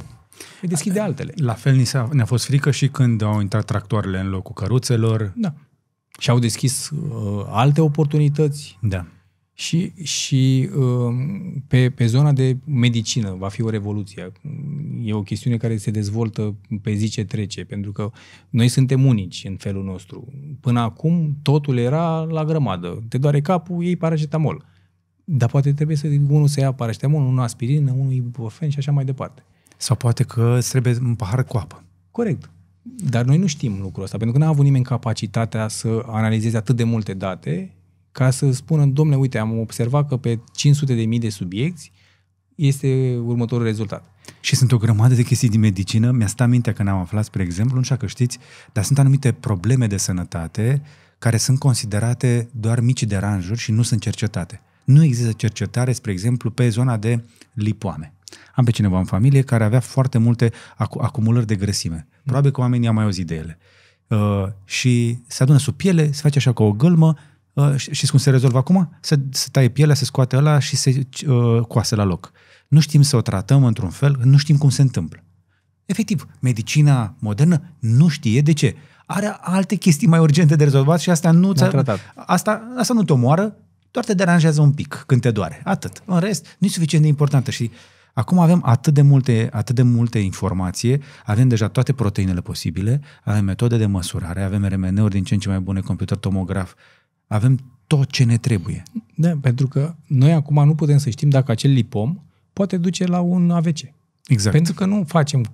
Îi deschide A, altele. La fel ni s-a, ne-a fost frică și când au intrat tractoarele în locul căruțelor. Da. Și au deschis uh, alte oportunități. Da. Și, și uh, pe, pe zona de medicină va fi o revoluție. E o chestiune care se dezvoltă pe zi ce trece, pentru că noi suntem unici în felul nostru. Până acum totul era la grămadă. Te doare capul, iei paracetamol. Dar poate trebuie să unul să ia paracetamol, unul aspirină, unul ibuprofen și așa mai departe. Sau poate că îți trebuie un pahar cu apă. Corect. Dar noi nu știm lucrul ăsta, pentru că n-a avut nimeni capacitatea să analizeze atât de multe date ca să spună, domnule, uite, am observat că pe 500 de mii de subiecti este următorul rezultat. Și sunt o grămadă de chestii din medicină. Mi-a stat mintea că n-am aflat, spre exemplu, nu știu că știți, dar sunt anumite probleme de sănătate care sunt considerate doar mici deranjuri și nu sunt cercetate nu există cercetare, spre exemplu, pe zona de lipoame. Am pe cineva în familie care avea foarte multe acumulări de grăsime. Probabil că oamenii au mai auzit de ele. Uh, și se adună sub piele, se face așa ca o gâlmă uh, și, știți cum se rezolvă acum? Se, se taie pielea, se scoate ăla și se uh, coase la loc. Nu știm să o tratăm într-un fel, nu știm cum se întâmplă. Efectiv, medicina modernă nu știe de ce. Are alte chestii mai urgente de rezolvat și asta nu ți-a, asta, asta nu te omoară, doar te deranjează un pic când te doare, atât. În rest, nu e suficient de importantă și Acum avem atât de, multe, atât de multe informație, avem deja toate proteinele posibile, avem metode de măsurare, avem RMN-uri din ce în ce mai bune, computer tomograf, avem tot ce ne trebuie. Da, pentru că noi acum nu putem să știm dacă acel lipom poate duce la un AVC. Exact. Pentru că nu facem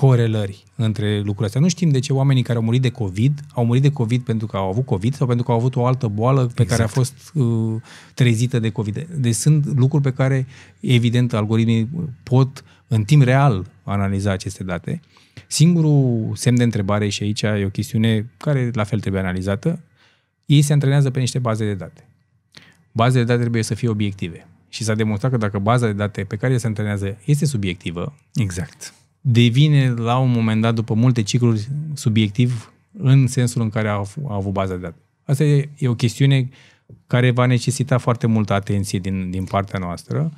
corelări între lucrurile astea. Nu știm de ce oamenii care au murit de COVID au murit de COVID pentru că au avut COVID sau pentru că au avut o altă boală pe exact. care a exact. fost uh, trezită de COVID. Deci sunt lucruri pe care, evident, algoritmii pot în timp real analiza aceste date. Singurul semn de întrebare și aici e o chestiune care la fel trebuie analizată, ei se antrenează pe niște baze de date. Bazele de date trebuie să fie obiective. Și s-a demonstrat că dacă baza de date pe care se antrenează este subiectivă, exact devine la un moment dat, după multe cicluri, subiectiv în sensul în care a, a avut baza de date. Asta e, e o chestiune care va necesita foarte multă atenție din, din partea noastră.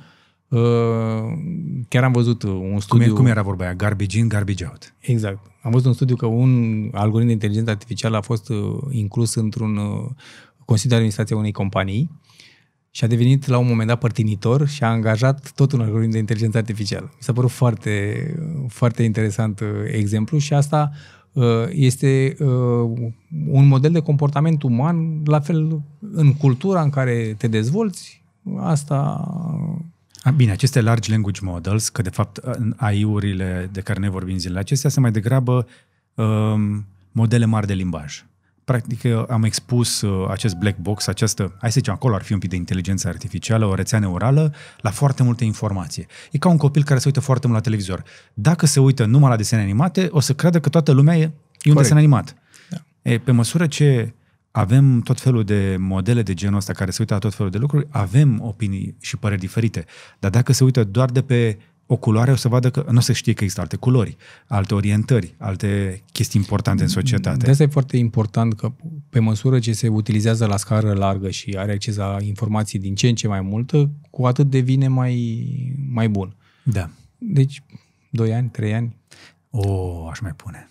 Uh, chiar am văzut uh, un studiu... Cum, e, cum era vorba aia? Garbage in, garbage out. Exact. Am văzut un studiu că un algoritm de inteligență artificială a fost uh, inclus într-un Consiliu de Administrație a unei companii și a devenit la un moment dat părtinitor și a angajat tot un algoritm de inteligență artificială. Mi s-a părut foarte, foarte interesant uh, exemplu și asta uh, este uh, un model de comportament uman, la fel în cultura în care te dezvolți, asta Bine, aceste large language models, că de fapt AI-urile de care ne vorbim zilele acestea, sunt mai degrabă um, modele mari de limbaj practic am expus uh, acest black box, această, hai să zicem, acolo ar fi un pic de inteligență artificială, o rețea neurală, la foarte multe informații. E ca un copil care se uită foarte mult la televizor. Dacă se uită numai la desene animate, o să creadă că toată lumea e, un Corect. desen animat. Da. E, pe măsură ce avem tot felul de modele de genul ăsta care se uită la tot felul de lucruri, avem opinii și păreri diferite. Dar dacă se uită doar de pe o culoare o să vadă că nu o să știe că există alte culori, alte orientări, alte chestii importante în mm, societate. De asta e foarte important că pe măsură ce se utilizează la scară largă și are acces la informații din ce în ce mai multă, cu atât devine mai, mai bun. Da. Deci, 2 ani, 3 ani. O, oh, aș mai pune.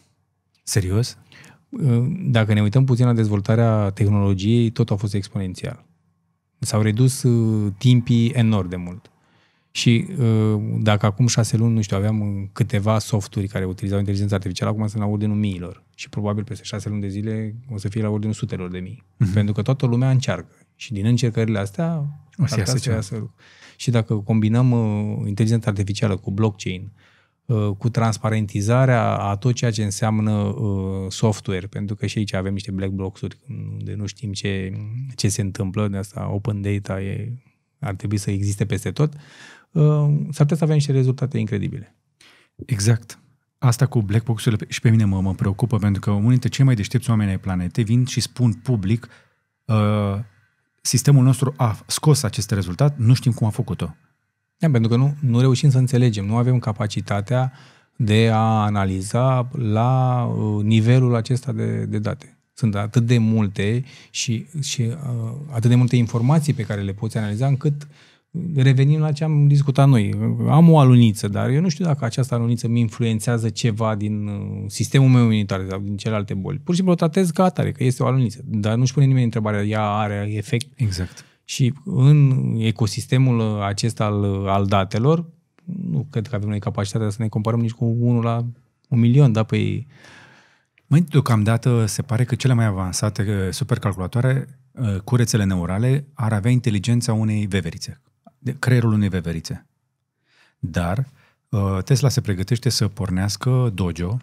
Serios? Uh, dacă ne uităm puțin la dezvoltarea tehnologiei, tot a fost exponențial. S-au redus uh, timpii enorm de mult. Și uh, dacă acum șase luni, nu știu, aveam uh, câteva softuri care utilizau inteligența artificială, acum sunt la ordinul miilor. Și probabil peste șase luni de zile o să fie la ordinul sutelor de mii. Uh-huh. Pentru că toată lumea încearcă. Și din încercările astea, o să iasă, să Și dacă combinăm uh, inteligența artificială cu blockchain, uh, cu transparentizarea a tot ceea ce înseamnă uh, software, pentru că și aici avem niște black box-uri unde nu știm ce, ce se întâmplă, de asta open data e, ar trebui să existe peste tot, uh, s-ar putea să avem niște rezultate incredibile. Exact. Asta cu black box-urile și pe mine mă, mă preocupă, pentru că unii dintre cei mai deștepți oameni ai planetei vin și spun public uh, sistemul nostru a scos acest rezultat, nu știm cum a făcut-o. Da, pentru că nu, nu reușim să înțelegem, nu avem capacitatea de a analiza la uh, nivelul acesta de, de date. Sunt atât de multe și, și uh, atât de multe informații pe care le poți analiza încât uh, revenim la ce am discutat noi. Am o aluniță, dar eu nu știu dacă această aluniță mi influențează ceva din uh, sistemul meu imunitar sau din celelalte boli. Pur și simplu o tratez ca atare, că este o aluniță. Dar nu-și pune nimeni întrebarea, ea are efect. Exact. Și în ecosistemul acesta al, al datelor, nu cred că avem noi capacitatea să ne comparăm nici cu unul la un milion, dar păi... Măi, deocamdată se pare că cele mai avansate uh, supercalculatoare, uh, curețele neurale, ar avea inteligența unei veverițe, creierul unei veverițe. Dar uh, Tesla se pregătește să pornească Dojo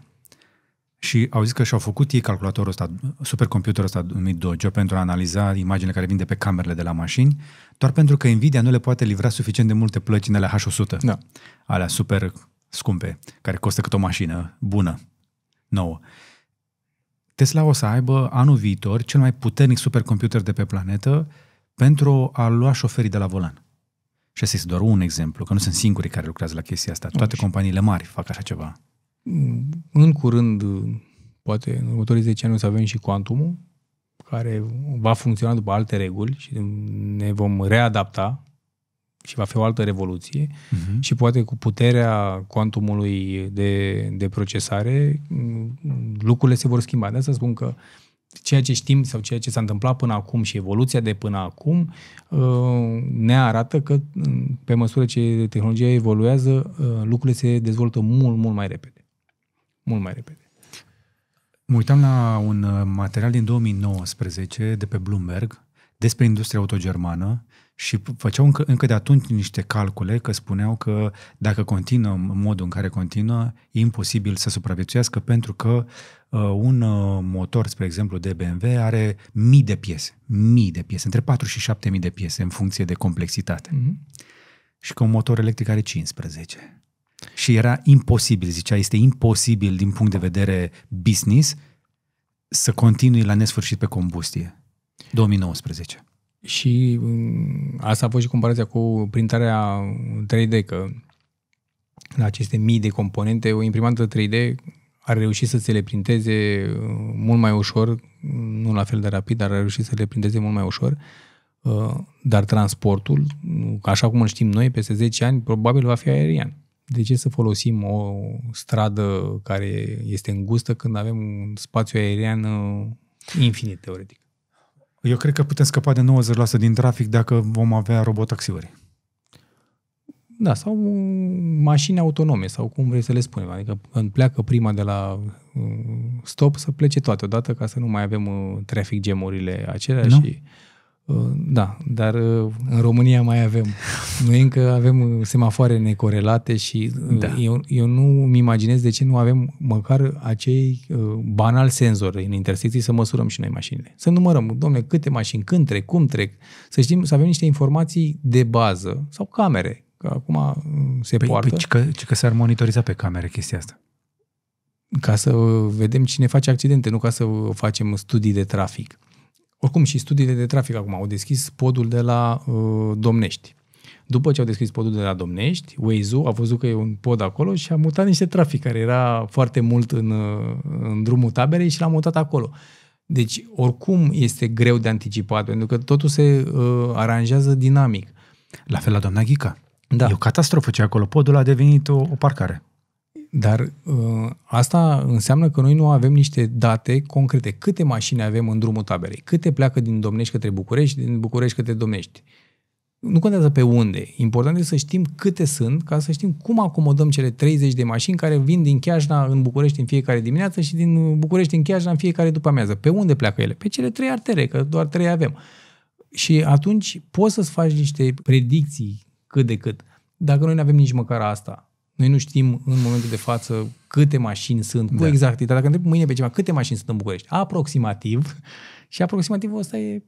și au zis că și-au făcut ei calculatorul ăsta, supercomputerul ăsta numit Dojo pentru a analiza imaginele care vin de pe camerele de la mașini, doar pentru că Nvidia nu le poate livra suficient de multe plăci în alea H100, da. alea super scumpe, care costă cât o mașină bună, nouă. Tesla o să aibă anul viitor cel mai puternic supercomputer de pe planetă pentru a lua șoferii de la volan. Și asta este doar un exemplu, că nu sunt singurii care lucrează la chestia asta. Toate Așa. companiile mari fac așa ceva. Mm, în curând, poate în următorii 10 ani o să avem și cuantumul, care va funcționa după alte reguli și ne vom readapta și va fi o altă revoluție uh-huh. și poate cu puterea cuantumului de, de procesare mm, lucrurile se vor schimba. De asta spun că uh, ceea ce știm sau ceea ce s-a întâmplat până acum și evoluția de până acum uh, ne arată că uh, pe măsură ce tehnologia evoluează, uh, lucrurile se dezvoltă mult, mult mai repede. Mult mai repede. Mă uitam la un material din 2019 de pe Bloomberg despre industria autogermană și făceau încă, încă de atunci niște calcule că spuneau că dacă continuă modul în care continuă, e imposibil să supraviețuiască pentru că Uh, un uh, motor, spre exemplu, de BMW are mii de piese, mii de piese, între 4 și 7 mii de piese în funcție de complexitate. Mm-hmm. Și că un motor electric are 15. Și era imposibil, zicea, este imposibil din punct de vedere business să continui la nesfârșit pe combustie. 2019. Și mm, asta a fost și comparația cu printarea 3D, că la aceste mii de componente, o imprimantă 3D ar reuși să se le printeze uh, mult mai ușor, mm, nu la fel de rapid, dar ar reuși să le printeze mult mai ușor, uh, dar transportul, mm, așa cum îl știm noi, peste 10 ani, probabil va fi aerian. De ce să folosim o stradă care este îngustă când avem un spațiu aerian uh, infinit, teoretic? Eu cred că putem scăpa de 90% din trafic dacă vom avea robotaxiuri. Da, sau mașini autonome, sau cum vrei să le spunem. Adică când pleacă prima de la uh, stop, să plece toate odată ca să nu mai avem uh, trafic gemurile acelea nu? și... Uh, da, dar în România mai avem. Noi încă avem semafoare necorelate și da. eu, eu nu mi imaginez de ce nu avem măcar acei banal senzori în intersecții să măsurăm și noi mașinile. Să numărăm, domne, câte mașini, când trec, cum trec, să știm, să avem niște informații de bază sau camere că acum mm, se păi, poartă. Păi, că, că s-ar monitoriza pe camere chestia asta. Ca să vedem cine face accidente, nu ca să facem studii de trafic. Oricum și studiile de trafic acum au deschis podul de la uh, Domnești. După ce au deschis podul de la Domnești, Waze-ul a văzut că e un pod acolo și a mutat niște trafic care era foarte mult în, uh, în drumul taberei și l-a mutat acolo. Deci, oricum este greu de anticipat, pentru că totul se uh, aranjează dinamic. La fel la doamna Ghica. Da. E o catastrofă ce acolo. Podul a devenit o, o parcare. Dar ă, asta înseamnă că noi nu avem niște date concrete. Câte mașini avem în drumul taberei? Câte pleacă din Domnești către București, din București către Domnești? Nu contează pe unde. Important este să știm câte sunt, ca să știm cum acomodăm cele 30 de mașini care vin din Chiajna în București în fiecare dimineață și din București în Chiajna în fiecare după amiază. Pe unde pleacă ele? Pe cele trei artere, că doar trei avem. Și atunci poți să-ți faci niște predicții cât de cât. Dacă noi nu avem nici măcar asta, noi nu știm în momentul de față câte mașini sunt, da. exact. Dar Dacă întreb mâine pe cineva câte mașini sunt în București, aproximativ, [laughs] și aproximativ ăsta e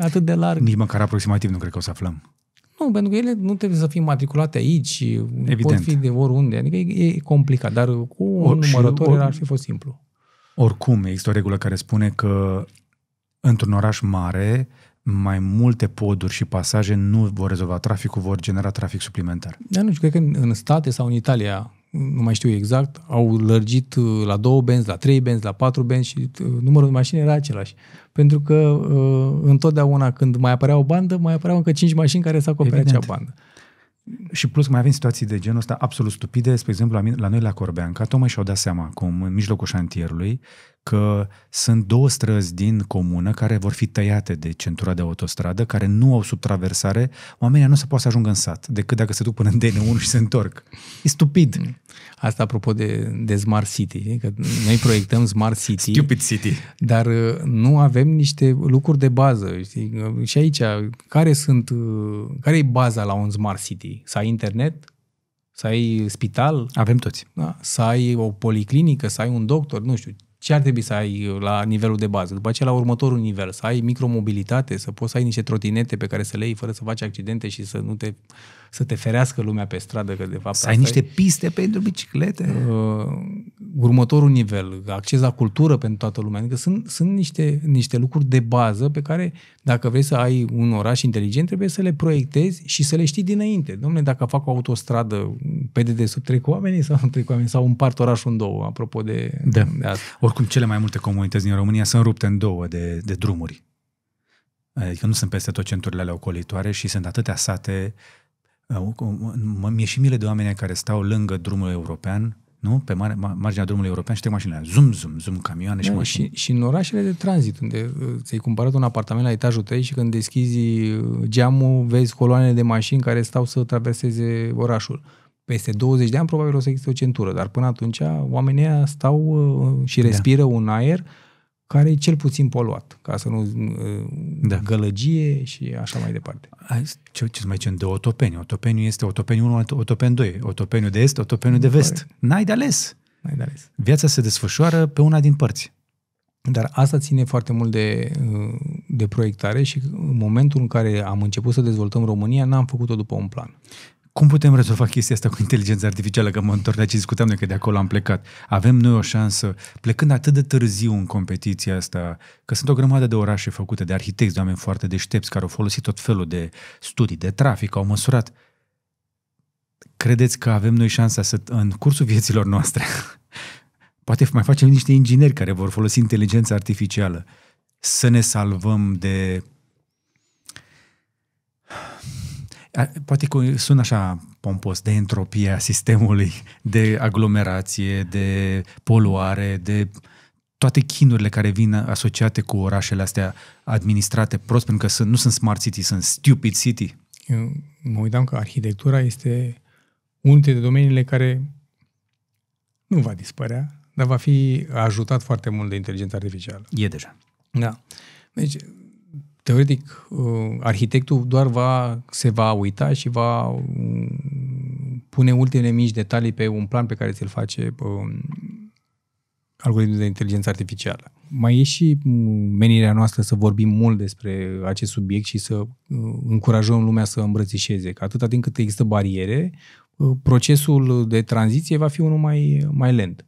atât de larg. Nici măcar aproximativ nu cred că o să aflăm. Nu, pentru că ele nu trebuie să fie matriculate aici, Evident. pot fi de oriunde, adică e, e complicat, dar cu un Or, numărător or, ar fi fost simplu. Oricum, există o regulă care spune că într-un oraș mare, uh, mai multe poduri și pasaje nu vor rezolva traficul, vor genera trafic suplimentar. Da, nu știu, cred că în, în state sau în Italia, nu mai știu exact, au lărgit uh, la două benzi, la trei benzi, la patru benzi și uh, numărul de mașini era același. Pentru că uh, întotdeauna când mai apărea o bandă, mai apăreau încă cinci mașini care să acopere acea bandă. Și plus mai avem situații de genul ăsta absolut stupide, spre exemplu la, mine, la noi la Corbeanca, tocmai și-au dat seama cum în mijlocul șantierului că sunt două străzi din comună care vor fi tăiate de centura de autostradă, care nu au subtraversare, oamenii nu se poate să ajungă în sat, decât dacă se duc până în DN1 și se întorc. E stupid! Mm. Asta apropo de, de Smart City, că noi proiectăm Smart City. Stupid City! Dar uh, nu avem niște lucruri de bază. Știi? Și aici, care sunt, uh, care e baza la un Smart City? Să ai internet? Să ai spital? Avem toți. Da? Să ai o policlinică, să ai un doctor, nu știu, ce ar trebui să ai uh, la nivelul de bază, după aceea la următorul nivel, să ai micromobilitate, să poți să ai niște trotinete pe care să le iei fără să faci accidente și să nu te să te ferească lumea pe stradă, că de fapt... Să ai niște e... piste pentru biciclete. Uh, următorul nivel, acces la cultură pentru toată lumea. Adică sunt, sunt niște, niște lucruri de bază pe care, dacă vrei să ai un oraș inteligent, trebuie să le proiectezi și să le știi dinainte. Domnule, dacă fac o autostradă pe dedesubt, trec oamenii sau nu trec oamenii sau împart orașul în două, apropo de, da. de asta. Oricum, cele mai multe comunități din România sunt rupte în două de, de drumuri. Adică nu sunt peste tot centurile ale ocolitoare și sunt atâtea sate mi-e și mile de oameni care stau lângă drumul european, nu? Pe mare, marginea drumului european și trec mașinile. Zum, zum, zum, camioane și da, mașini. Și, și în orașele de tranzit, unde uh, ți-ai cumpărat un apartament la etajul 3 și când deschizi uh, geamul, vezi coloane de mașini care stau să traverseze orașul. Peste 20 de ani probabil o să existe o centură, dar până atunci oamenii stau uh, și da. respiră da. un aer uh, care e cel puțin poluat, ca să nu da. gălăgie și așa mai departe. Ce, ce mai zicem de otopeni? Otopeniu este otopeniu 1, otopen 2, otopeniu de est, otopeniu de vest. Pare. N-ai de ales. N-ai de ales. Viața se desfășoară pe una din părți. Dar asta ține foarte mult de, de proiectare și în momentul în care am început să dezvoltăm România, n-am făcut-o după un plan. Cum putem rezolva chestia asta cu inteligența artificială? Că mă întorc la ce discutam noi, că de acolo am plecat. Avem noi o șansă, plecând atât de târziu în competiția asta, că sunt o grămadă de orașe făcute de arhitecți, de oameni foarte deștepți, care au folosit tot felul de studii de trafic, au măsurat. Credeți că avem noi șansa să, în cursul vieților noastre, [laughs] poate mai facem niște ingineri care vor folosi inteligența artificială, să ne salvăm de poate că sună așa pompos, de entropie a sistemului, de aglomerație, de poluare, de toate chinurile care vin asociate cu orașele astea administrate prost, pentru că sunt, nu sunt smart city, sunt stupid city. Eu mă uitam că arhitectura este unul dintre domeniile care nu va dispărea, dar va fi ajutat foarte mult de inteligența artificială. E deja. Da. Deci, teoretic, uh, arhitectul doar va, se va uita și va uh, pune ultimele mici detalii pe un plan pe care ți-l face uh, algoritmul de inteligență artificială. Mai e și menirea noastră să vorbim mult despre acest subiect și să încurajăm lumea să îmbrățișeze, că atâta timp cât există bariere, procesul de tranziție va fi unul mai, mai lent.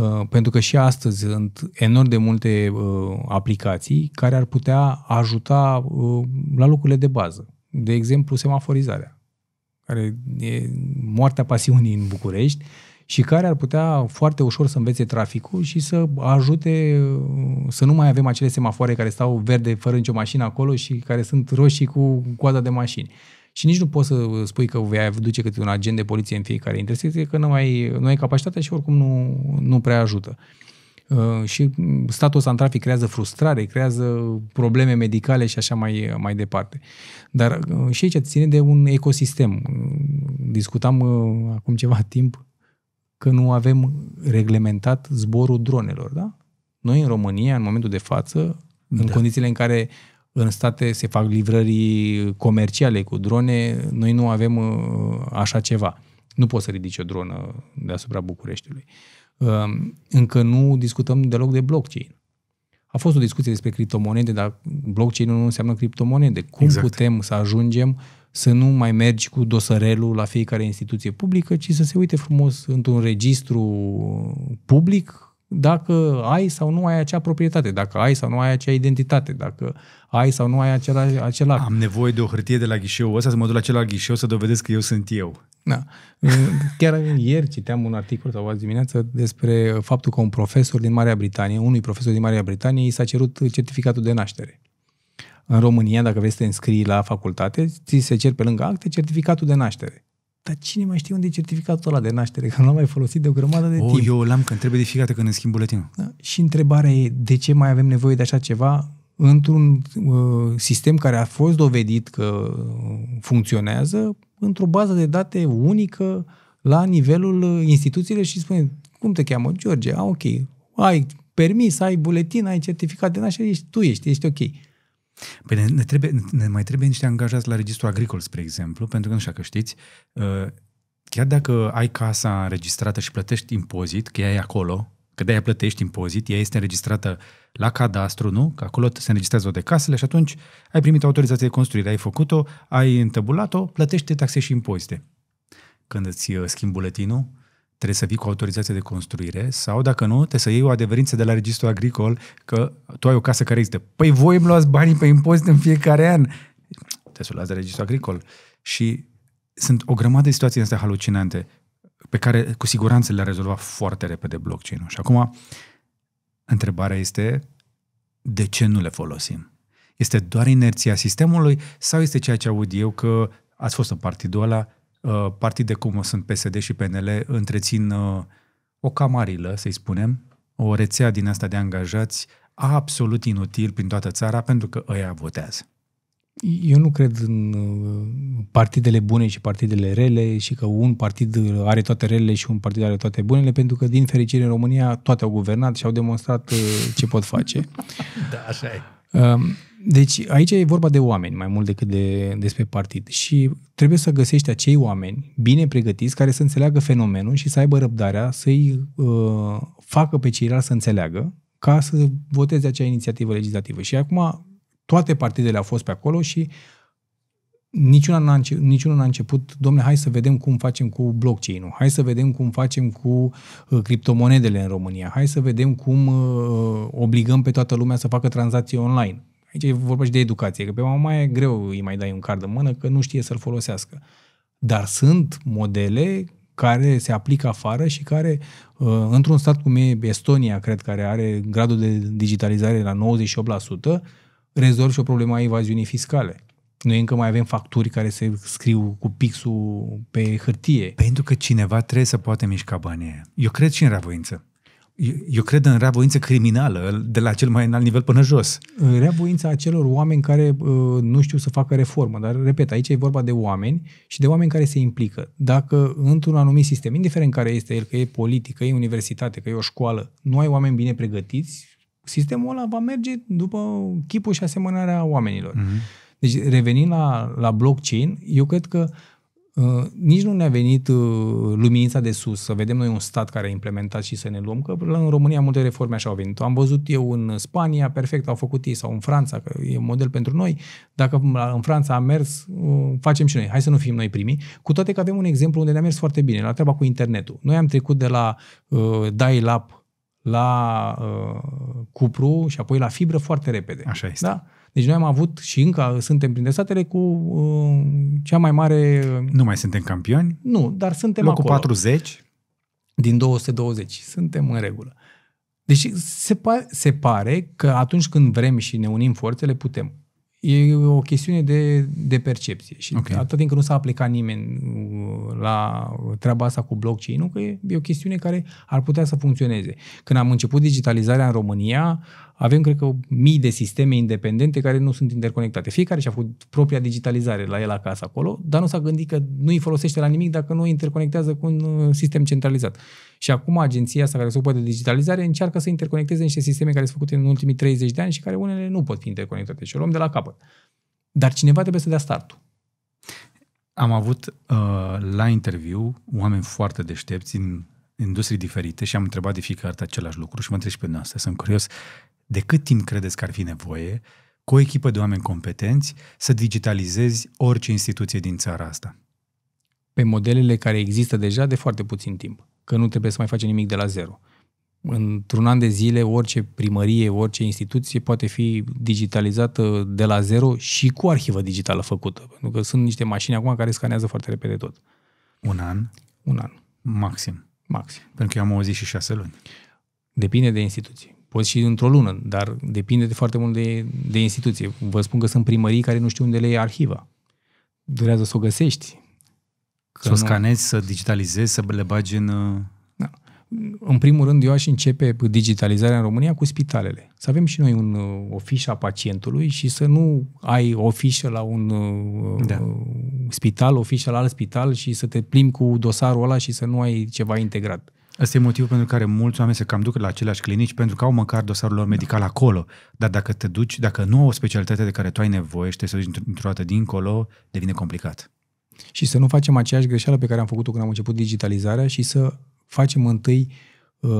Uh, pentru că și astăzi sunt enorm de multe uh, aplicații care ar putea ajuta uh, la lucrurile de bază. De exemplu, semaforizarea, care e moartea pasiunii în București și care ar putea foarte ușor să învețe traficul și să ajute să nu mai avem acele semafoare care stau verde fără nicio mașină acolo și care sunt roșii cu coada de mașini. Uh, și nici nu poți să spui că vei duce câte un agent de poliție în fiecare intersecție, că nu ai, nu ai capacitatea și oricum nu, nu prea ajută. Uh, și statul ăsta în trafic creează frustrare, creează probleme medicale și așa mai, mai departe. Dar uh, și aici ține de un ecosistem. Uh, discutam acum ceva timp că nu avem reglementat zborul dronelor, da? Noi în România, în momentul de față, da. în condițiile în care în state se fac livrări comerciale cu drone, noi nu avem uh, așa ceva. Nu poți să ridici o dronă deasupra Bucureștiului. Um, încă nu discutăm deloc de blockchain. A fost o discuție despre criptomonede, dar blockchain nu înseamnă criptomonede. Cum exact. putem să ajungem să nu mai mergi cu dosărelul la fiecare instituție publică, ci să se uite frumos într-un registru public dacă ai sau nu ai acea proprietate, dacă ai sau nu ai acea identitate, dacă ai sau nu ai acela, acela. Am nevoie de o hârtie de la ghișeu ăsta să mă duc la celălalt ghișeu să dovedesc că eu sunt eu. Da. Chiar ieri citeam un articol sau azi dimineață despre faptul că un profesor din Marea Britanie, unui profesor din Marea Britanie, i s-a cerut certificatul de naștere. În România, dacă vrei să te înscrii la facultate, ți se cer pe lângă acte certificatul de naștere dar cine mai știe unde e certificatul ăla de naștere, că l-am mai folosit de o grămadă de o, oh, timp. Eu l-am, că trebuie de fiecare dată când îmi schimb buletinul. Da? Și întrebarea e, de ce mai avem nevoie de așa ceva într-un uh, sistem care a fost dovedit că funcționează, într-o bază de date unică la nivelul instituțiilor și spune, cum te cheamă? George, ah, ok, ai permis, ai buletin, ai certificat de naștere, ești, tu ești, ești ok. Păi ne, ne, trebuie, ne mai trebuie niște angajați la registrul agricol, spre exemplu, pentru că nu știu că știți, uh, chiar dacă ai casa înregistrată și plătești impozit, că ea e acolo, că de-aia plătești impozit, ea este înregistrată la cadastru, nu? Că acolo se înregistrează de casele și atunci ai primit autorizație de construire, ai făcut-o, ai întabulat-o, plătește taxe și impozite. Când îți uh, schimbi buletinul, trebuie să vii cu autorizație de construire sau, dacă nu, trebuie să iei o adeverință de la registrul agricol că tu ai o casă care există. Păi voi îmi luați banii pe impozit în fiecare an. Te să luați de registrul agricol. Și sunt o grămadă de situații astea halucinante pe care cu siguranță le-a rezolvat foarte repede blockchain-ul. Și acum, întrebarea este de ce nu le folosim? Este doar inerția sistemului sau este ceea ce aud eu că ați fost în partidul ăla, Uh, partide cum sunt PSD și PNL întrețin uh, o camarilă, să-i spunem, o rețea din asta de angajați absolut inutil prin toată țara pentru că ăia votează. Eu nu cred în uh, partidele bune și partidele rele și că un partid are toate relele și un partid are toate bunele, pentru că, din fericire, în România toate au guvernat și au demonstrat ce pot face. [laughs] da, așa e. Um, deci aici e vorba de oameni mai mult decât de, despre partid și trebuie să găsești acei oameni bine pregătiți care să înțeleagă fenomenul și să aibă răbdarea să-i uh, facă pe ceilalți să înțeleagă ca să voteze acea inițiativă legislativă. Și acum toate partidele au fost pe acolo și niciuna n-a, înce- niciunul n-a început, domne, hai să vedem cum facem cu blockchain-ul, hai să vedem cum facem cu uh, criptomonedele în România, hai să vedem cum uh, obligăm pe toată lumea să facă tranzacții online. Aici e vorba și de educație, că pe mama e greu îi mai dai un card în mână că nu știe să-l folosească. Dar sunt modele care se aplică afară și care, uh, într-un stat cum e Estonia, cred, care are gradul de digitalizare la 98%, rezolv și o problemă a evaziunii fiscale. Noi încă mai avem facturi care se scriu cu pixul pe hârtie. Pentru că cineva trebuie să poată mișca banii Eu cred și în ravoință. Eu, eu cred în reavoință criminală, de la cel mai înalt nivel până jos. În reavoința acelor oameni care uh, nu știu să facă reformă, dar, repet, aici e vorba de oameni și de oameni care se implică. Dacă într-un anumit sistem, indiferent care este el, că e politică, e universitate, că e o școală, nu ai oameni bine pregătiți, sistemul ăla va merge după chipul și asemănarea oamenilor. Mm-hmm. Deci, revenind la, la blockchain, eu cred că uh, Uh, nici nu ne-a venit uh, luminița de sus să vedem noi un stat care a implementat și să ne luăm, că în România multe reforme așa au venit. Am văzut eu în Spania, perfect, au făcut ei, sau în Franța, că e un model pentru noi. Dacă în Franța a mers, uh, facem și noi. Hai să nu fim noi primii. Cu toate că avem un exemplu unde ne-a mers foarte bine, la treaba cu internetul. Noi am trecut de la uh, dial-up la uh, cupru și apoi la fibră foarte repede. Așa este. Da? Deci noi am avut și încă suntem printre statele cu uh, cea mai mare... Nu mai suntem campioni? Nu, dar suntem Locul acolo. 40? Din 220. Suntem în regulă. Deci se, pa- se pare că atunci când vrem și ne unim forțele, putem. E o chestiune de, de percepție și okay. atât timp când nu s-a aplicat nimeni uh, la treaba asta cu blockchain nu că e, e o chestiune care ar putea să funcționeze. Când am început digitalizarea în România, avem, cred că, mii de sisteme independente care nu sunt interconectate. Fiecare și-a făcut propria digitalizare la el acasă acolo, dar nu s-a gândit că nu îi folosește la nimic dacă nu îi interconectează cu un uh, sistem centralizat. Și acum agenția asta care se ocupă de digitalizare încearcă să interconecteze niște sisteme care sunt făcute în ultimii 30 de ani și care unele nu pot fi interconectate și o luăm de la capăt. Dar cineva trebuie să dea startul. Am avut uh, la interviu oameni foarte deștepți în industrii diferite și am întrebat de fiecare dată același lucru și mă întreb și pe noastră. Sunt curios de cât timp credeți că ar fi nevoie, cu o echipă de oameni competenți, să digitalizezi orice instituție din țara asta? Pe modelele care există deja de foarte puțin timp, că nu trebuie să mai facem nimic de la zero. Într-un an de zile, orice primărie, orice instituție poate fi digitalizată de la zero și cu arhivă digitală făcută. Pentru că sunt niște mașini acum care scanează foarte repede tot. Un an? Un an. Maxim. Maxim. Pentru că eu am auzit și șase luni. Depinde de instituție poți și într-o lună, dar depinde de foarte mult de, de instituție. Vă spun că sunt primării care nu știu unde le e arhiva. Durează să o găsești. Să o scanezi, nu... să digitalizezi, să le bagi în... Uh, da. În primul rând, eu aș începe digitalizarea în România cu spitalele. Să avem și noi un, uh, o fișă a pacientului și să nu ai o fișă la un uh, da. spital, o fișă la alt spital și să te plimbi cu dosarul ăla și să nu ai ceva integrat. Asta e motivul pentru care mulți oameni se cam duc la aceleași clinici pentru că au măcar dosarul lor medical da. acolo. Dar dacă te duci, dacă nu au o specialitate de care tu ai nevoie și te să duci într-o dată dincolo, devine complicat. Și să nu facem aceeași greșeală pe care am făcut-o când am început digitalizarea și să facem întâi uh,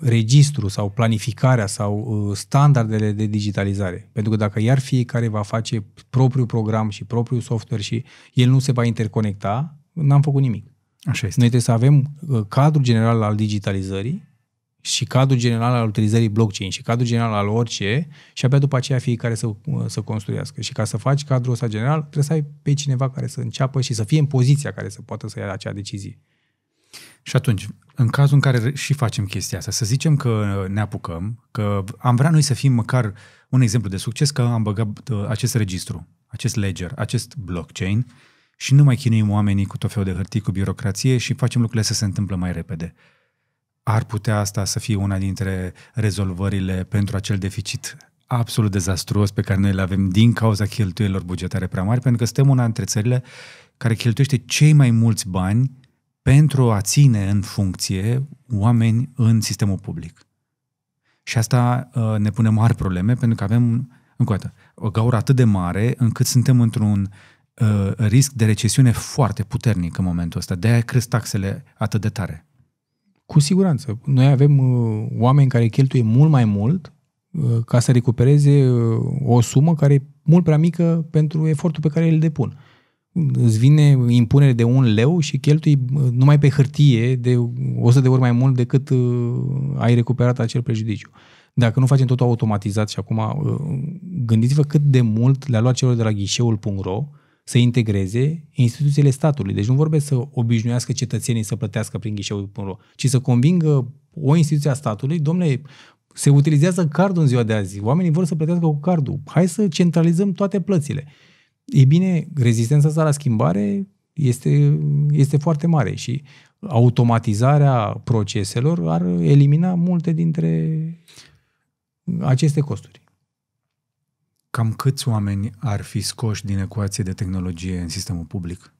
registru sau planificarea sau uh, standardele de digitalizare. Pentru că dacă iar fiecare va face propriul program și propriul software și el nu se va interconecta, n-am făcut nimic. Așa este. Noi trebuie să avem uh, cadrul general al digitalizării și cadrul general al utilizării blockchain și cadrul general al orice și abia după aceea fiecare să, uh, să construiască. Și ca să faci cadrul ăsta general, trebuie să ai pe cineva care să înceapă și să fie în poziția care să poată să ia acea decizie. Și atunci, în cazul în care și facem chestia asta, să zicem că ne apucăm, că am vrea noi să fim măcar un exemplu de succes, că am băgat uh, acest registru, acest ledger, acest blockchain, uh, și nu mai chinuim oamenii cu tot felul de hârtii, cu birocrație și facem lucrurile să se întâmplă mai repede. Ar putea asta să fie una dintre rezolvările pentru acel deficit absolut dezastruos pe care noi le avem din cauza cheltuielor bugetare prea mari, pentru că suntem una dintre țările care cheltuiește cei mai mulți bani pentru a ține în funcție oameni în sistemul public. Și asta uh, ne pune mari probleme, pentru că avem, încă o dată, o gaură atât de mare încât suntem într-un Uh, risc de recesiune foarte puternic în momentul ăsta. De-aia cresc taxele atât de tare. Cu siguranță. Noi avem uh, oameni care cheltuie mult mai mult uh, ca să recupereze uh, o sumă care e mult prea mică pentru efortul pe care îl depun. Îți vine impunere de un leu și cheltui uh, numai pe hârtie de 100 de ori mai mult decât uh, ai recuperat acel prejudiciu. Dacă nu facem totul automatizat și acum, uh, gândiți-vă cât de mult le-a luat celor de la ghișeul.ro uh, să integreze instituțiile statului. Deci nu vorbesc să obișnuiască cetățenii să plătească prin ghișeu.ro, ci să convingă o instituție a statului, domnule, se utilizează cardul în ziua de azi, oamenii vor să plătească cu cardul, hai să centralizăm toate plățile. E bine, rezistența asta la schimbare este, este foarte mare și automatizarea proceselor ar elimina multe dintre aceste costuri cam câți oameni ar fi scoși din ecuație de tehnologie în sistemul public?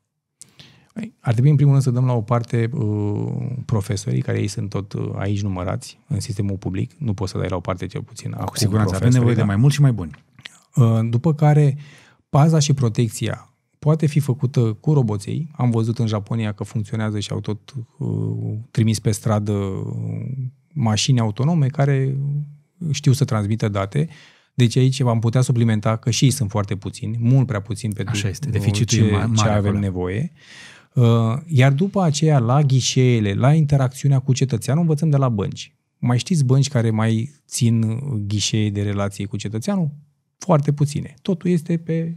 Păi, ar trebui în primul rând să dăm la o parte uh, profesorii, care ei sunt tot uh, aici numărați în sistemul public. Nu poți să dai la o parte cel puțin. Acum, Cu siguranță, avem nevoie da? de mai mulți și mai buni. Uh, după care, paza și protecția poate fi făcută cu roboței. Am văzut în Japonia că funcționează și au tot trimis pe stradă mașini autonome care știu să transmită date deci aici v-am putea suplimenta că și ei sunt foarte puțini, mult prea puțini pentru Așa este, deficitul ce, mare ce avem acolo. nevoie. Uh, iar după aceea, la ghișeele, la interacțiunea cu cetățeanul, învățăm de la bănci. Mai știți bănci care mai țin ghișee de relație cu cetățeanul? Foarte puține. Totul este pe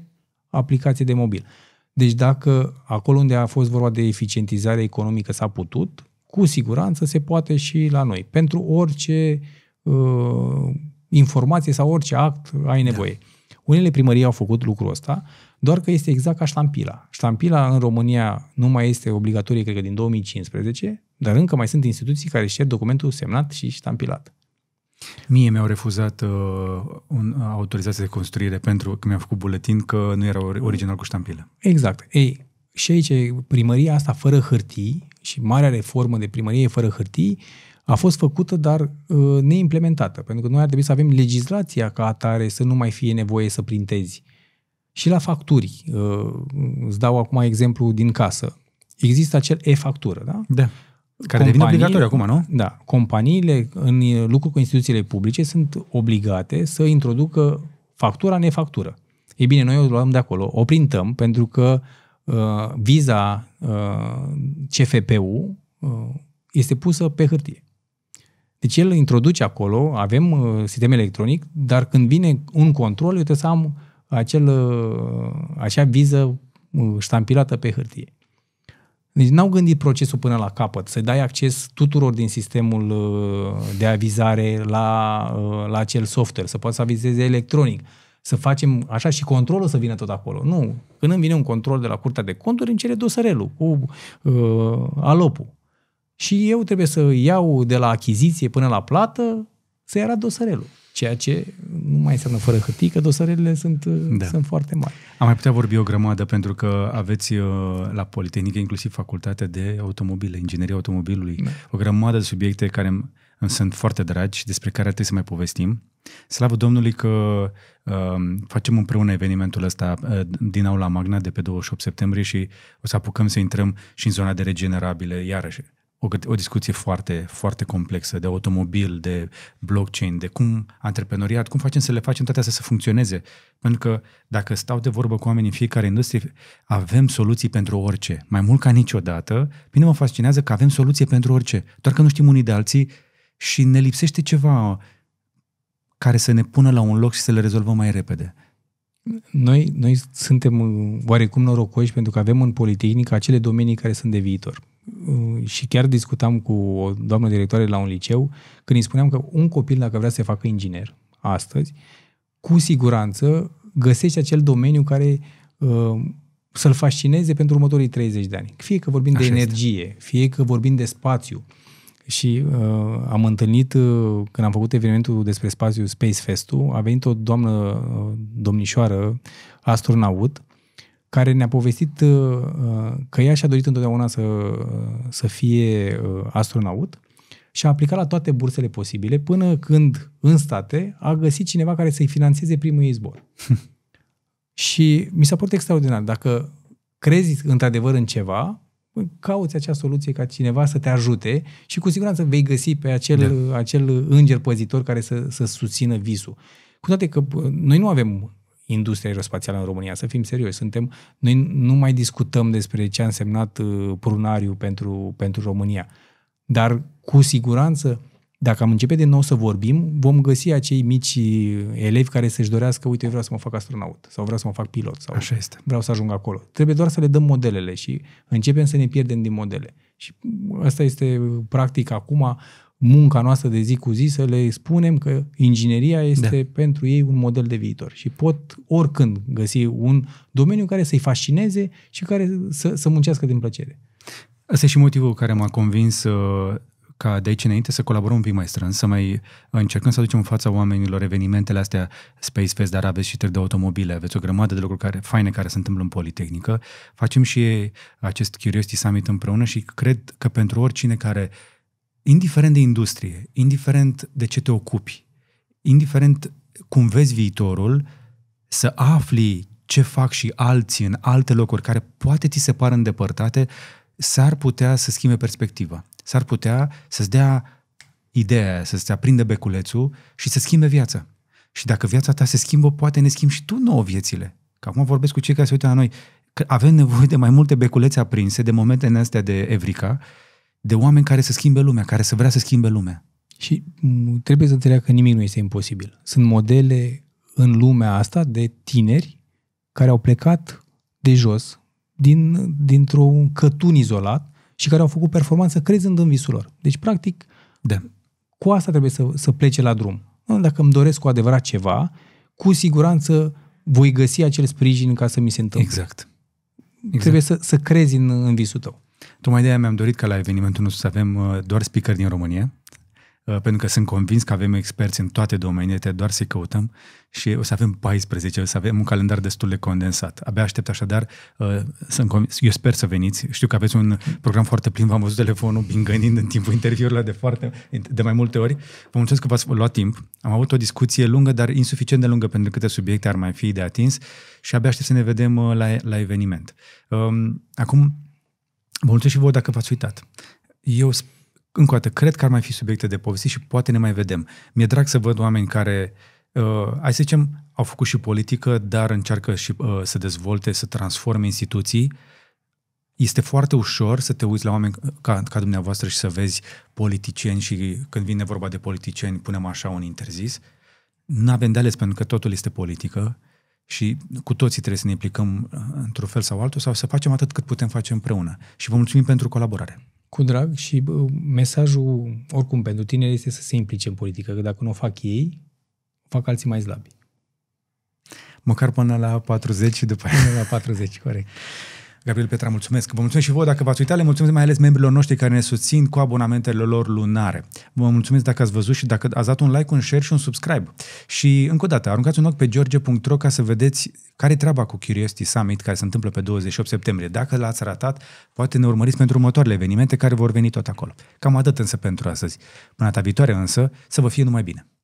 aplicație de mobil. Deci dacă acolo unde a fost vorba de eficientizare economică s-a putut, cu siguranță se poate și la noi. Pentru orice uh, informație sau orice act ai da. nevoie. Da. Unele primării au făcut lucrul ăsta, doar că este exact ca ștampila. Ștampila în România nu mai este obligatorie, cred că din 2015, dar încă mai sunt instituții care cer documentul semnat și ștampilat. Mie mi-au refuzat uh, un, uh, autorizație de construire pentru că mi-am făcut buletin că nu era original cu ștampilă. Exact. Ei, și aici primăria asta fără hârtii și marea reformă de primărie fără hârtii uh, a fost făcută, dar uh, neimplementată, pentru că noi ar trebui să avem legislația ca atare să nu mai fie nevoie să printezi. Și la facturi, uh, îți dau acum exemplu din casă, există acel e-factură, da? Da. Care devine obligatoriu acum, nu? Da. Companiile, în lucru cu instituțiile publice, sunt obligate să introducă factura nefactură. e Ei bine, noi o luăm de acolo, o printăm, pentru că uh, viza uh, CFPU uh, este pusă pe hârtie. Deci el introduce acolo, avem uh, sistem electronic, dar când vine un control, eu trebuie să am acel, uh, acea viză uh, ștampilată pe hârtie. Deci n-au gândit procesul până la capăt, să dai acces tuturor din sistemul de avizare la, la acel software, să poți să avizeze electronic, să facem așa și controlul să vină tot acolo. Nu, când îmi vine un control de la Curtea de Conturi, îmi cere dosarelul cu uh, alopul și eu trebuie să iau de la achiziție până la plată să arăt dosarelul. Ceea ce nu mai înseamnă fără hârtie, că dosarele sunt, da. sunt foarte mari. Am mai putea vorbi o grămadă, pentru că aveți uh, la Politehnică inclusiv facultatea de automobile, ingineria automobilului, da. o grămadă de subiecte care îmi, îmi sunt foarte dragi și despre care trebuie să mai povestim. Slavă Domnului că uh, facem împreună evenimentul ăsta uh, din aula Magna de pe 28 septembrie și o să apucăm să intrăm și în zona de regenerabile iarăși o, o discuție foarte, foarte complexă de automobil, de blockchain, de cum antreprenoriat, cum facem să le facem toate astea să funcționeze. Pentru că dacă stau de vorbă cu oamenii în fiecare industrie, avem soluții pentru orice. Mai mult ca niciodată, bine mă fascinează că avem soluție pentru orice. Doar că nu știm unii de alții și ne lipsește ceva care să ne pună la un loc și să le rezolvăm mai repede. Noi, noi suntem oarecum norocoși pentru că avem în Politehnică acele domenii care sunt de viitor Mm, și chiar discutam cu o doamnă directoare la un liceu, când îi spuneam că un copil, dacă vrea să se facă inginer astăzi, cu siguranță găsește acel domeniu care uh, să-l fascineze pentru următorii 30 de ani. Fie că vorbim Așa de energie, fie că vorbim de spațiu. Și uh, am întâlnit, uh, când am făcut evenimentul despre spațiu Space Fest-ul, a venit o doamnă, uh, domnișoară, astronaut, uh, care ne-a povestit uh, uh, că ea și-a dorit întotdeauna să, uh, să fie astronaut și a aplicat la toate bursele posibile până când în state a găsit cineva care să-i financeze primul ei zbor. [laughs] și mi s-a părut extraordinar. Dacă crezi într-adevăr în ceva, cauți acea soluție ca cineva să te ajute și cu siguranță vei găsi pe acel, da. acel înger păzitor care să, să susțină visul. Cu toate că noi nu avem industria aerospațială în România. Să fim serioși, suntem, noi nu mai discutăm despre ce a însemnat uh, prunariu pentru, pentru România. Dar cu siguranță, dacă am începe de nou să vorbim, vom găsi acei mici uh, elevi care să-și dorească, uite, eu vreau să mă fac astronaut sau vreau să mă fac pilot sau Așa este. vreau să ajung acolo. Trebuie doar să le dăm modelele și începem să ne pierdem din modele. Și asta este uh, practic acum munca noastră de zi cu zi să le spunem că ingineria da. este da. pentru ei un model de viitor și pot oricând găsi un domeniu care să-i fascineze și care să, să muncească din plăcere. Asta e și motivul care m-a convins uh, ca de aici înainte să colaborăm un pic mai strâns, să mai încercăm să aducem în fața oamenilor evenimentele astea Space Fest, dar aveți și târg de automobile, aveți o grămadă de lucruri care, faine care se întâmplă în Politehnică. Facem și acest Curiosity Summit împreună și cred că pentru oricine care indiferent de industrie, indiferent de ce te ocupi, indiferent cum vezi viitorul, să afli ce fac și alții în alte locuri care poate ți se par îndepărtate, s-ar putea să schimbe perspectiva. S-ar putea să-ți dea ideea, să-ți aprinde beculețul și să schimbe viața. Și dacă viața ta se schimbă, poate ne schimbi și tu nouă viețile. Că acum vorbesc cu cei care se uită la noi, că avem nevoie de mai multe beculețe aprinse, de momente în astea de evrica, de oameni care să schimbe lumea, care să vrea să schimbe lumea. Și trebuie să înțeleagă că nimic nu este imposibil. Sunt modele în lumea asta de tineri care au plecat de jos, din, dintr-un cătun izolat și care au făcut performanță crezând în visul lor. Deci, practic, da. cu asta trebuie să, să plece la drum. Dacă îmi doresc cu adevărat ceva, cu siguranță voi găsi acel sprijin ca să mi se întâmple. Exact. exact. Trebuie să, să crezi în, în visul tău. Tocmai de aia mi-am dorit ca la evenimentul nostru să avem uh, doar speaker din România, uh, pentru că sunt convins că avem experți în toate domeniile, doar să-i căutăm și o să avem 14, o să avem un calendar destul de condensat. Abia aștept așadar, uh, sunt convins, eu sper să veniți. Știu că aveți un program foarte plin, v-am văzut telefonul bingănind în timpul interviurilor de, foarte, de mai multe ori. Vă mulțumesc că v-ați luat timp. Am avut o discuție lungă, dar insuficient de lungă pentru câte subiecte ar mai fi de atins și abia aștept să ne vedem la, la eveniment. Um, acum, Vă mulțumesc și vouă dacă v-ați uitat. Eu, încă o dată, cred că ar mai fi subiecte de povesti și poate ne mai vedem. Mi-e drag să văd oameni care, uh, hai să zicem, au făcut și politică, dar încearcă și uh, să dezvolte, să transforme instituții. Este foarte ușor să te uiți la oameni uh, ca, ca dumneavoastră și să vezi politicieni și când vine vorba de politicieni, punem așa un interzis. Nu avem de ales pentru că totul este politică și cu toții trebuie să ne implicăm uh, într-un fel sau altul sau să facem atât cât putem face împreună. Și vă mulțumim pentru colaborare. Cu drag și mesajul oricum pentru tine este să se implice în politică, că dacă nu o fac ei, fac alții mai slabi. Măcar până la 40 și după Până la 40, corect. Gabriel Petra, mulțumesc. Vă mulțumesc și vouă dacă v-ați uitat, le mulțumesc mai ales membrilor noștri care ne susțin cu abonamentele lor lunare. Vă mulțumesc dacă ați văzut și dacă ați dat un like, un share și un subscribe. Și încă o dată, aruncați un ochi pe george.ro ca să vedeți care e treaba cu Curiosity Summit care se întâmplă pe 28 septembrie. Dacă l-ați ratat, poate ne urmăriți pentru următoarele evenimente care vor veni tot acolo. Cam atât însă pentru astăzi. Până data viitoare însă, să vă fie numai bine.